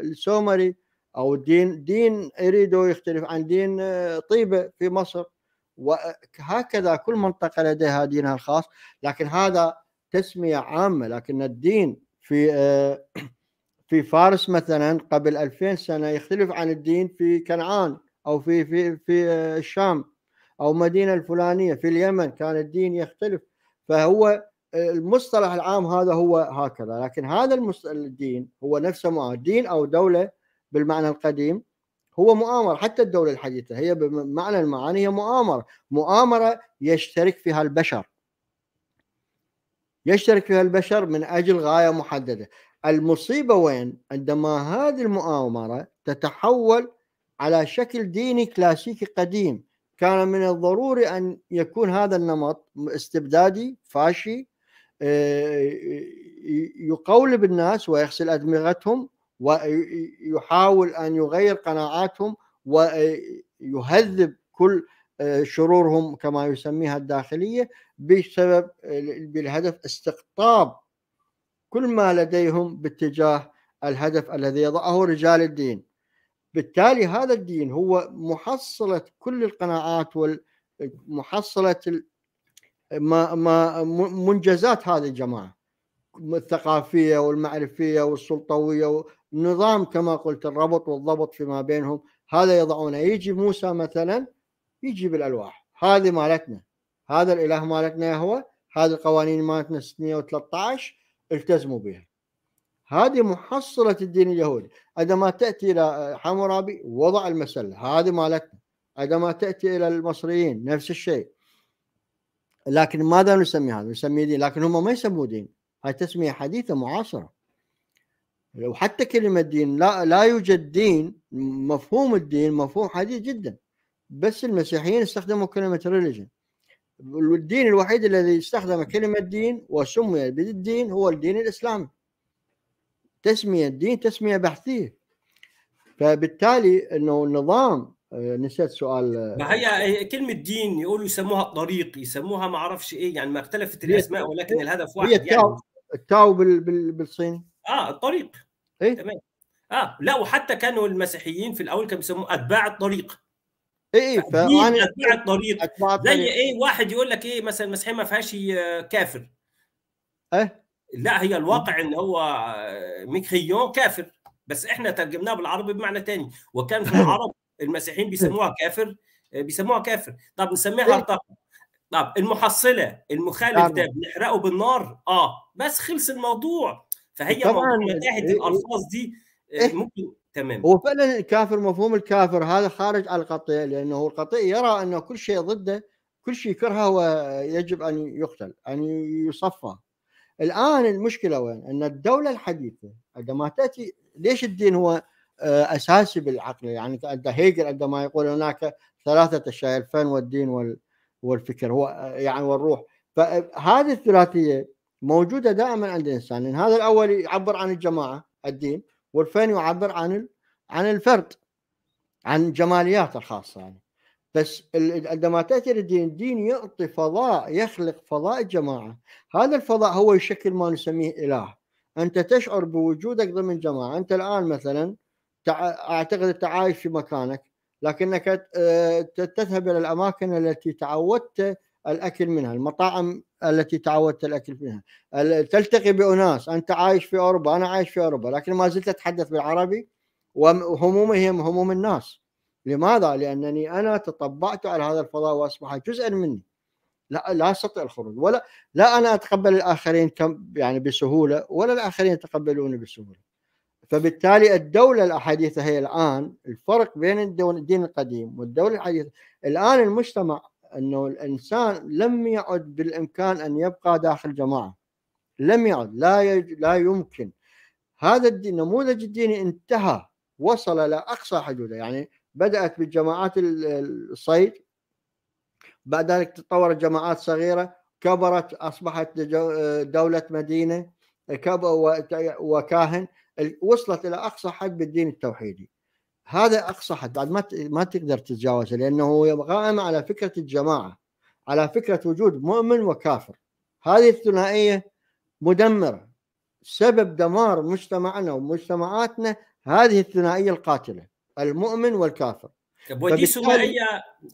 [SPEAKER 2] السومري او الدين دين اريدو يختلف عن دين آه، طيبه في مصر وهكذا كل منطقه لديها دينها الخاص لكن هذا تسميه عامه لكن الدين في آه، (clears throat) في فارس مثلا قبل 2000 سنه يختلف عن الدين في كنعان او في في في الشام او مدينه الفلانيه في اليمن كان الدين يختلف فهو المصطلح العام هذا هو هكذا لكن هذا الدين هو نفسه مؤامر دين او دوله بالمعنى القديم هو مؤامرة حتى الدولة الحديثة هي بمعنى المعاني هي مؤامرة مؤامرة يشترك فيها البشر يشترك فيها البشر من أجل غاية محددة المصيبة وين عندما هذه المؤامرة تتحول على شكل ديني كلاسيكي قديم كان من الضروري أن يكون هذا النمط استبدادي فاشي آه، يقولب الناس ويغسل أدمغتهم ويحاول أن يغير قناعاتهم ويهذب كل آه، شرورهم كما يسميها الداخلية بسبب بالهدف استقطاب كل ما لديهم باتجاه الهدف الذي يضعه رجال الدين بالتالي هذا الدين هو محصلة كل القناعات ومحصلة ما ما منجزات هذه الجماعه الثقافيه والمعرفيه والسلطويه نظام كما قلت الربط والضبط فيما بينهم هذا يضعونه يجي موسى مثلا يجي بالالواح هذه مالتنا هذا الاله مالتنا هو هذه القوانين مالتنا 613 التزموا بها هذه محصلة الدين اليهودي عندما تأتي إلى حمورابي وضع المسلة هذه مالتنا عندما تأتي إلى المصريين نفس الشيء لكن ماذا نسمي هذا؟ نسميه دين لكن هم ما يسموه دين هاي تسمية حديثة معاصرة وحتى كلمة دين لا لا يوجد دين مفهوم الدين مفهوم حديث جدا بس المسيحيين استخدموا كلمة ريليجن الدين الوحيد الذي استخدم كلمة دين وسمي بالدين هو الدين الإسلامي تسمية الدين تسمية بحثية فبالتالي أنه النظام آه، نسيت سؤال آه، ما
[SPEAKER 1] هي كلمه دين يقولوا يسموها الطريق يسموها ما اعرفش ايه يعني ما اختلفت الاسماء ولكن الهدف واحد هي يعني. التاو يعني.
[SPEAKER 2] التاو بال بال بالصيني
[SPEAKER 1] اه الطريق ايه تمام اه لا وحتى كانوا المسيحيين في الاول كانوا بيسموه اتباع الطريق ايه, إيه، فانا اتباع الطريق أتباع زي ايه واحد يقول لك ايه مثلا المسيحيه ما فيهاش آه، كافر ايه لا هي الواقع ان هو ميكريون كافر بس احنا ترجمناه بالعربي بمعنى تاني وكان في العرب (laughs) المسيحيين بيسموها كافر آه، بيسموها كافر طب نسميها ارطغرل إيه؟ طب المحصله المخالف ده بنحرقه بالنار اه بس خلص الموضوع فهي طبعا متاحه إيه، إيه؟ الالفاظ دي آه، ممكن تمام هو
[SPEAKER 2] فعلا الكافر مفهوم الكافر هذا خارج على القطيع لانه القطيع يرى انه كل شيء ضده كل شيء يكرهه يجب ان يقتل ان يصفى الان المشكله وين؟ ان الدوله الحديثه عندما تاتي ليش الدين هو آه، اساسي بالعقل يعني عند هيجل عندما يقول هناك ثلاثه اشياء الفن والدين والفكر هو آه، يعني والروح فهذه الثلاثيه موجوده دائما عند الانسان لان هذا الاول يعبر عن الجماعه الدين والفن يعبر عن عن الفرد عن جمالياته الخاصه يعني بس عندما تاتي للدين الدين يعطي فضاء يخلق فضاء الجماعه هذا الفضاء هو يشكل ما نسميه اله انت تشعر بوجودك ضمن جماعه انت الان مثلا اعتقد انت عايش في مكانك لكنك تذهب الى الاماكن التي تعودت الاكل منها، المطاعم التي تعودت الاكل منها، تلتقي باناس، انت عايش في اوروبا، انا عايش في اوروبا، لكن ما زلت اتحدث بالعربي وهمومهم هموم الناس. لماذا؟ لانني انا تطبعت على هذا الفضاء واصبح جزءا مني. لا لا استطيع الخروج ولا لا انا اتقبل الاخرين كم يعني بسهوله ولا الاخرين يتقبلوني بسهوله. فبالتالي الدولة الأحاديثة هي الآن الفرق بين الدين القديم والدولة الحديثة الآن المجتمع أنه الإنسان لم يعد بالإمكان أن يبقى داخل جماعة لم يعد لا يج... لا يمكن هذا الدين النموذج الديني انتهى وصل إلى أقصى حدوده يعني بدأت بالجماعات الصيد بعد ذلك تطورت جماعات صغيرة كبرت أصبحت دولة مدينة وكاهن وصلت الى اقصى حد بالدين التوحيدي هذا اقصى حد بعد ما ما تقدر تتجاوزه لانه قائم على فكره الجماعه على فكره وجود مؤمن وكافر هذه الثنائيه مدمره سبب دمار مجتمعنا ومجتمعاتنا هذه الثنائيه القاتله المؤمن والكافر
[SPEAKER 1] ودي ثنائيه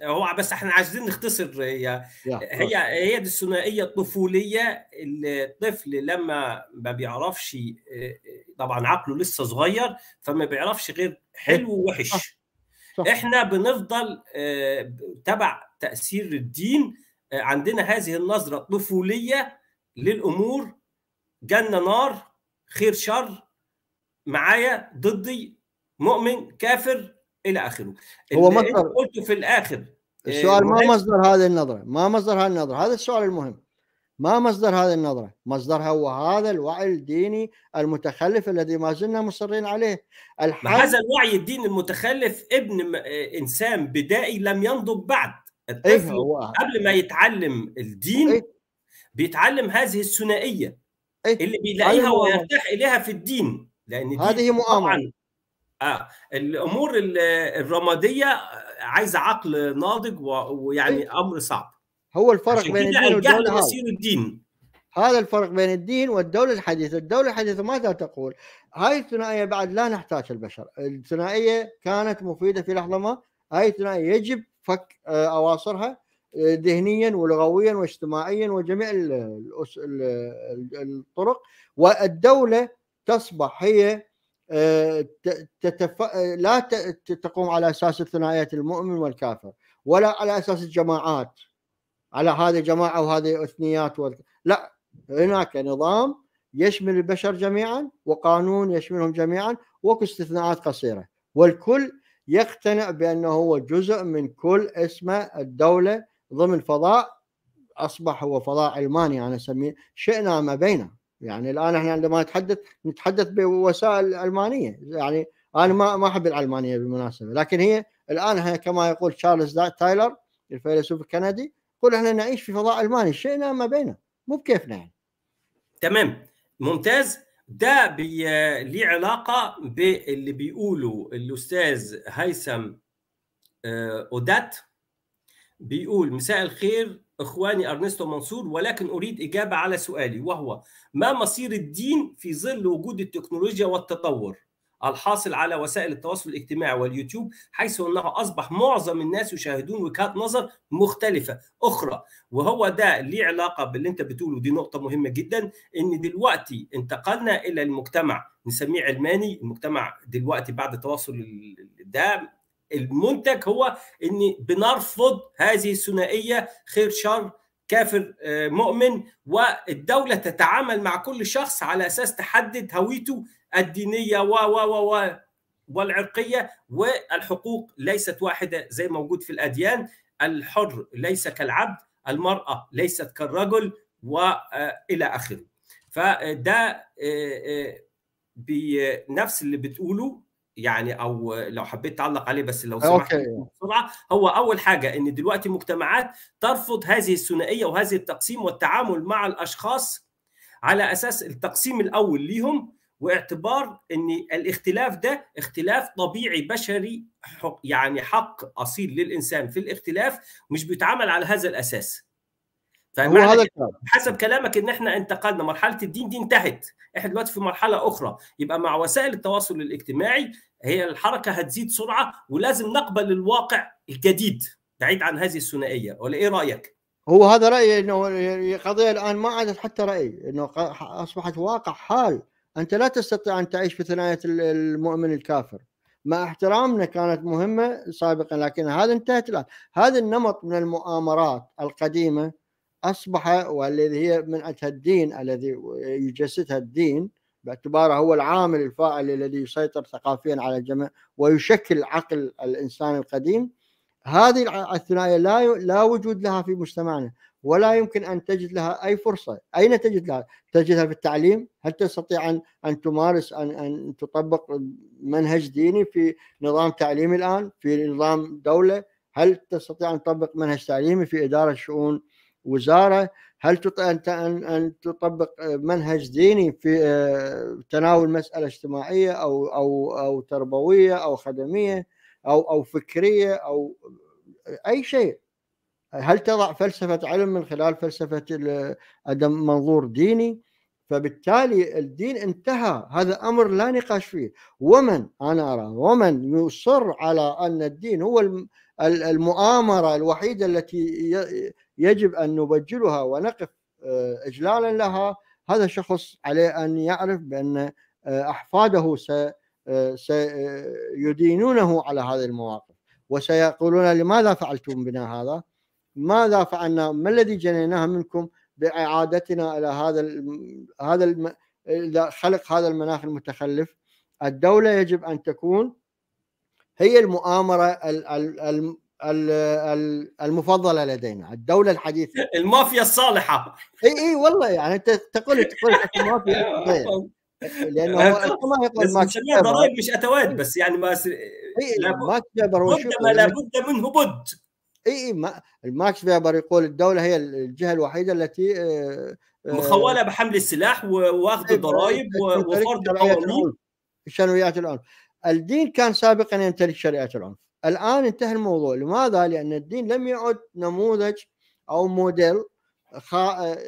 [SPEAKER 1] هو بس احنا عايزين نختصر هي هي هي دي الثنائيه الطفوليه الطفل لما ما بيعرفش آه، آه، طبعا عقله لسه صغير فما بيعرفش غير حلو ووحش صح. صح. احنا بنفضل آه، تبع تاثير الدين عندنا هذه النظره الطفوليه للامور جنه نار خير شر معايا ضدي مؤمن كافر الى اخره هو مصدر قلته في الاخر السؤال آه، ما مصدر
[SPEAKER 2] هذه النظره ما مصدر هذه النظره هذا السؤال المهم ما مصدر هذه النظرة مصدرها هو هذا الوعي الديني المتخلف الذي ما زلنا مصرين عليه هذا
[SPEAKER 1] الوعي الديني المتخلف ابن آه، إنسان بدائي لم ينضج بعد إيه، الطفل إيه هو... قبل ما يتعلم الدين إيه؟ بيتعلم هذه الثنائية إيه؟ اللي بيلاقيها أيوة. ويرتاح إليها في الدين لأن هذه مؤامرة اه الامور الرماديه آه، عايزه عقل ناضج ويعني إيه. امر صعب هو الفرق بين الدين والدوله الدين
[SPEAKER 2] هذا الفرق بين الدين والدولة الحديثة، الدولة الحديثة ماذا تقول؟ هاي الثنائية بعد لا نحتاج البشر، الثنائية كانت مفيدة في لحظة ما، هاي الثنائية يجب فك آه، أواصرها آه، ذهنيا ولغويا واجتماعيا وجميع الطرق والدولة تصبح هي آه، تتف... لا تقوم على اساس الثنائيه المؤمن والكافر ولا على اساس الجماعات على هذه جماعه وهذه اثنيات وال... لا هناك نظام يشمل البشر جميعا وقانون يشملهم جميعا وكل استثناءات قصيره والكل يقتنع بانه هو جزء من كل اسمه الدوله ضمن فضاء اصبح هو فضاء علماني انا اسميه شئنا ما بينه يعني الان احنا عندما نتحدث نتحدث بوسائل علمانيه يعني انا ما ما احب العلمانيه بالمناسبه لكن هي الان كما يقول تشارلز تايلر الفيلسوف الكندي يقول احنا نعيش في فضاء الماني شئنا ما بينه مو بكيفنا يعني
[SPEAKER 1] تمام ممتاز ده بي... ليه علاقه باللي بيقوله الاستاذ هيثم آه، اودات بيقول مساء الخير اخواني ارنستو منصور ولكن اريد اجابه على سؤالي وهو ما مصير الدين في ظل وجود التكنولوجيا والتطور الحاصل على وسائل التواصل الاجتماعي واليوتيوب حيث انه اصبح معظم الناس يشاهدون وجهات نظر مختلفه اخرى وهو ده ليه علاقه باللي انت بتقوله دي نقطه مهمه جدا ان دلوقتي انتقلنا الى المجتمع نسميه علماني المجتمع دلوقتي بعد التواصل ده المنتج هو ان بنرفض هذه الثنائيه خير شر كافر آه، مؤمن والدولة تتعامل مع كل شخص على أساس تحدد هويته الدينية و و و والعرقية والحقوق ليست واحدة زي موجود في الأديان الحر ليس كالعبد المرأة ليست كالرجل وإلى آه، آخره فده آه، بنفس اللي بتقوله يعني او لو حبيت تعلق عليه بس لو سمحت بسرعه هو اول حاجه ان دلوقتي مجتمعات ترفض هذه الثنائيه وهذه التقسيم والتعامل مع الاشخاص على اساس التقسيم الاول ليهم واعتبار ان الاختلاف ده اختلاف طبيعي بشري حق يعني حق اصيل للانسان في الاختلاف مش بيتعامل على هذا الاساس فهو هذا الكلام حسب كلامك ان احنا انتقلنا مرحله الدين دي انتهت احنا دلوقتي في مرحله اخرى يبقى مع وسائل التواصل الاجتماعي هي الحركه هتزيد سرعه ولازم نقبل الواقع الجديد بعيد عن هذه الثنائيه ولا ايه رايك؟
[SPEAKER 2] هو هذا رايي انه القضيه الان ما عادت حتى راي انه اصبحت واقع حال انت لا تستطيع ان تعيش في ثنايه المؤمن الكافر مع احترامنا كانت مهمه سابقا لكن هذا انتهت الان هذا النمط من المؤامرات القديمه أصبح والذي هي من أتى الدين الذي يجسدها الدين باعتباره هو العامل الفاعل الذي يسيطر ثقافيا على الجميع ويشكل عقل الإنسان القديم هذه الثنائية لا لا وجود لها في مجتمعنا ولا يمكن أن تجد لها أي فرصة أين تجد لها؟ تجدها في التعليم هل تستطيع أن, أن تمارس أن, أن تطبق منهج ديني في نظام تعليمي الآن في نظام دولة هل تستطيع أن تطبق منهج تعليمي في إدارة شؤون وزاره هل ان ان تطبق منهج ديني في آه، تناول مساله اجتماعيه او او او تربويه او خدميه او او فكريه او اي شيء هل تضع فلسفه علم من خلال فلسفه عدم منظور ديني فبالتالي الدين انتهى هذا امر لا نقاش فيه ومن انا ارى ومن يصر على ان الدين هو المؤامره الوحيده التي يجب ان نبجلها ونقف آه، اجلالا لها هذا شخص عليه ان يعرف بان آه، احفاده سيدينونه آه، على هذه المواقف وسيقولون لماذا فعلتم بنا هذا؟ ماذا فعلنا؟ ما الذي جنيناه منكم باعادتنا الى هذا هذا خلق هذا المناخ المتخلف؟ الدوله يجب ان تكون هي المؤامره المفضله لدينا الدوله الحديثه (laughs)
[SPEAKER 1] المافيا الصالحه
[SPEAKER 2] اي اي والله يعني انت تقول تقول المافيا (laughs) طيب. أه. لانه ما يقول ما ضرائب
[SPEAKER 1] مش اتوات بس يعني ما س...
[SPEAKER 2] ماكس فيبر لابد يعني منه بد اي اي ماكس فيبر يقول الدوله هي الجهه الوحيده التي آه، آه، مخوله
[SPEAKER 1] بحمل السلاح واخذ الضرائب وفرض القوانين
[SPEAKER 2] شنويات العنف الدين كان سابقا يمتلك شريعه العنف الان انتهى الموضوع لماذا لان الدين لم يعد نموذج او موديل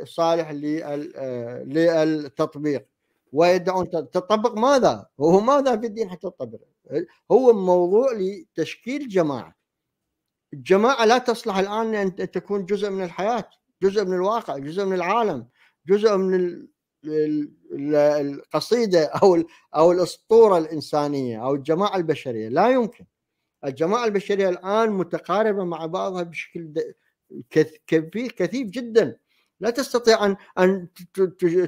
[SPEAKER 2] صالح آه، للتطبيق ويدعون تطبق ماذا؟ هو ماذا في الدين حتى تطبق؟ هو موضوع لتشكيل جماعه. الجماعه لا تصلح الان ان تكون جزء من الحياه، جزء من الواقع، جزء من العالم، جزء من القصيده او او الاسطوره الانسانيه او الجماعه البشريه لا يمكن الجماعه البشريه الان متقاربه مع بعضها بشكل كثير كثيف جدا لا تستطيع ان ان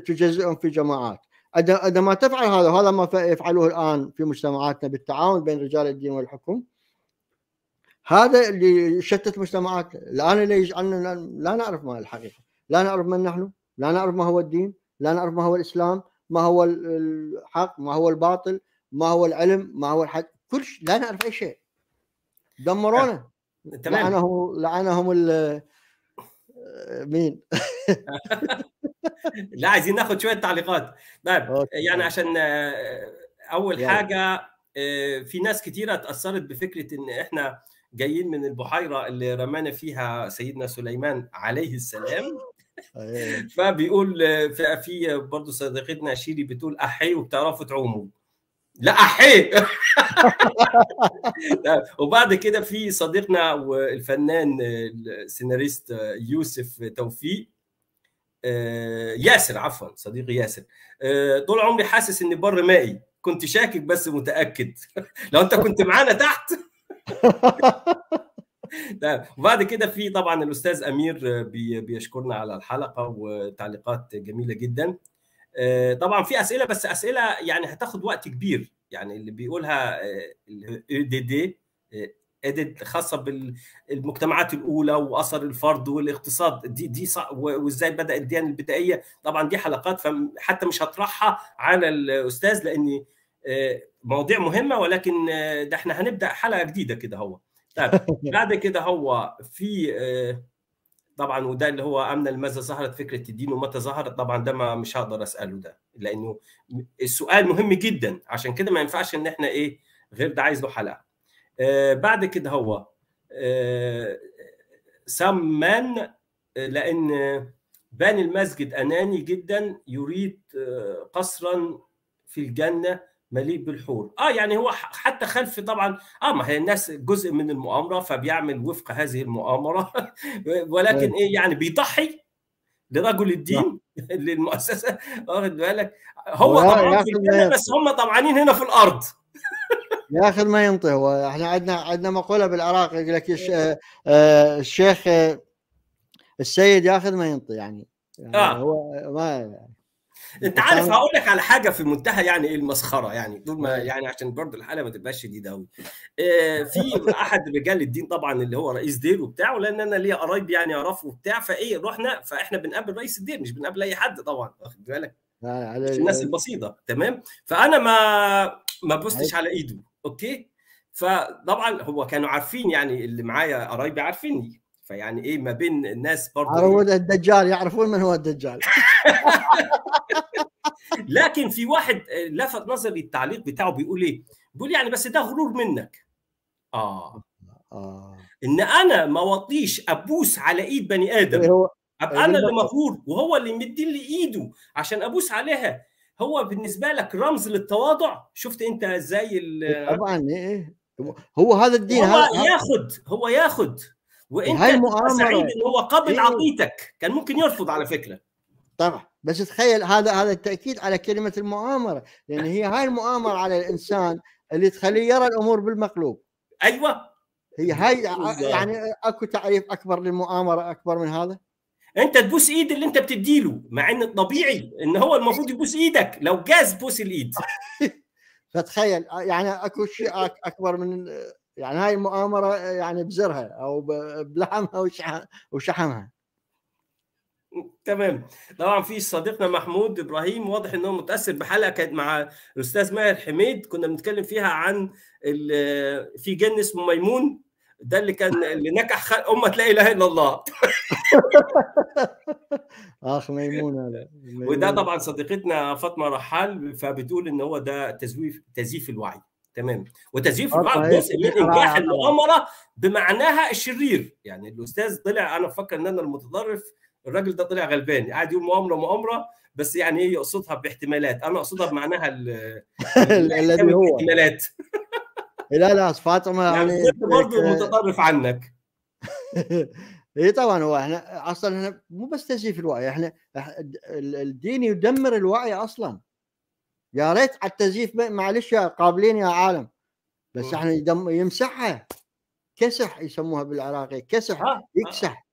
[SPEAKER 2] تجزئهم في جماعات عندما تفعل هذا وهذا ما يفعلوه الان في مجتمعاتنا بالتعاون بين رجال الدين والحكم هذا اللي يشتت مجتمعات الان اللي يجعلنا لا نعرف ما الحقيقه لا نعرف من نحن لا نعرف ما هو الدين لا نعرف ما هو الاسلام ما هو الحق ما هو الباطل ما هو العلم ما هو الحق كل شيء لا نعرف اي شيء دمرونا (laughs) تمام لعنه لعنهم ال مين
[SPEAKER 1] (laughs) لا عايزين ناخذ شويه تعليقات طيب يعني عشان آه، اول يعني. حاجه آه، في ناس كثيره تاثرت بفكره ان احنا جايين من البحيره اللي رمانا فيها سيدنا سليمان عليه السلام أيوة. فبيقول في في برضه صديقتنا شيري بتقول احيه وبتعرفوا تعوموا لا احيه (laughs) وبعد كده في صديقنا والفنان السيناريست يوسف توفيق آه، ياسر عفوا صديقي ياسر آه، طول عمري حاسس اني بر مائي كنت شاكك بس متاكد (laughs) لو انت كنت معانا تحت (laughs) طيب (laughs) وبعد كده في طبعا الاستاذ امير بيشكرنا على الحلقه وتعليقات جميله جدا آه، طبعا في اسئله بس اسئله يعني هتاخد وقت كبير يعني اللي بيقولها الاي دي دي اديت خاصه بالمجتمعات الاولى واثر الفرد والاقتصاد دي دي وازاي بدات الديانه البدائيه طبعا دي حلقات حتى مش هطرحها على الاستاذ لاني آه، مواضيع مهمه ولكن آه، ده احنا هنبدا حلقه جديده كده هو طيب بعد كده هو في آه، طبعا وده اللي هو امن لماذا ظهرت فكره الدين ومتى ظهرت طبعا ده ما مش هقدر اساله ده لانه السؤال مهم جدا عشان كده ما ينفعش ان احنا ايه غير ده عايز له حلقه آه، بعد كده هو آه سمان لان بان المسجد اناني جدا يريد آه، قصرا في الجنه مليء بالحور اه يعني هو حتى خلف طبعا اه ما هي الناس جزء من المؤامره فبيعمل وفق هذه المؤامره (laughs) ولكن طيب. ايه يعني بيضحي لرجل الدين نعم. (laughs) للمؤسسه (laughs) واخد بالك هو طبعا بس هم طمعانين هنا في الارض
[SPEAKER 2] يا اخي ما ينطي هو احنا عندنا عندنا مقوله بالعراق يقول لك إيه. آه، آه، الشيخ آه، السيد ياخذ ما ينطي يعني, يعني آه. هو ما انت عارف
[SPEAKER 1] هقول لك على حاجه في منتهى يعني إيه المسخره يعني دول ما يعني عشان برضه الحاله ما تبقاش شديده قوي آه، في احد رجال الدين طبعا اللي هو رئيس دير وبتاع ولان انا ليا قرايب يعني اعرفه وبتاع فايه رحنا فاحنا بنقابل رئيس الدير مش بنقابل اي حد طبعا واخد بالك
[SPEAKER 2] آه، الناس
[SPEAKER 1] البسيطه تمام فانا ما ما بوستش على ايده اوكي فطبعا هو كانوا عارفين يعني اللي معايا قرايبي عارفيني فيعني ايه ما بين الناس برضه
[SPEAKER 2] الدجال يعرفون من هو الدجال (laughs)
[SPEAKER 1] (laughs) لكن في واحد آه، لفت نظري التعليق بتاعه بيقول ايه؟ بيقول يعني بس ده غرور منك. اه اه ان انا ما وطيش ابوس على ايد بني ادم ابقى انا اللي مغرور وهو اللي مدي لي ايده عشان ابوس عليها هو بالنسبه لك رمز للتواضع شفت انت ازاي إيه، طبعا
[SPEAKER 2] إيه،, ايه هو هذا الدين هو
[SPEAKER 1] ياخد هو ياخد وانت سعيد ان هو قبل إيه. عطيتك كان ممكن يرفض على
[SPEAKER 2] فكره طبعا بس تخيل هذا هذا التاكيد على كلمه المؤامره لان هي هاي المؤامره على الانسان اللي تخليه يرى الامور بالمقلوب ايوه هي هاي (laughs) يعني اكو تعريف اكبر للمؤامره اكبر من هذا انت تبوس ايد اللي
[SPEAKER 1] انت بتديله مع ان الطبيعي ان هو المفروض يبوس ايدك لو جاز بوس الايد
[SPEAKER 2] (laughs) فتخيل يعني اكو شيء اكبر من يعني هاي المؤامره يعني بزرها او بلحمها وشحمها
[SPEAKER 1] تمام طبعا في صديقنا محمود ابراهيم واضح انه متاثر بحلقه كانت مع الاستاذ ماهر حميد كنا بنتكلم فيها عن آه، في جن اسمه ميمون ده اللي كان اللي نكح خل... امه لا اله الا الله
[SPEAKER 2] (laughs) اخ ميمون وده
[SPEAKER 1] طبعا صديقتنا فاطمه رحال فبتقول ان هو ده تزويف تزييف الوعي تمام وتزييف الوعي جزء من انجاح المؤامره بمعناها الشرير يعني الاستاذ طلع انا بفكر ان انا المتطرف الراجل ده طلع غلبان قاعد يقول مؤامره مؤامره بس يعني ايه يقصدها باحتمالات انا اقصدها بمعناها
[SPEAKER 2] (laughs) الذي هو احتمالات
[SPEAKER 1] (laughs)
[SPEAKER 2] لا لا فاطمه يعني, يعني برضه متطرف عنك (laughs) ايه طبعا هو احنا اصلا احنا مو بس تزييف الوعي احنا الدين يدمر الوعي اصلا يا ريت على التزييف معلش يا قابلين يا عالم بس احنا يمسحها كسح يسموها بالعراقي كسح آه، آه، آه. يكسح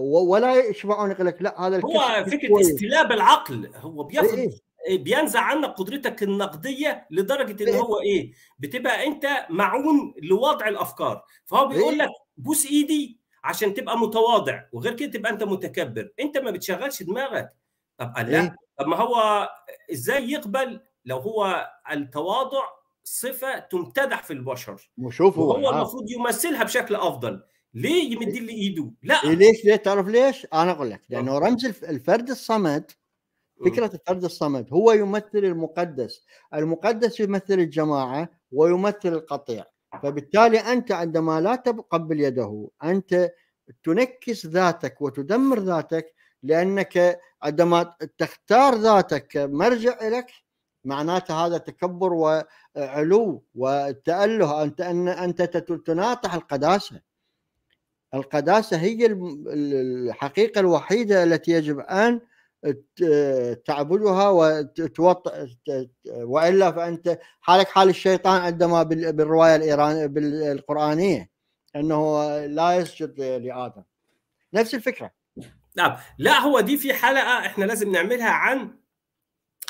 [SPEAKER 2] ولا يشبعون يقول لك لا هذا هو فكره استلاب العقل
[SPEAKER 1] هو بياخذ إيه،, إيه؟ بينزع عنك قدرتك النقديه لدرجه ان إيه. هو ايه بتبقى انت معون لوضع الافكار فهو إيه. بيقول لك بوس ايدي عشان تبقى متواضع وغير كده تبقى انت متكبر انت ما بتشغلش دماغك طب لا طب ما هو ازاي يقبل لو هو التواضع صفه تمتدح في البشر
[SPEAKER 2] وشوف هو آه. المفروض
[SPEAKER 1] يمثلها بشكل افضل ليه يمد لي ايده لا إيه،
[SPEAKER 2] ليش ليه تعرف ليش انا اقول لك لانه آه. رمز الفرد الصمد آه. فكره الفرد الصمد هو يمثل المقدس المقدس يمثل الجماعه ويمثل القطيع فبالتالي انت عندما لا تقبل يده انت تنكس ذاتك وتدمر ذاتك لانك عندما تختار ذاتك مرجع لك معناته هذا تكبر وعلو وتاله انت ان انت تناطح القداسه القداسة هي الحقيقة الوحيدة التي يجب أن تعبدها وتوط والا فانت حالك حال الشيطان عندما بالروايه الايرانيه بالقرانيه انه لا يسجد لادم نفس الفكره نعم لا
[SPEAKER 1] هو دي في حلقه احنا لازم نعملها عن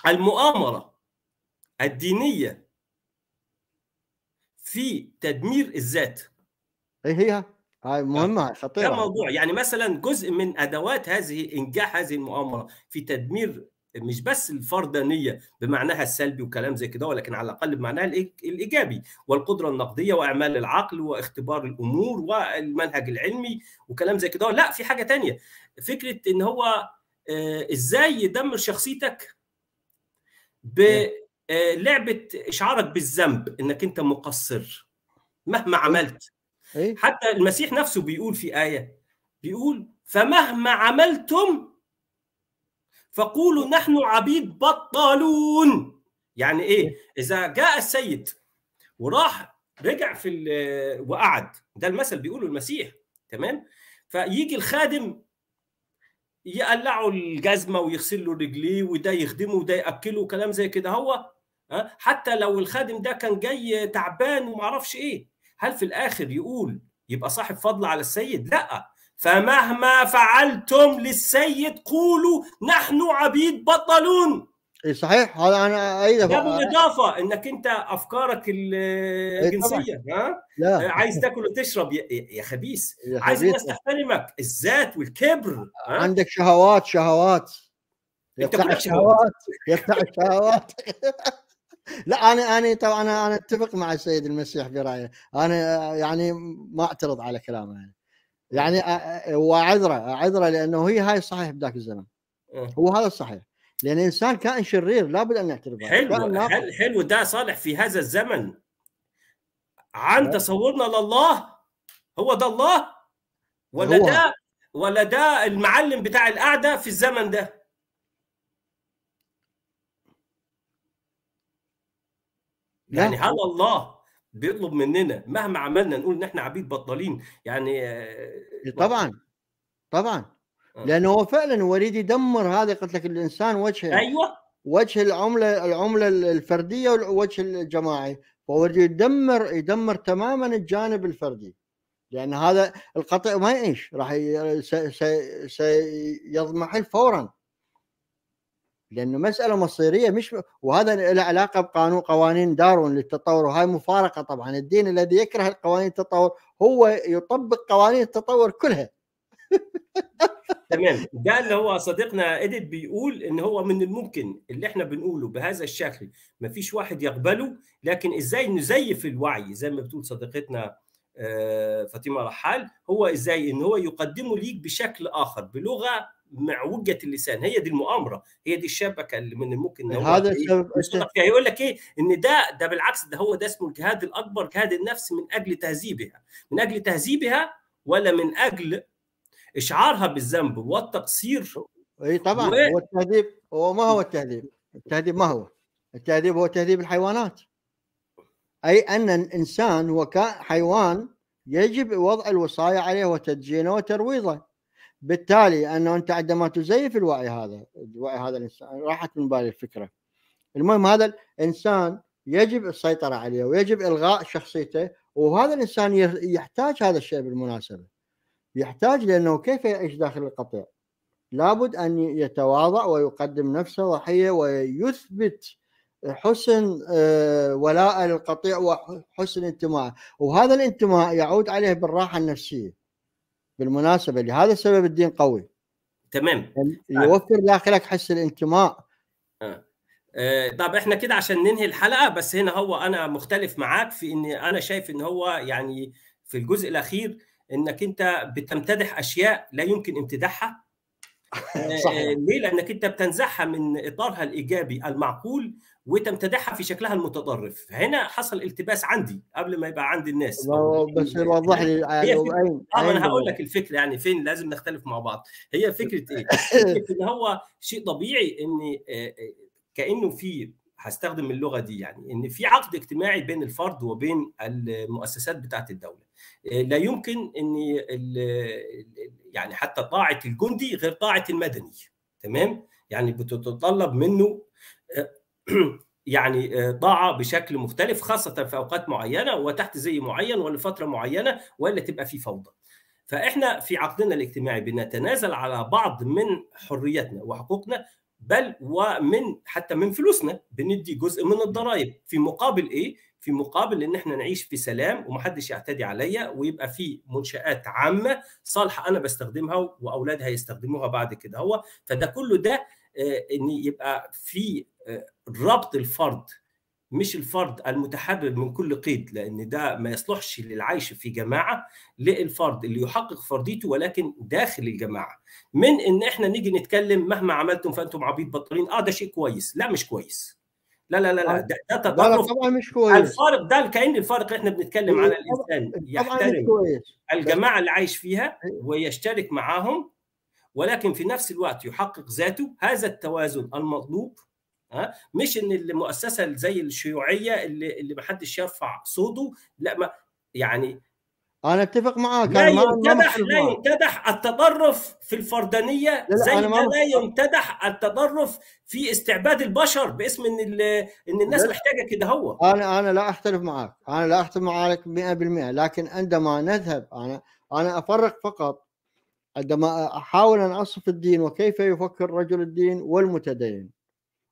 [SPEAKER 1] المؤامره الدينيه في تدمير الذات
[SPEAKER 2] إيه هي هي هاي مهمه خطيره ده موضوع يعني
[SPEAKER 1] مثلا جزء من ادوات هذه انجاح هذه المؤامره في تدمير مش بس الفردانيه بمعناها السلبي وكلام زي كده ولكن على الاقل بمعناها الايجابي والقدره النقديه واعمال العقل واختبار الامور والمنهج العلمي وكلام زي كده لا في حاجه تانية فكره ان هو آه، ازاي يدمر شخصيتك بلعبه آه، اشعارك بالذنب انك انت مقصر مهما عملت إيه؟ حتى المسيح نفسه بيقول في آية بيقول فمهما عملتم فقولوا نحن عبيد بطالون يعني ايه, إيه. اذا جاء السيد وراح رجع في وقعد ده المثل بيقوله المسيح تمام فيجي الخادم يقلعوا الجزمه ويغسل له رجليه وده يخدمه وده ياكله وكلام زي كده هو حتى لو الخادم ده كان جاي تعبان وما اعرفش ايه هل في الاخر يقول يبقى صاحب فضل على السيد لا فمهما فعلتم للسيد قولوا نحن عبيد بطلون
[SPEAKER 2] إيه، صحيح هذا انا ايضا ده
[SPEAKER 1] بالاضافه انك انت افكارك إيه، الجنسيه ها لا. آه، عايز تاكل وتشرب يا خبيث عايز الناس تحترمك الذات والكبر ها؟ عندك
[SPEAKER 2] شهوات شهوات
[SPEAKER 1] يفتح الشهوات
[SPEAKER 2] يفتح الشهوات (laughs) لا انا انا طبعا انا انا اتفق مع السيد المسيح برايه انا يعني ما اعترض على كلامه يعني يعني وعذره عذره لانه هي هاي الصحيح بذاك الزمن أه. هو هذا الصحيح لان الانسان كائن شرير لابد ان نعترف حلو
[SPEAKER 1] حلو ده صالح في هذا الزمن عن أه. تصورنا لله هو ده الله ولا ده ولا ده المعلم بتاع القعده في الزمن ده يعني هل الله بيطلب مننا مهما عملنا نقول ان احنا عبيد بطالين يعني آه، إيه، طبعا
[SPEAKER 2] طبعا آه. لانه هو فعلا هو يريد يدمر هذا قلت لك الانسان وجهه ايوه وجه العمله العمله الفرديه والوجه الجماعي فهو يدمر يدمر تماما الجانب الفردي لان هذا القطع ما يعيش راح سيضمحل فورا لانه مساله مصيريه مش وهذا له علاقه بقانون قوانين دارون للتطور وهاي مفارقه طبعا الدين الذي يكره قوانين التطور هو يطبق قوانين التطور كلها (laughs) تمام
[SPEAKER 1] ده اللي هو صديقنا اديت بيقول ان هو من الممكن اللي احنا بنقوله بهذا الشكل ما فيش واحد يقبله لكن ازاي نزيف الوعي زي ما بتقول صديقتنا آه، فاطمه رحال هو ازاي ان هو يقدمه ليك بشكل اخر بلغه مع وجهه اللسان هي دي المؤامره هي دي الشبكه اللي من الممكن هذا السبب إيه؟ يقول لك ايه ان ده ده بالعكس ده هو ده اسمه الجهاد الاكبر جهاد النفس من اجل تهذيبها من اجل تهذيبها ولا من اجل اشعارها بالذنب والتقصير
[SPEAKER 2] اي طبعا و... هو التهذيب هو ما هو التهذيب التهذيب ما هو التهذيب هو تهذيب الحيوانات اي ان الانسان هو حيوان يجب وضع الوصايه عليه وتدجينه وترويضه بالتالي انه انت عندما تزيف الوعي هذا الوعي هذا الانسان راحت من بالي الفكره المهم هذا الانسان يجب السيطره عليه ويجب الغاء شخصيته وهذا الانسان يحتاج هذا الشيء بالمناسبه يحتاج لانه كيف يعيش داخل القطيع لابد ان يتواضع ويقدم نفسه ضحيه ويثبت حسن آه، ولاء للقطيع وحسن انتمائه وهذا الانتماء يعود عليه بالراحه النفسيه بالمناسبه لهذا السبب الدين قوي تمام طيب. يوفر داخلك حس الانتماء
[SPEAKER 1] آه. آه طب احنا كده عشان ننهي الحلقه بس هنا هو انا مختلف معاك في ان انا شايف ان هو يعني في الجزء الاخير انك انت بتمتدح اشياء لا يمكن امتداحها (laughs) آه، صحيح. ليه؟ لانك انت بتنزعها من اطارها الايجابي المعقول وتمتدحها في شكلها المتطرف هنا حصل التباس عندي قبل ما يبقى عند الناس بس وضح لي يعني اه انا هقول لك الفكره يعني فين لازم نختلف مع بعض هي فكره ايه فكره ان هو شيء طبيعي ان آه، آه، كانه في هستخدم اللغه دي يعني ان في عقد اجتماعي بين الفرد وبين المؤسسات بتاعه الدوله آه، لا يمكن ان يعني حتى طاعه الجندي غير طاعه المدني تمام يعني بتتطلب منه (clears throat) يعني آه، ضاع بشكل مختلف خاصة في أوقات معينة وتحت زي معين ولفترة معينة وإلا تبقى في فوضى فإحنا في عقدنا الاجتماعي بنتنازل على بعض من حريتنا وحقوقنا بل ومن حتى من فلوسنا بندي جزء من الضرائب في مقابل ايه في مقابل ان احنا نعيش في سلام ومحدش يعتدي عليا ويبقى في منشات عامه صالحه انا بستخدمها واولادها يستخدموها بعد كده هو فده كله ده آه، ان يبقى في آه، ربط الفرد مش الفرد المتحرر من كل قيد لان ده ما يصلحش للعيش في جماعه للفرد اللي يحقق فرديته ولكن داخل الجماعه من ان احنا نيجي نتكلم مهما عملتم فانتم عبيد بطلين اه ده شيء كويس لا مش كويس لا لا لا لا ده, ده تطرف طبعا
[SPEAKER 2] مش كويس الفارق
[SPEAKER 1] ده كان الفارق احنا بنتكلم على الانسان يحترم الجماعه اللي عايش فيها أيوه. ويشترك معاهم ولكن في نفس الوقت يحقق ذاته هذا التوازن المطلوب ها مش ان المؤسسه زي الشيوعيه اللي اللي ما حدش يرفع صوته لا ما يعني
[SPEAKER 2] انا اتفق معاك لا يمتدح لا
[SPEAKER 1] يمتدح التطرف في الفردانيه زي ما لا يمتدح التطرف في استعباد البشر باسم ان ان الناس محتاجه كده هو
[SPEAKER 2] انا انا لا اختلف معك انا لا اختلف معك 100% لكن عندما نذهب انا انا افرق فقط عندما احاول ان اصف الدين وكيف يفكر رجل الدين والمتدين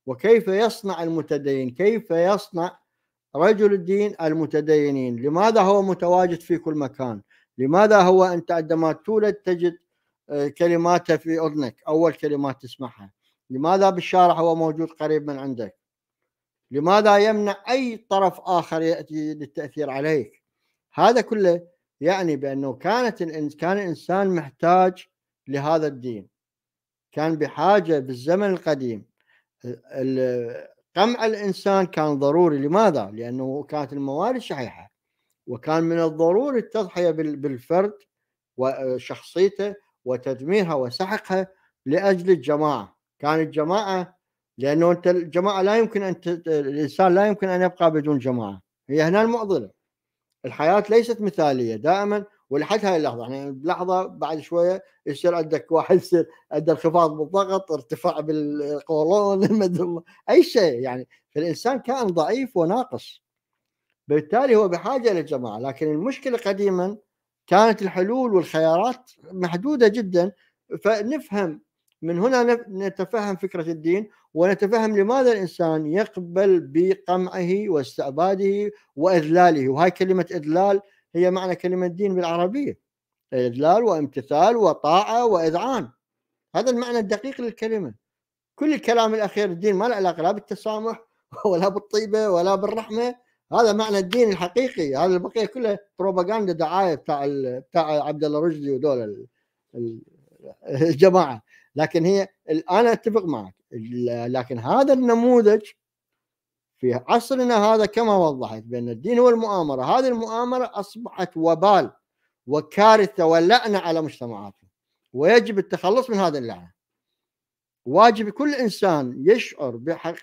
[SPEAKER 2] وكيف يصنع المتدين كيف يصنع رجل الدين المتدينين لماذا هو متواجد في كل مكان لماذا هو أنت عندما تولد تجد آه، كلماته في أذنك أول كلمات تسمعها لماذا بالشارع هو موجود قريب من عندك لماذا يمنع أي طرف آخر يأتي للتأثير عليك هذا كله يعني بأنه كانت كان الإنسان محتاج لهذا الدين كان بحاجة بالزمن القديم قمع الانسان كان ضروري لماذا؟ لانه كانت الموارد شحيحه وكان من الضروري التضحيه بالفرد وشخصيته وتدميرها وسحقها لاجل الجماعه، كان الجماعه لانه انت الجماعه لا يمكن ان الانسان لا يمكن ان يبقى بدون جماعه، هي هنا المعضله. الحياه ليست مثاليه، دائما ولحد هاي اللحظه يعني بلحظه بعد شويه يصير عندك واحد يصير عنده انخفاض بالضغط ارتفاع بالقولون (laughs) اي شيء يعني فالانسان كان ضعيف وناقص بالتالي هو بحاجه للجماعه لكن المشكله قديما كانت الحلول والخيارات محدوده جدا فنفهم من هنا نتفهم فكره الدين ونتفهم لماذا الانسان يقبل بقمعه واستعباده واذلاله وهاي كلمه اذلال هي معنى كلمة دين بالعربية إذلال وامتثال وطاعة وإذعان هذا المعنى الدقيق للكلمة كل الكلام الأخير الدين ما له علاقة لا بالتسامح (laughs) ولا بالطيبة ولا بالرحمة هذا معنى الدين الحقيقي هذا البقيه كلها بروباغندا دعايه بتاع بتاع عبد الله رشدي ودول الجماعه لكن هي انا اتفق معك لكن هذا النموذج في عصرنا هذا كما وضحت بأن الدين هو المؤامرة هذه المؤامرة أصبحت وبال وكارثة ولعنة على مجتمعاتنا ويجب التخلص من هذا اللعنة واجب كل إنسان يشعر بحق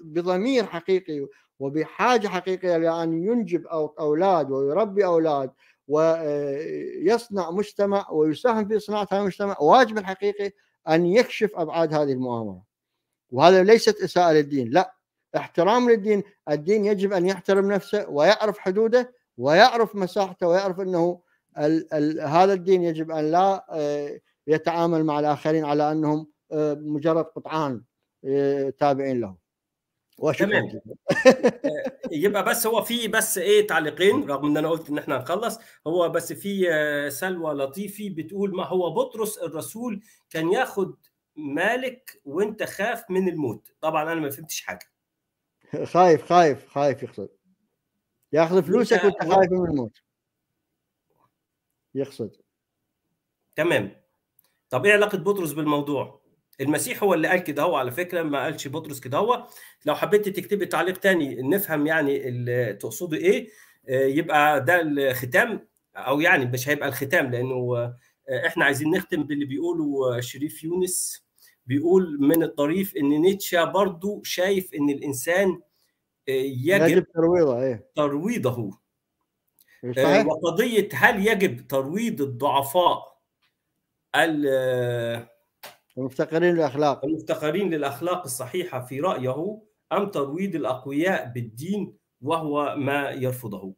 [SPEAKER 2] بضمير حقيقي وبحاجة حقيقية لأن ينجب أولاد ويربي أولاد ويصنع آه، مجتمع ويساهم في صناعة هذا المجتمع واجب الحقيقي أن يكشف أبعاد هذه المؤامرة وهذا ليست إساءة للدين لا احترام للدين الدين يجب أن يحترم نفسه ويعرف حدوده ويعرف مساحته ويعرف أنه الـ الـ هذا الدين يجب أن لا آه، يتعامل مع الآخرين على أنهم آه، مجرد قطعان آه، تابعين له تمام
[SPEAKER 1] يبقى بس هو في بس ايه تعليقين رغم ان انا قلت ان احنا هنخلص هو بس في سلوى لطيفي بتقول ما هو بطرس الرسول كان ياخد مالك وانت خاف من الموت طبعا انا ما فهمتش حاجه
[SPEAKER 2] (laughs) خايف خايف خايف يقصد ياخذ فلوسك وانت خايف من الموت يقصد
[SPEAKER 1] تمام طب ايه علاقه بطرس بالموضوع؟ المسيح هو اللي قال كده هو على فكره ما قالش بطرس كده هو لو حبيت تكتبي تعليق تاني نفهم يعني تقصدي ايه آه، يبقى ده الختام او يعني مش هيبقى الختام لانه آه، احنا عايزين نختم باللي بيقوله آه، شريف يونس بيقول من الطريف ان نيتشا برضو شايف ان الانسان آه، يجب, يجب
[SPEAKER 2] ترويضه ايه ترويضه آه،
[SPEAKER 1] وقضيه هل يجب ترويض الضعفاء المفتقرين للاخلاق المفتقرين للاخلاق الصحيحه في رايه ام ترويض الاقوياء بالدين وهو ما يرفضه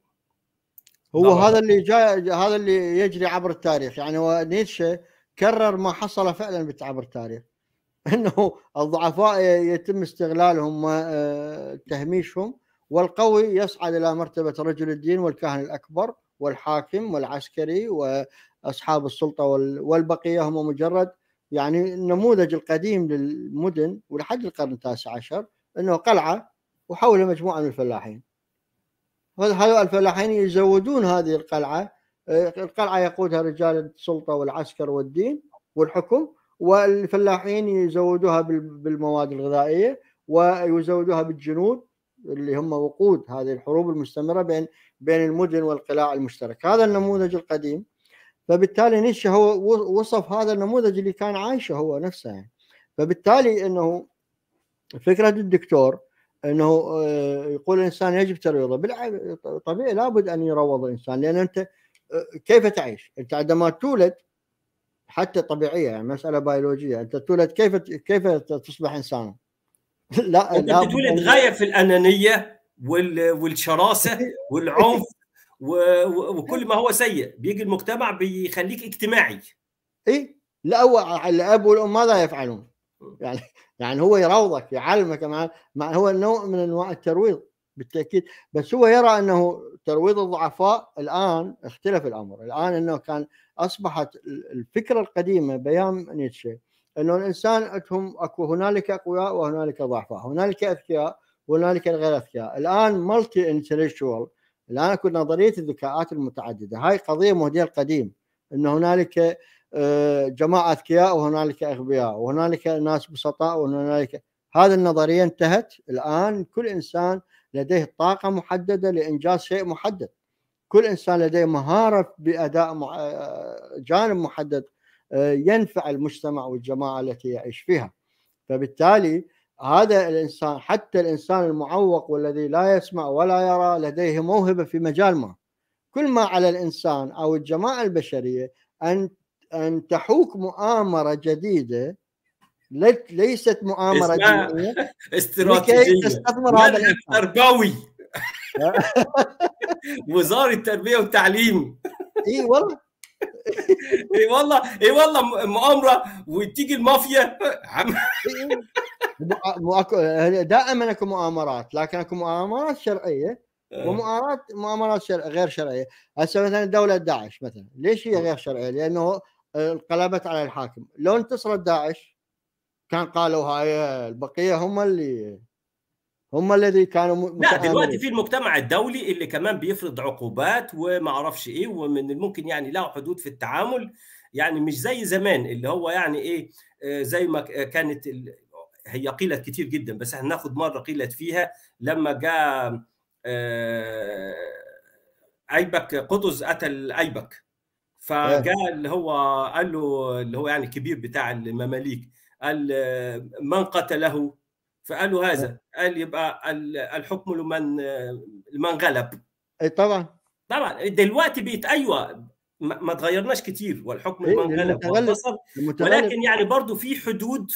[SPEAKER 2] هو طبعا. هذا اللي جا هذا اللي يجري عبر التاريخ يعني هو نيتشه كرر ما حصل فعلا عبر التاريخ انه الضعفاء يتم استغلالهم وتهميشهم آه، والقوي يصعد الى مرتبه رجل الدين والكاهن الاكبر والحاكم والعسكري واصحاب السلطه والبقيه هم مجرد يعني النموذج القديم للمدن ولحد القرن التاسع عشر انه قلعه وحولها مجموعه من الفلاحين هذول الفلاحين يزودون هذه القلعه آه، القلعه يقودها رجال السلطه والعسكر والدين والحكم والفلاحين يزودوها بالمواد الغذائيه ويزودوها بالجنود اللي هم وقود هذه الحروب المستمره بين بين المدن والقلاع المشترك هذا النموذج القديم فبالتالي نيتشه هو وصف هذا النموذج اللي كان عايشه هو نفسه يعني. فبالتالي انه فكره الدكتور انه آه، يقول الانسان يجب ترويضه بالعكس طبيعي لابد ان يروض الانسان لان انت آه، كيف تعيش؟ انت عندما تولد حتى طبيعيه يعني مساله بيولوجيه انت تولد كيف كيف تصبح انسان؟ (laughs) لا انت تولد غايه
[SPEAKER 1] في الانانيه والشراسه (laughs) والعنف وكل ما هو سيء بيجي المجتمع بيخليك اجتماعي
[SPEAKER 2] اي لا هو الاب والام ماذا يفعلون؟ يعني يعني هو يروضك يعلمك مع هو نوع من انواع الترويض بالتاكيد بس هو يرى انه ترويض الضعفاء الان اختلف الامر الان انه كان اصبحت الفكره القديمه بيان نيتشه انه الانسان عندهم اكو هنالك اقوياء وهنالك ضعفاء هنالك اذكياء وهنالك غير اذكياء الان مالتي انتلكتشوال الان اكو نظريه الذكاءات المتعدده هاي قضيه مهديه القديم انه هنالك آه، جماعه اذكياء وهنالك اغبياء وهنالك ناس بسطاء وهنالك هذه النظريه انتهت الان كل انسان لديه طاقة محددة لإنجاز شيء محدد كل إنسان لديه مهارة بأداء جانب محدد آه، ينفع المجتمع والجماعة التي يعيش فيها فبالتالي هذا الإنسان حتى الإنسان المعوق والذي لا يسمع ولا يرى لديه موهبة في مجال ما كل ما على الإنسان أو الجماعة البشرية أن أن تحوك مؤامرة جديدة ليست مؤامره (laughs) استراتيجيه
[SPEAKER 1] استراتيجيه تستثمر هذا
[SPEAKER 2] تربوي
[SPEAKER 1] (laughs) وزاره التربيه والتعليم اي والله اي والله اي والله مؤامره وتيجي المافيا
[SPEAKER 2] دائما اكو مؤامرات لكن اكو مؤامرات شرعيه آه. ومؤامرات مؤامرات شرع غير شرعيه هسه مثلا دوله داعش مثلا ليش هي آه. غير شرعيه؟ لانه انقلبت على الحاكم لو انتصرت داعش كان قالوا هاي البقيه هم اللي هم الذي كانوا لا دلوقتي في
[SPEAKER 1] المجتمع الدولي اللي كمان بيفرض عقوبات وما اعرفش ايه ومن الممكن يعني له حدود في التعامل يعني مش زي زمان اللي هو يعني ايه آه، زي ما كانت ال... هي قيلت كتير جدا بس احنا ناخد مره قيلت فيها لما جاء آه، ايبك قطز قتل ايبك إيه. فجاء اللي هو قال له اللي هو يعني كبير بتاع المماليك من قتله فقالوا هذا أه. قال يبقى الحكم لمن لمن غلب اي طبعا طبعا دلوقتي بيت ايوه ما تغيرناش كتير والحكم إيه لمن غلب ولكن يعني برضو في حدود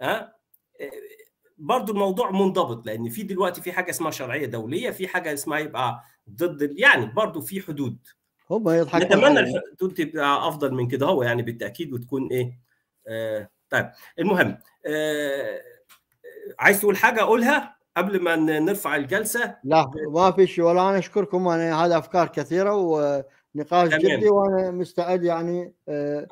[SPEAKER 1] ها أه، برضو الموضوع منضبط لان في دلوقتي في حاجه اسمها شرعيه دوليه في حاجه اسمها يبقى ضد يعني برضو في حدود
[SPEAKER 2] هم يضحكوا نتمنى الحدود
[SPEAKER 1] تبقى افضل من كده هو يعني بالتاكيد وتكون ايه آه طيب المهم آه عايز تقول حاجه اقولها قبل ما نرفع الجلسه
[SPEAKER 2] لا ما في شيء ولا انا اشكركم انا هذه افكار كثيره ونقاش جدي وانا مستعد يعني آه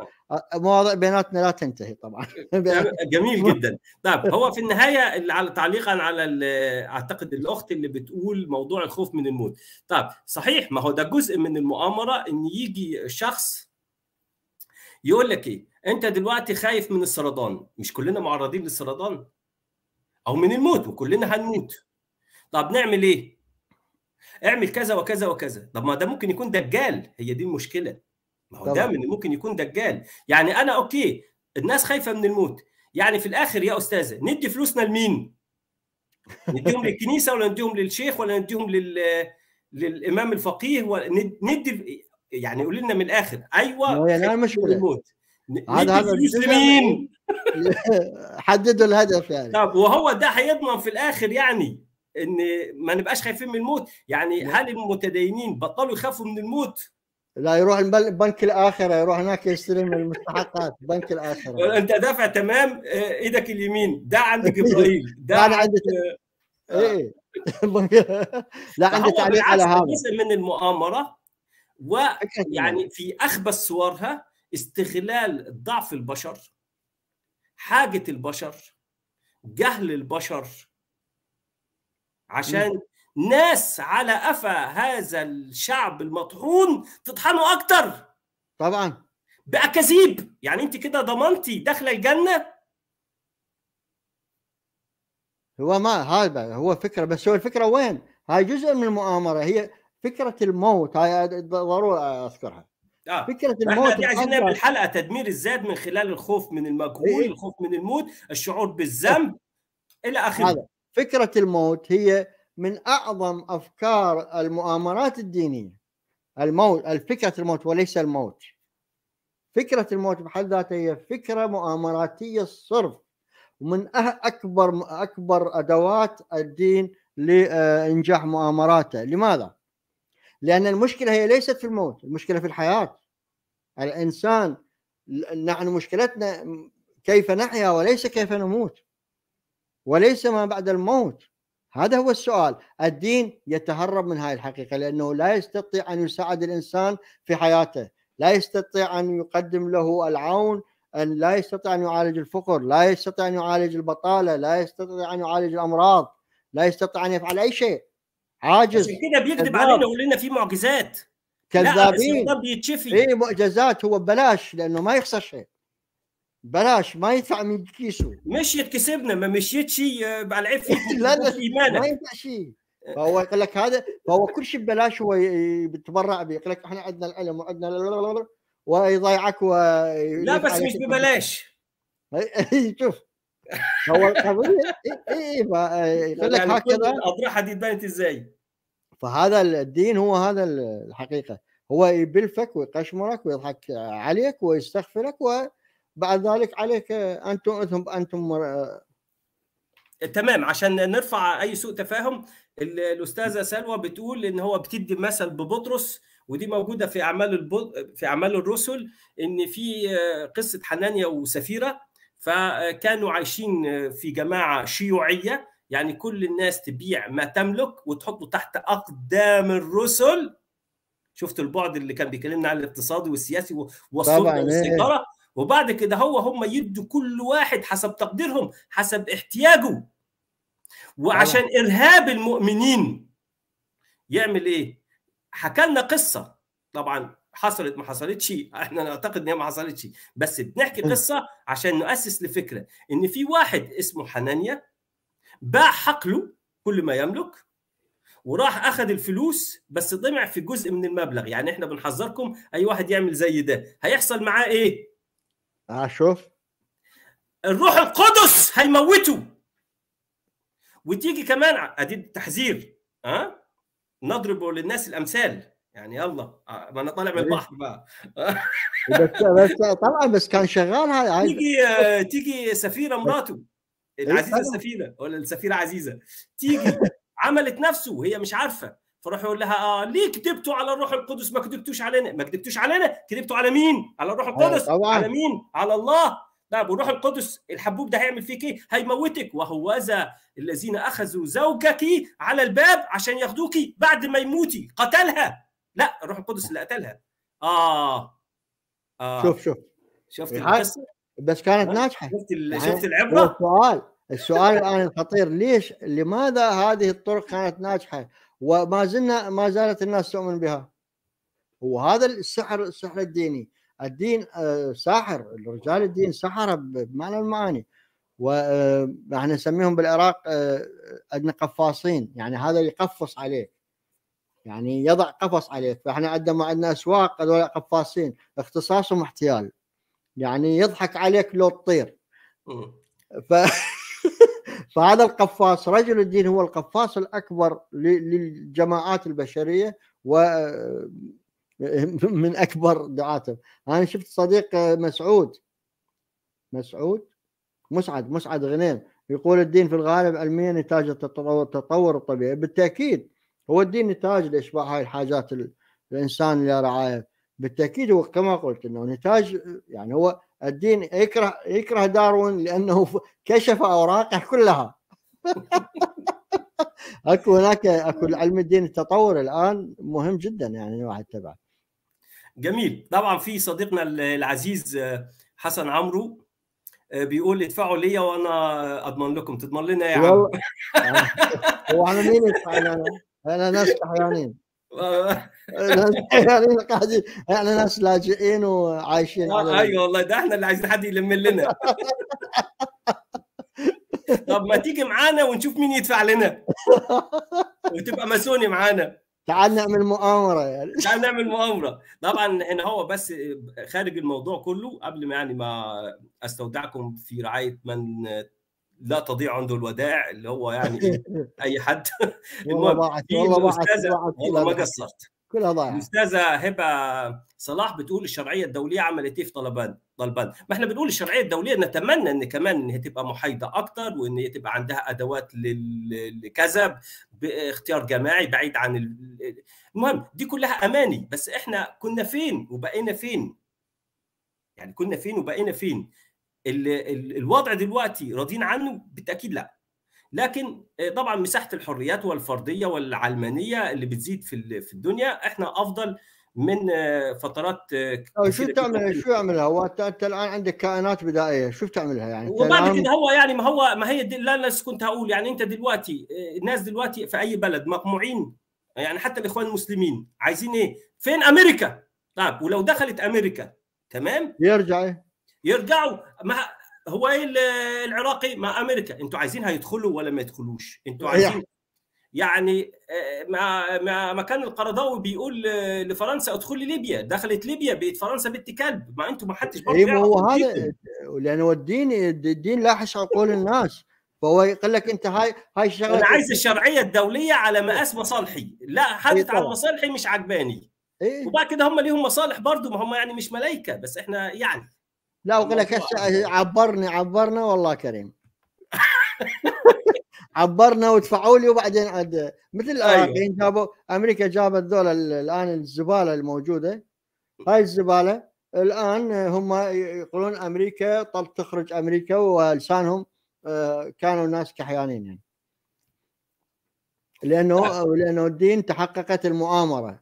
[SPEAKER 2] مواضيع بيناتنا لا تنتهي طبعا (laughs)
[SPEAKER 1] جميل (laughs) جدا طيب هو في النهايه اللي على تعليقا على اعتقد الاخت اللي بتقول موضوع الخوف من الموت طيب صحيح ما هو ده جزء من المؤامره ان يجي شخص يقول لك ايه انت دلوقتي خايف من السرطان مش كلنا معرضين للسرطان او من الموت وكلنا هنموت طب نعمل ايه اعمل كذا وكذا وكذا طب ما ده ممكن يكون دجال هي دي المشكله ما هو ده من ممكن يكون دجال يعني انا اوكي الناس خايفه من الموت يعني في الاخر يا استاذه ندي فلوسنا لمين نديهم للكنيسه ولا نديهم للشيخ ولا نديهم لل للامام الفقيه ولا ندي يعني قول لنا من الاخر
[SPEAKER 2] ايوه يعني مش الموت عاد هذا لمين (laughs) حددوا الهدف يعني طب
[SPEAKER 1] وهو ده هيضمن في الاخر يعني ان ما نبقاش خايفين من الموت يعني هل المتدينين بطلوا يخافوا من الموت
[SPEAKER 2] لا يروح البنك الاخره يروح هناك يشتري من المستحقات بنك الاخره (laughs)
[SPEAKER 1] انت دافع تمام آه، ايدك اليمين ده عند جبرائيل (laughs) ده انا عندي آه، ايه, إيه.
[SPEAKER 2] لا عندي تعليق على هذا جزء
[SPEAKER 1] من المؤامره ويعني في اخبث صورها استغلال ضعف البشر حاجة البشر جهل البشر عشان ناس على قفا هذا الشعب المطحون تطحنوا أكتر طبعا بأكاذيب يعني أنت كده ضمنتي داخلة الجنة
[SPEAKER 2] هو ما هذا هو فكرة بس هو الفكرة وين؟ هاي جزء من المؤامرة هي فكرة الموت هاي ضرورة أذكرها آه. فكره الموت دي عايزين نعمل
[SPEAKER 1] تدمير الذات من خلال الخوف من المجهول إيه؟ الخوف من الموت الشعور بالذنب الى اخره
[SPEAKER 2] فكره الموت هي من اعظم افكار المؤامرات الدينيه الموت الفكره الموت وليس الموت فكره الموت بحد ذاتها هي فكره مؤامراتيه الصرف ومن أه-، اكبر اكبر ادوات الدين لانجاح مؤامراته لماذا لان المشكله هي ليست في الموت المشكله في الحياه الانسان نحن مشكلتنا كيف نحيا وليس كيف نموت وليس ما بعد الموت هذا هو السؤال الدين يتهرب من هذه الحقيقة لأنه لا يستطيع أن يساعد الإنسان في حياته لا يستطيع أن يقدم له العون أن لا يستطيع أن يعالج الفقر لا يستطيع أن يعالج البطالة لا يستطيع أن يعالج الأمراض لا يستطيع أن يفعل أي شيء عاجز عشان كده بيكذب علينا
[SPEAKER 1] يقول لنا في معجزات كذابين لا بيتشفي ايه
[SPEAKER 2] معجزات هو ببلاش لانه ما يخسر شيء بلاش ما يدفع من كيسه
[SPEAKER 1] مشيت كسبنا ما مشيتش آه، على (laughs) فيك لا لا ما ينفع
[SPEAKER 2] شيء فهو يقول لك هذا فهو كل شيء ببلاش هو يتبرع به يقول لك احنا عندنا العلم وعندنا ويضيعك و لا بس مش ببلاش (laughs) إيه، شوف هو طبيعي ايه ايه يقول لك هكذا الاضرحه
[SPEAKER 1] دي اتبنت ازاي
[SPEAKER 2] فهذا الدين هو هذا الحقيقه هو يبلفك ويقشمرك ويضحك عليك ويستغفرك وبعد ذلك عليك انتم انتم انتم آه،
[SPEAKER 1] تمام عشان نرفع اي سوء تفاهم الاستاذه سلوى بتقول ان هو بتدي مثل ببطرس ودي موجوده في اعمال البط... في اعمال الرسل ان في آه، قصه حنانيا وسفيره فكانوا عايشين في جماعه شيوعيه يعني كل الناس تبيع ما تملك وتحطه تحت اقدام الرسل شفت البعد اللي كان بيكلمنا عن الاقتصادي والسياسي والسلطه إيه. والسيطره وبعد كده هو هم يدوا كل واحد حسب تقديرهم حسب احتياجه وعشان ارهاب المؤمنين يعمل ايه حكى لنا قصه طبعا حصلت ما حصلتش احنا نعتقد ان هي ما حصلتش بس بنحكي إيه. قصه عشان نؤسس لفكره ان في واحد اسمه حنانيا باع حقله كل ما يملك وراح اخذ الفلوس بس ضمع في جزء من المبلغ يعني احنا بنحذركم اي واحد يعمل زي ده هيحصل معاه ايه اه شوف الروح القدس هيموته وتيجي كمان ادي تحذير ها أه؟ نضرب للناس الامثال يعني يلا ما آه، انا طالع من طيب. البحر
[SPEAKER 2] بس بس طبعا بس كان شغال هاي تيجي
[SPEAKER 1] تيجي سفيره مراته إيه، العزيزه السفيره ولا السفيره عزيزه تيجي عملت نفسه وهي مش عارفه فراح يقول لها آه ليه كذبتوا على الروح القدس ما كذبتوش علينا ما كذبتوش علينا كذبتوا على مين على الروح آه، القدس طبعا. على مين على الله طب والروح القدس الحبوب ده هيعمل فيك ايه هيموتك وهوذا الذين اخذوا زوجك على الباب عشان ياخدوكي بعد ما يموتي قتلها لا الروح القدس اللي قتلها اه اه شوف شوف شفت القصه
[SPEAKER 2] بس كانت ناجحه شفت يعني شفت العبره السؤال السؤال الان الخطير ليش لماذا هذه الطرق كانت ناجحه وما زلنا ما زالت الناس تؤمن بها وهذا السحر السحر الديني الدين آه، ساحر رجال الدين سحره بمعنى المعاني ونحن آه، نسميهم بالعراق عندنا آه، قفاصين يعني هذا يقفص عليه يعني يضع قفص عليك فاحنا عندنا ما عندنا اسواق هذول قفاصين اختصاصهم احتيال يعني يضحك عليك لو تطير ف... (laughs) فهذا القفاص رجل الدين هو القفاص الاكبر للجماعات البشريه و (laughs) من اكبر دعاتهم انا شفت صديق مسعود مسعود مسعد مسعد غنيم يقول الدين في الغالب علميا نتاج التطور التطور الطبيعي بالتاكيد هو الدين نتاج لاشباع هاي الحاجات الانسان اللي رعايه بالتاكيد هو كما قلت انه نتاج يعني هو الدين يكره يكره داروين لانه (laughs) كشف اوراقه كلها (laughs) اكو هناك اكو علم الدين التطور الان مهم جدا يعني الواحد تبع
[SPEAKER 1] جميل طبعا في صديقنا العزيز آه، حسن عمرو آه، بيقول ادفعوا ليا وانا اضمن لكم تضمن لنا يا عم
[SPEAKER 2] (laughs) هو على مين يدفع احنا ناس طحيانين (laughs) يعني قاعدين احنا ناس لاجئين وعايشين على آه، اي أيوة
[SPEAKER 1] والله ده احنا اللي عايزين حد يلم لنا (laughs) طب ما تيجي معانا ونشوف مين يدفع لنا
[SPEAKER 2] وتبقى ماسوني معانا تعال نعمل مؤامره يعني تعال
[SPEAKER 1] نعمل مؤامره طبعا هنا هو بس خارج الموضوع كله قبل ما يعني ما استودعكم في رعايه من لا تضيع عنده الودائع اللي هو يعني إيه، (laughs) اي حد والله والله والله ما قصرت كلها ضاعت الاستاذه هبه صلاح بتقول الشرعيه الدوليه عملت ايه في طلبان طلبان ما احنا بنقول الشرعيه الدوليه نتمنى ان كمان ان هي تبقى محايده اكتر وان هي تبقى عندها ادوات لكذا باختيار جماعي بعيد عن المهم دي كلها اماني بس احنا كنا فين وبقينا فين يعني كنا فين وبقينا فين الوضع دلوقتي راضين عنه بالتاكيد لا لكن آه، طبعا مساحه الحريات والفرديه والعلمانيه اللي بتزيد في في الدنيا احنا افضل من آه، فترات آه، شو تعمل شو
[SPEAKER 2] يعملها هو انت الان عندك كائنات بدائيه شو بتعملها يعني وبعد كده
[SPEAKER 1] هو يعني ما هو ما هي لا انا كنت هقول يعني انت دلوقتي الناس دلوقتي في اي بلد مقموعين يعني حتى الاخوان المسلمين عايزين ايه؟ فين امريكا؟ طب ولو دخلت امريكا تمام؟ يرجع إيه؟ يرجعوا ما هو ايه العراقي مع امريكا انتوا عايزينها يدخلوا ولا ما يدخلوش انتوا عايزين يعني ما آه، ما كان القرضاوي بيقول آه، لفرنسا ادخلي ليبيا دخلت ليبيا بقت فرنسا بنت كلب ما انتوا ما حدش برضه ايوه هو هذا
[SPEAKER 2] لانه الدين الدين لاحش قول الناس فهو يقول لك انت هاي هاي الشغله انا عايز
[SPEAKER 1] الشرعيه الدوليه على مقاس مصالحي لا حدت إيه، على مصالحي مش عجباني إيه؟ وبعد كده هم ليهم مصالح برضه ما هم يعني مش ملايكه بس احنا يعني
[SPEAKER 2] لا اقول لك عبرني عبرنا والله كريم (laughs) عبرنا ودفعوا لي وبعدين عاد مثل أيوه. الحين أيوه. جابوا امريكا جابت ذول الان الزباله الموجوده هاي الزباله الان هم يقولون امريكا طب تخرج امريكا ولسانهم آه، كانوا ناس كحيانين يعني لانه نعم. لانه الدين تحققت المؤامره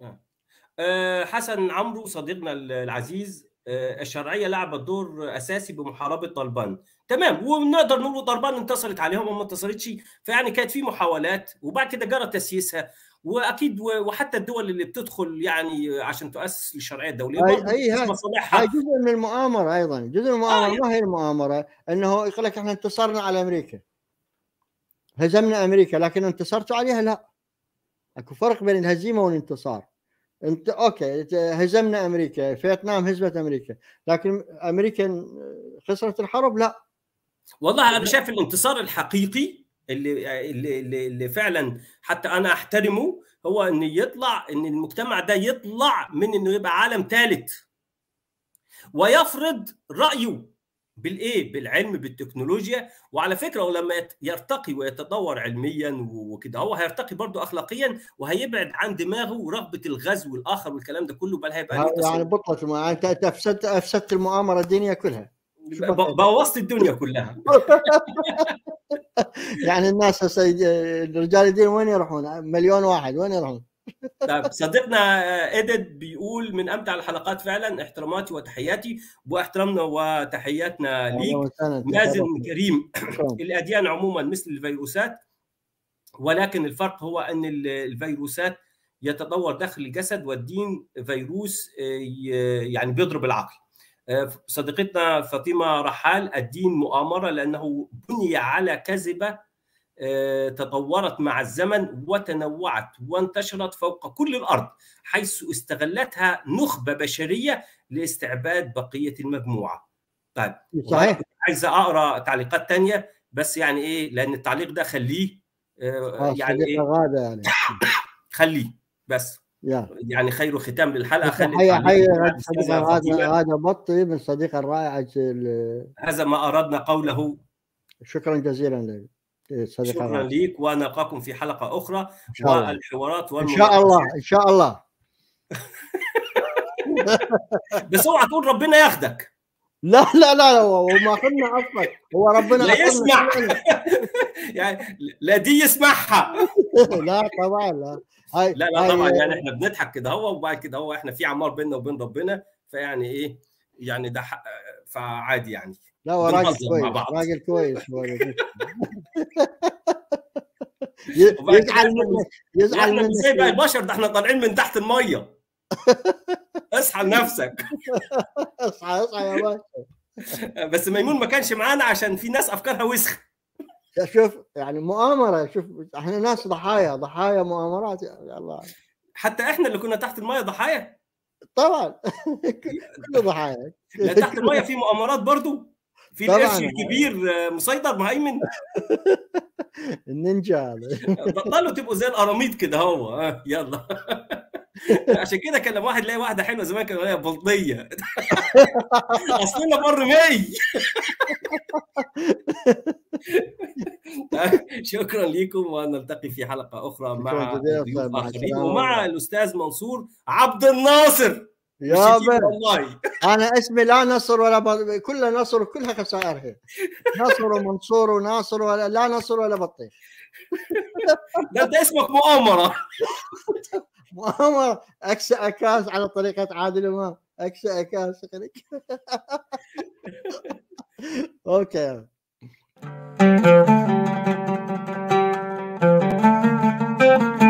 [SPEAKER 2] نعم.
[SPEAKER 1] آه، حسن عمرو صديقنا العزيز آه، الشرعيه لعبت دور اساسي بمحاربه طالبان تمام ونقدر نقول طالبان انتصرت عليهم وما انتصرتش فيعني كانت في محاولات وبعد كده جرى تاسيسها واكيد وحتى الدول اللي بتدخل يعني عشان تؤسس للشرعيه الدوليه اي هاي مصالحها
[SPEAKER 2] جزء من المؤامره ايضا جزء من آه، المؤامره آه ما هي المؤامره انه يقول لك احنا انتصرنا على امريكا هزمنا امريكا لكن انتصرتوا عليها لا اكو فرق بين الهزيمه والانتصار انت اوكي هزمنا امريكا فيتنام هزمت امريكا لكن امريكا خسرت الحرب لا
[SPEAKER 1] والله انا شايف الانتصار الحقيقي اللي اللي اللي فعلا حتى انا احترمه هو ان يطلع ان المجتمع ده يطلع من انه يبقى عالم ثالث ويفرض رايه بالايه بالعلم بالتكنولوجيا وعلى فكره ولما يرتقي ويتطور علميا وكده هو هيرتقي برضه اخلاقيا وهيبعد عن دماغه ورغبه الغزو الاخر والكلام ده كله بل هيبقى يعني
[SPEAKER 2] بطلت ما انت افسدت افسدت المؤامره الدنيا كلها بوظت الدنيا كلها (laughs) يعني الناس رجال الدين وين يروحون؟ مليون واحد وين يروحون؟
[SPEAKER 1] طيب صديقنا آه، ايدد بيقول من امتع الحلقات فعلا احتراماتي وتحياتي واحترامنا وتحياتنا ليك مازن كريم (clears throat) الاديان عموما مثل الفيروسات ولكن الفرق هو ان الفيروسات يتطور داخل الجسد والدين فيروس آه، يعني بيضرب العقل آه، صديقتنا فاطمه رحال الدين مؤامره لانه بني على كذبه آه، تطورت مع الزمن وتنوعت وانتشرت فوق كل الارض حيث استغلتها نخبه بشريه لاستعباد بقيه المجموعه. طيب صحيح عايز اقرا تعليقات ثانيه بس يعني ايه لان التعليق ده خليه آه، يعني ايه
[SPEAKER 2] غادة يعني (coughs)
[SPEAKER 1] خليه بس yeah. يعني خير ختام للحلقه خلي حي هذا هذا
[SPEAKER 2] بطي من الصديق الرائع
[SPEAKER 1] هذا ما اردنا قوله
[SPEAKER 2] شكرا جزيلا لك شكرا الله.
[SPEAKER 1] ليك ونلقاكم في حلقه اخرى والحوارات ان شاء الله
[SPEAKER 2] ان شاء الله (laughs) بس اوعى تقول ربنا ياخدك لا لا لا هو ما اخذنا اصلا هو ربنا لا يسمع (laughs)
[SPEAKER 1] يعني لا دي يسمعها
[SPEAKER 2] (laughs) لا طبعا لا هاي لا لا طبعا يعني احنا
[SPEAKER 1] بنضحك كده هو وبعد كده هو احنا في عمار بيننا وبين ربنا فيعني ايه يعني ده فعادي يعني لا هو راجل كويس
[SPEAKER 2] راجل (laughs) كويس يزعل منك
[SPEAKER 1] يزعل منك سايب البشر ده احنا طالعين من تحت الميه (laughs) اصحى لنفسك اصحى اصحى يا باشا (laughs) بس ميمون ما كانش معانا عشان في ناس افكارها وسخه
[SPEAKER 2] شوف يعني مؤامره شوف احنا ناس ضحايا ضحايا مؤامرات يا الله
[SPEAKER 1] حتى احنا اللي كنا تحت المايه ضحايا طبعا كله
[SPEAKER 2] ضحايا تحت المايه في
[SPEAKER 1] مؤامرات برضو
[SPEAKER 2] في القرش الكبير
[SPEAKER 1] آه، مسيطر مهيمن
[SPEAKER 2] (laughs) النينجا
[SPEAKER 1] بطلوا (laughs) تبقوا زي القراميط كده هو آه، يلا (laughs) عشان كده كان لما واحد لاقي واحده حلوه زمان كان يقول بلطيه
[SPEAKER 2] اصلنا بر مي
[SPEAKER 1] شكرا لكم ونلتقي في حلقه اخرى مع ضيوف اخرين ومع الاستاذ منصور عبد الناصر يا
[SPEAKER 2] والله انا اسمي لا نصر ولا بطيخ كلها نصر وكلها خسائرها نصر ومنصور وناصر ولا لا نصر ولا بطيخ
[SPEAKER 1] لا انت اسمك مؤامره
[SPEAKER 2] مؤامره اكس اكاس على طريقه عادل امام اكس اكاس اوكي Thank you.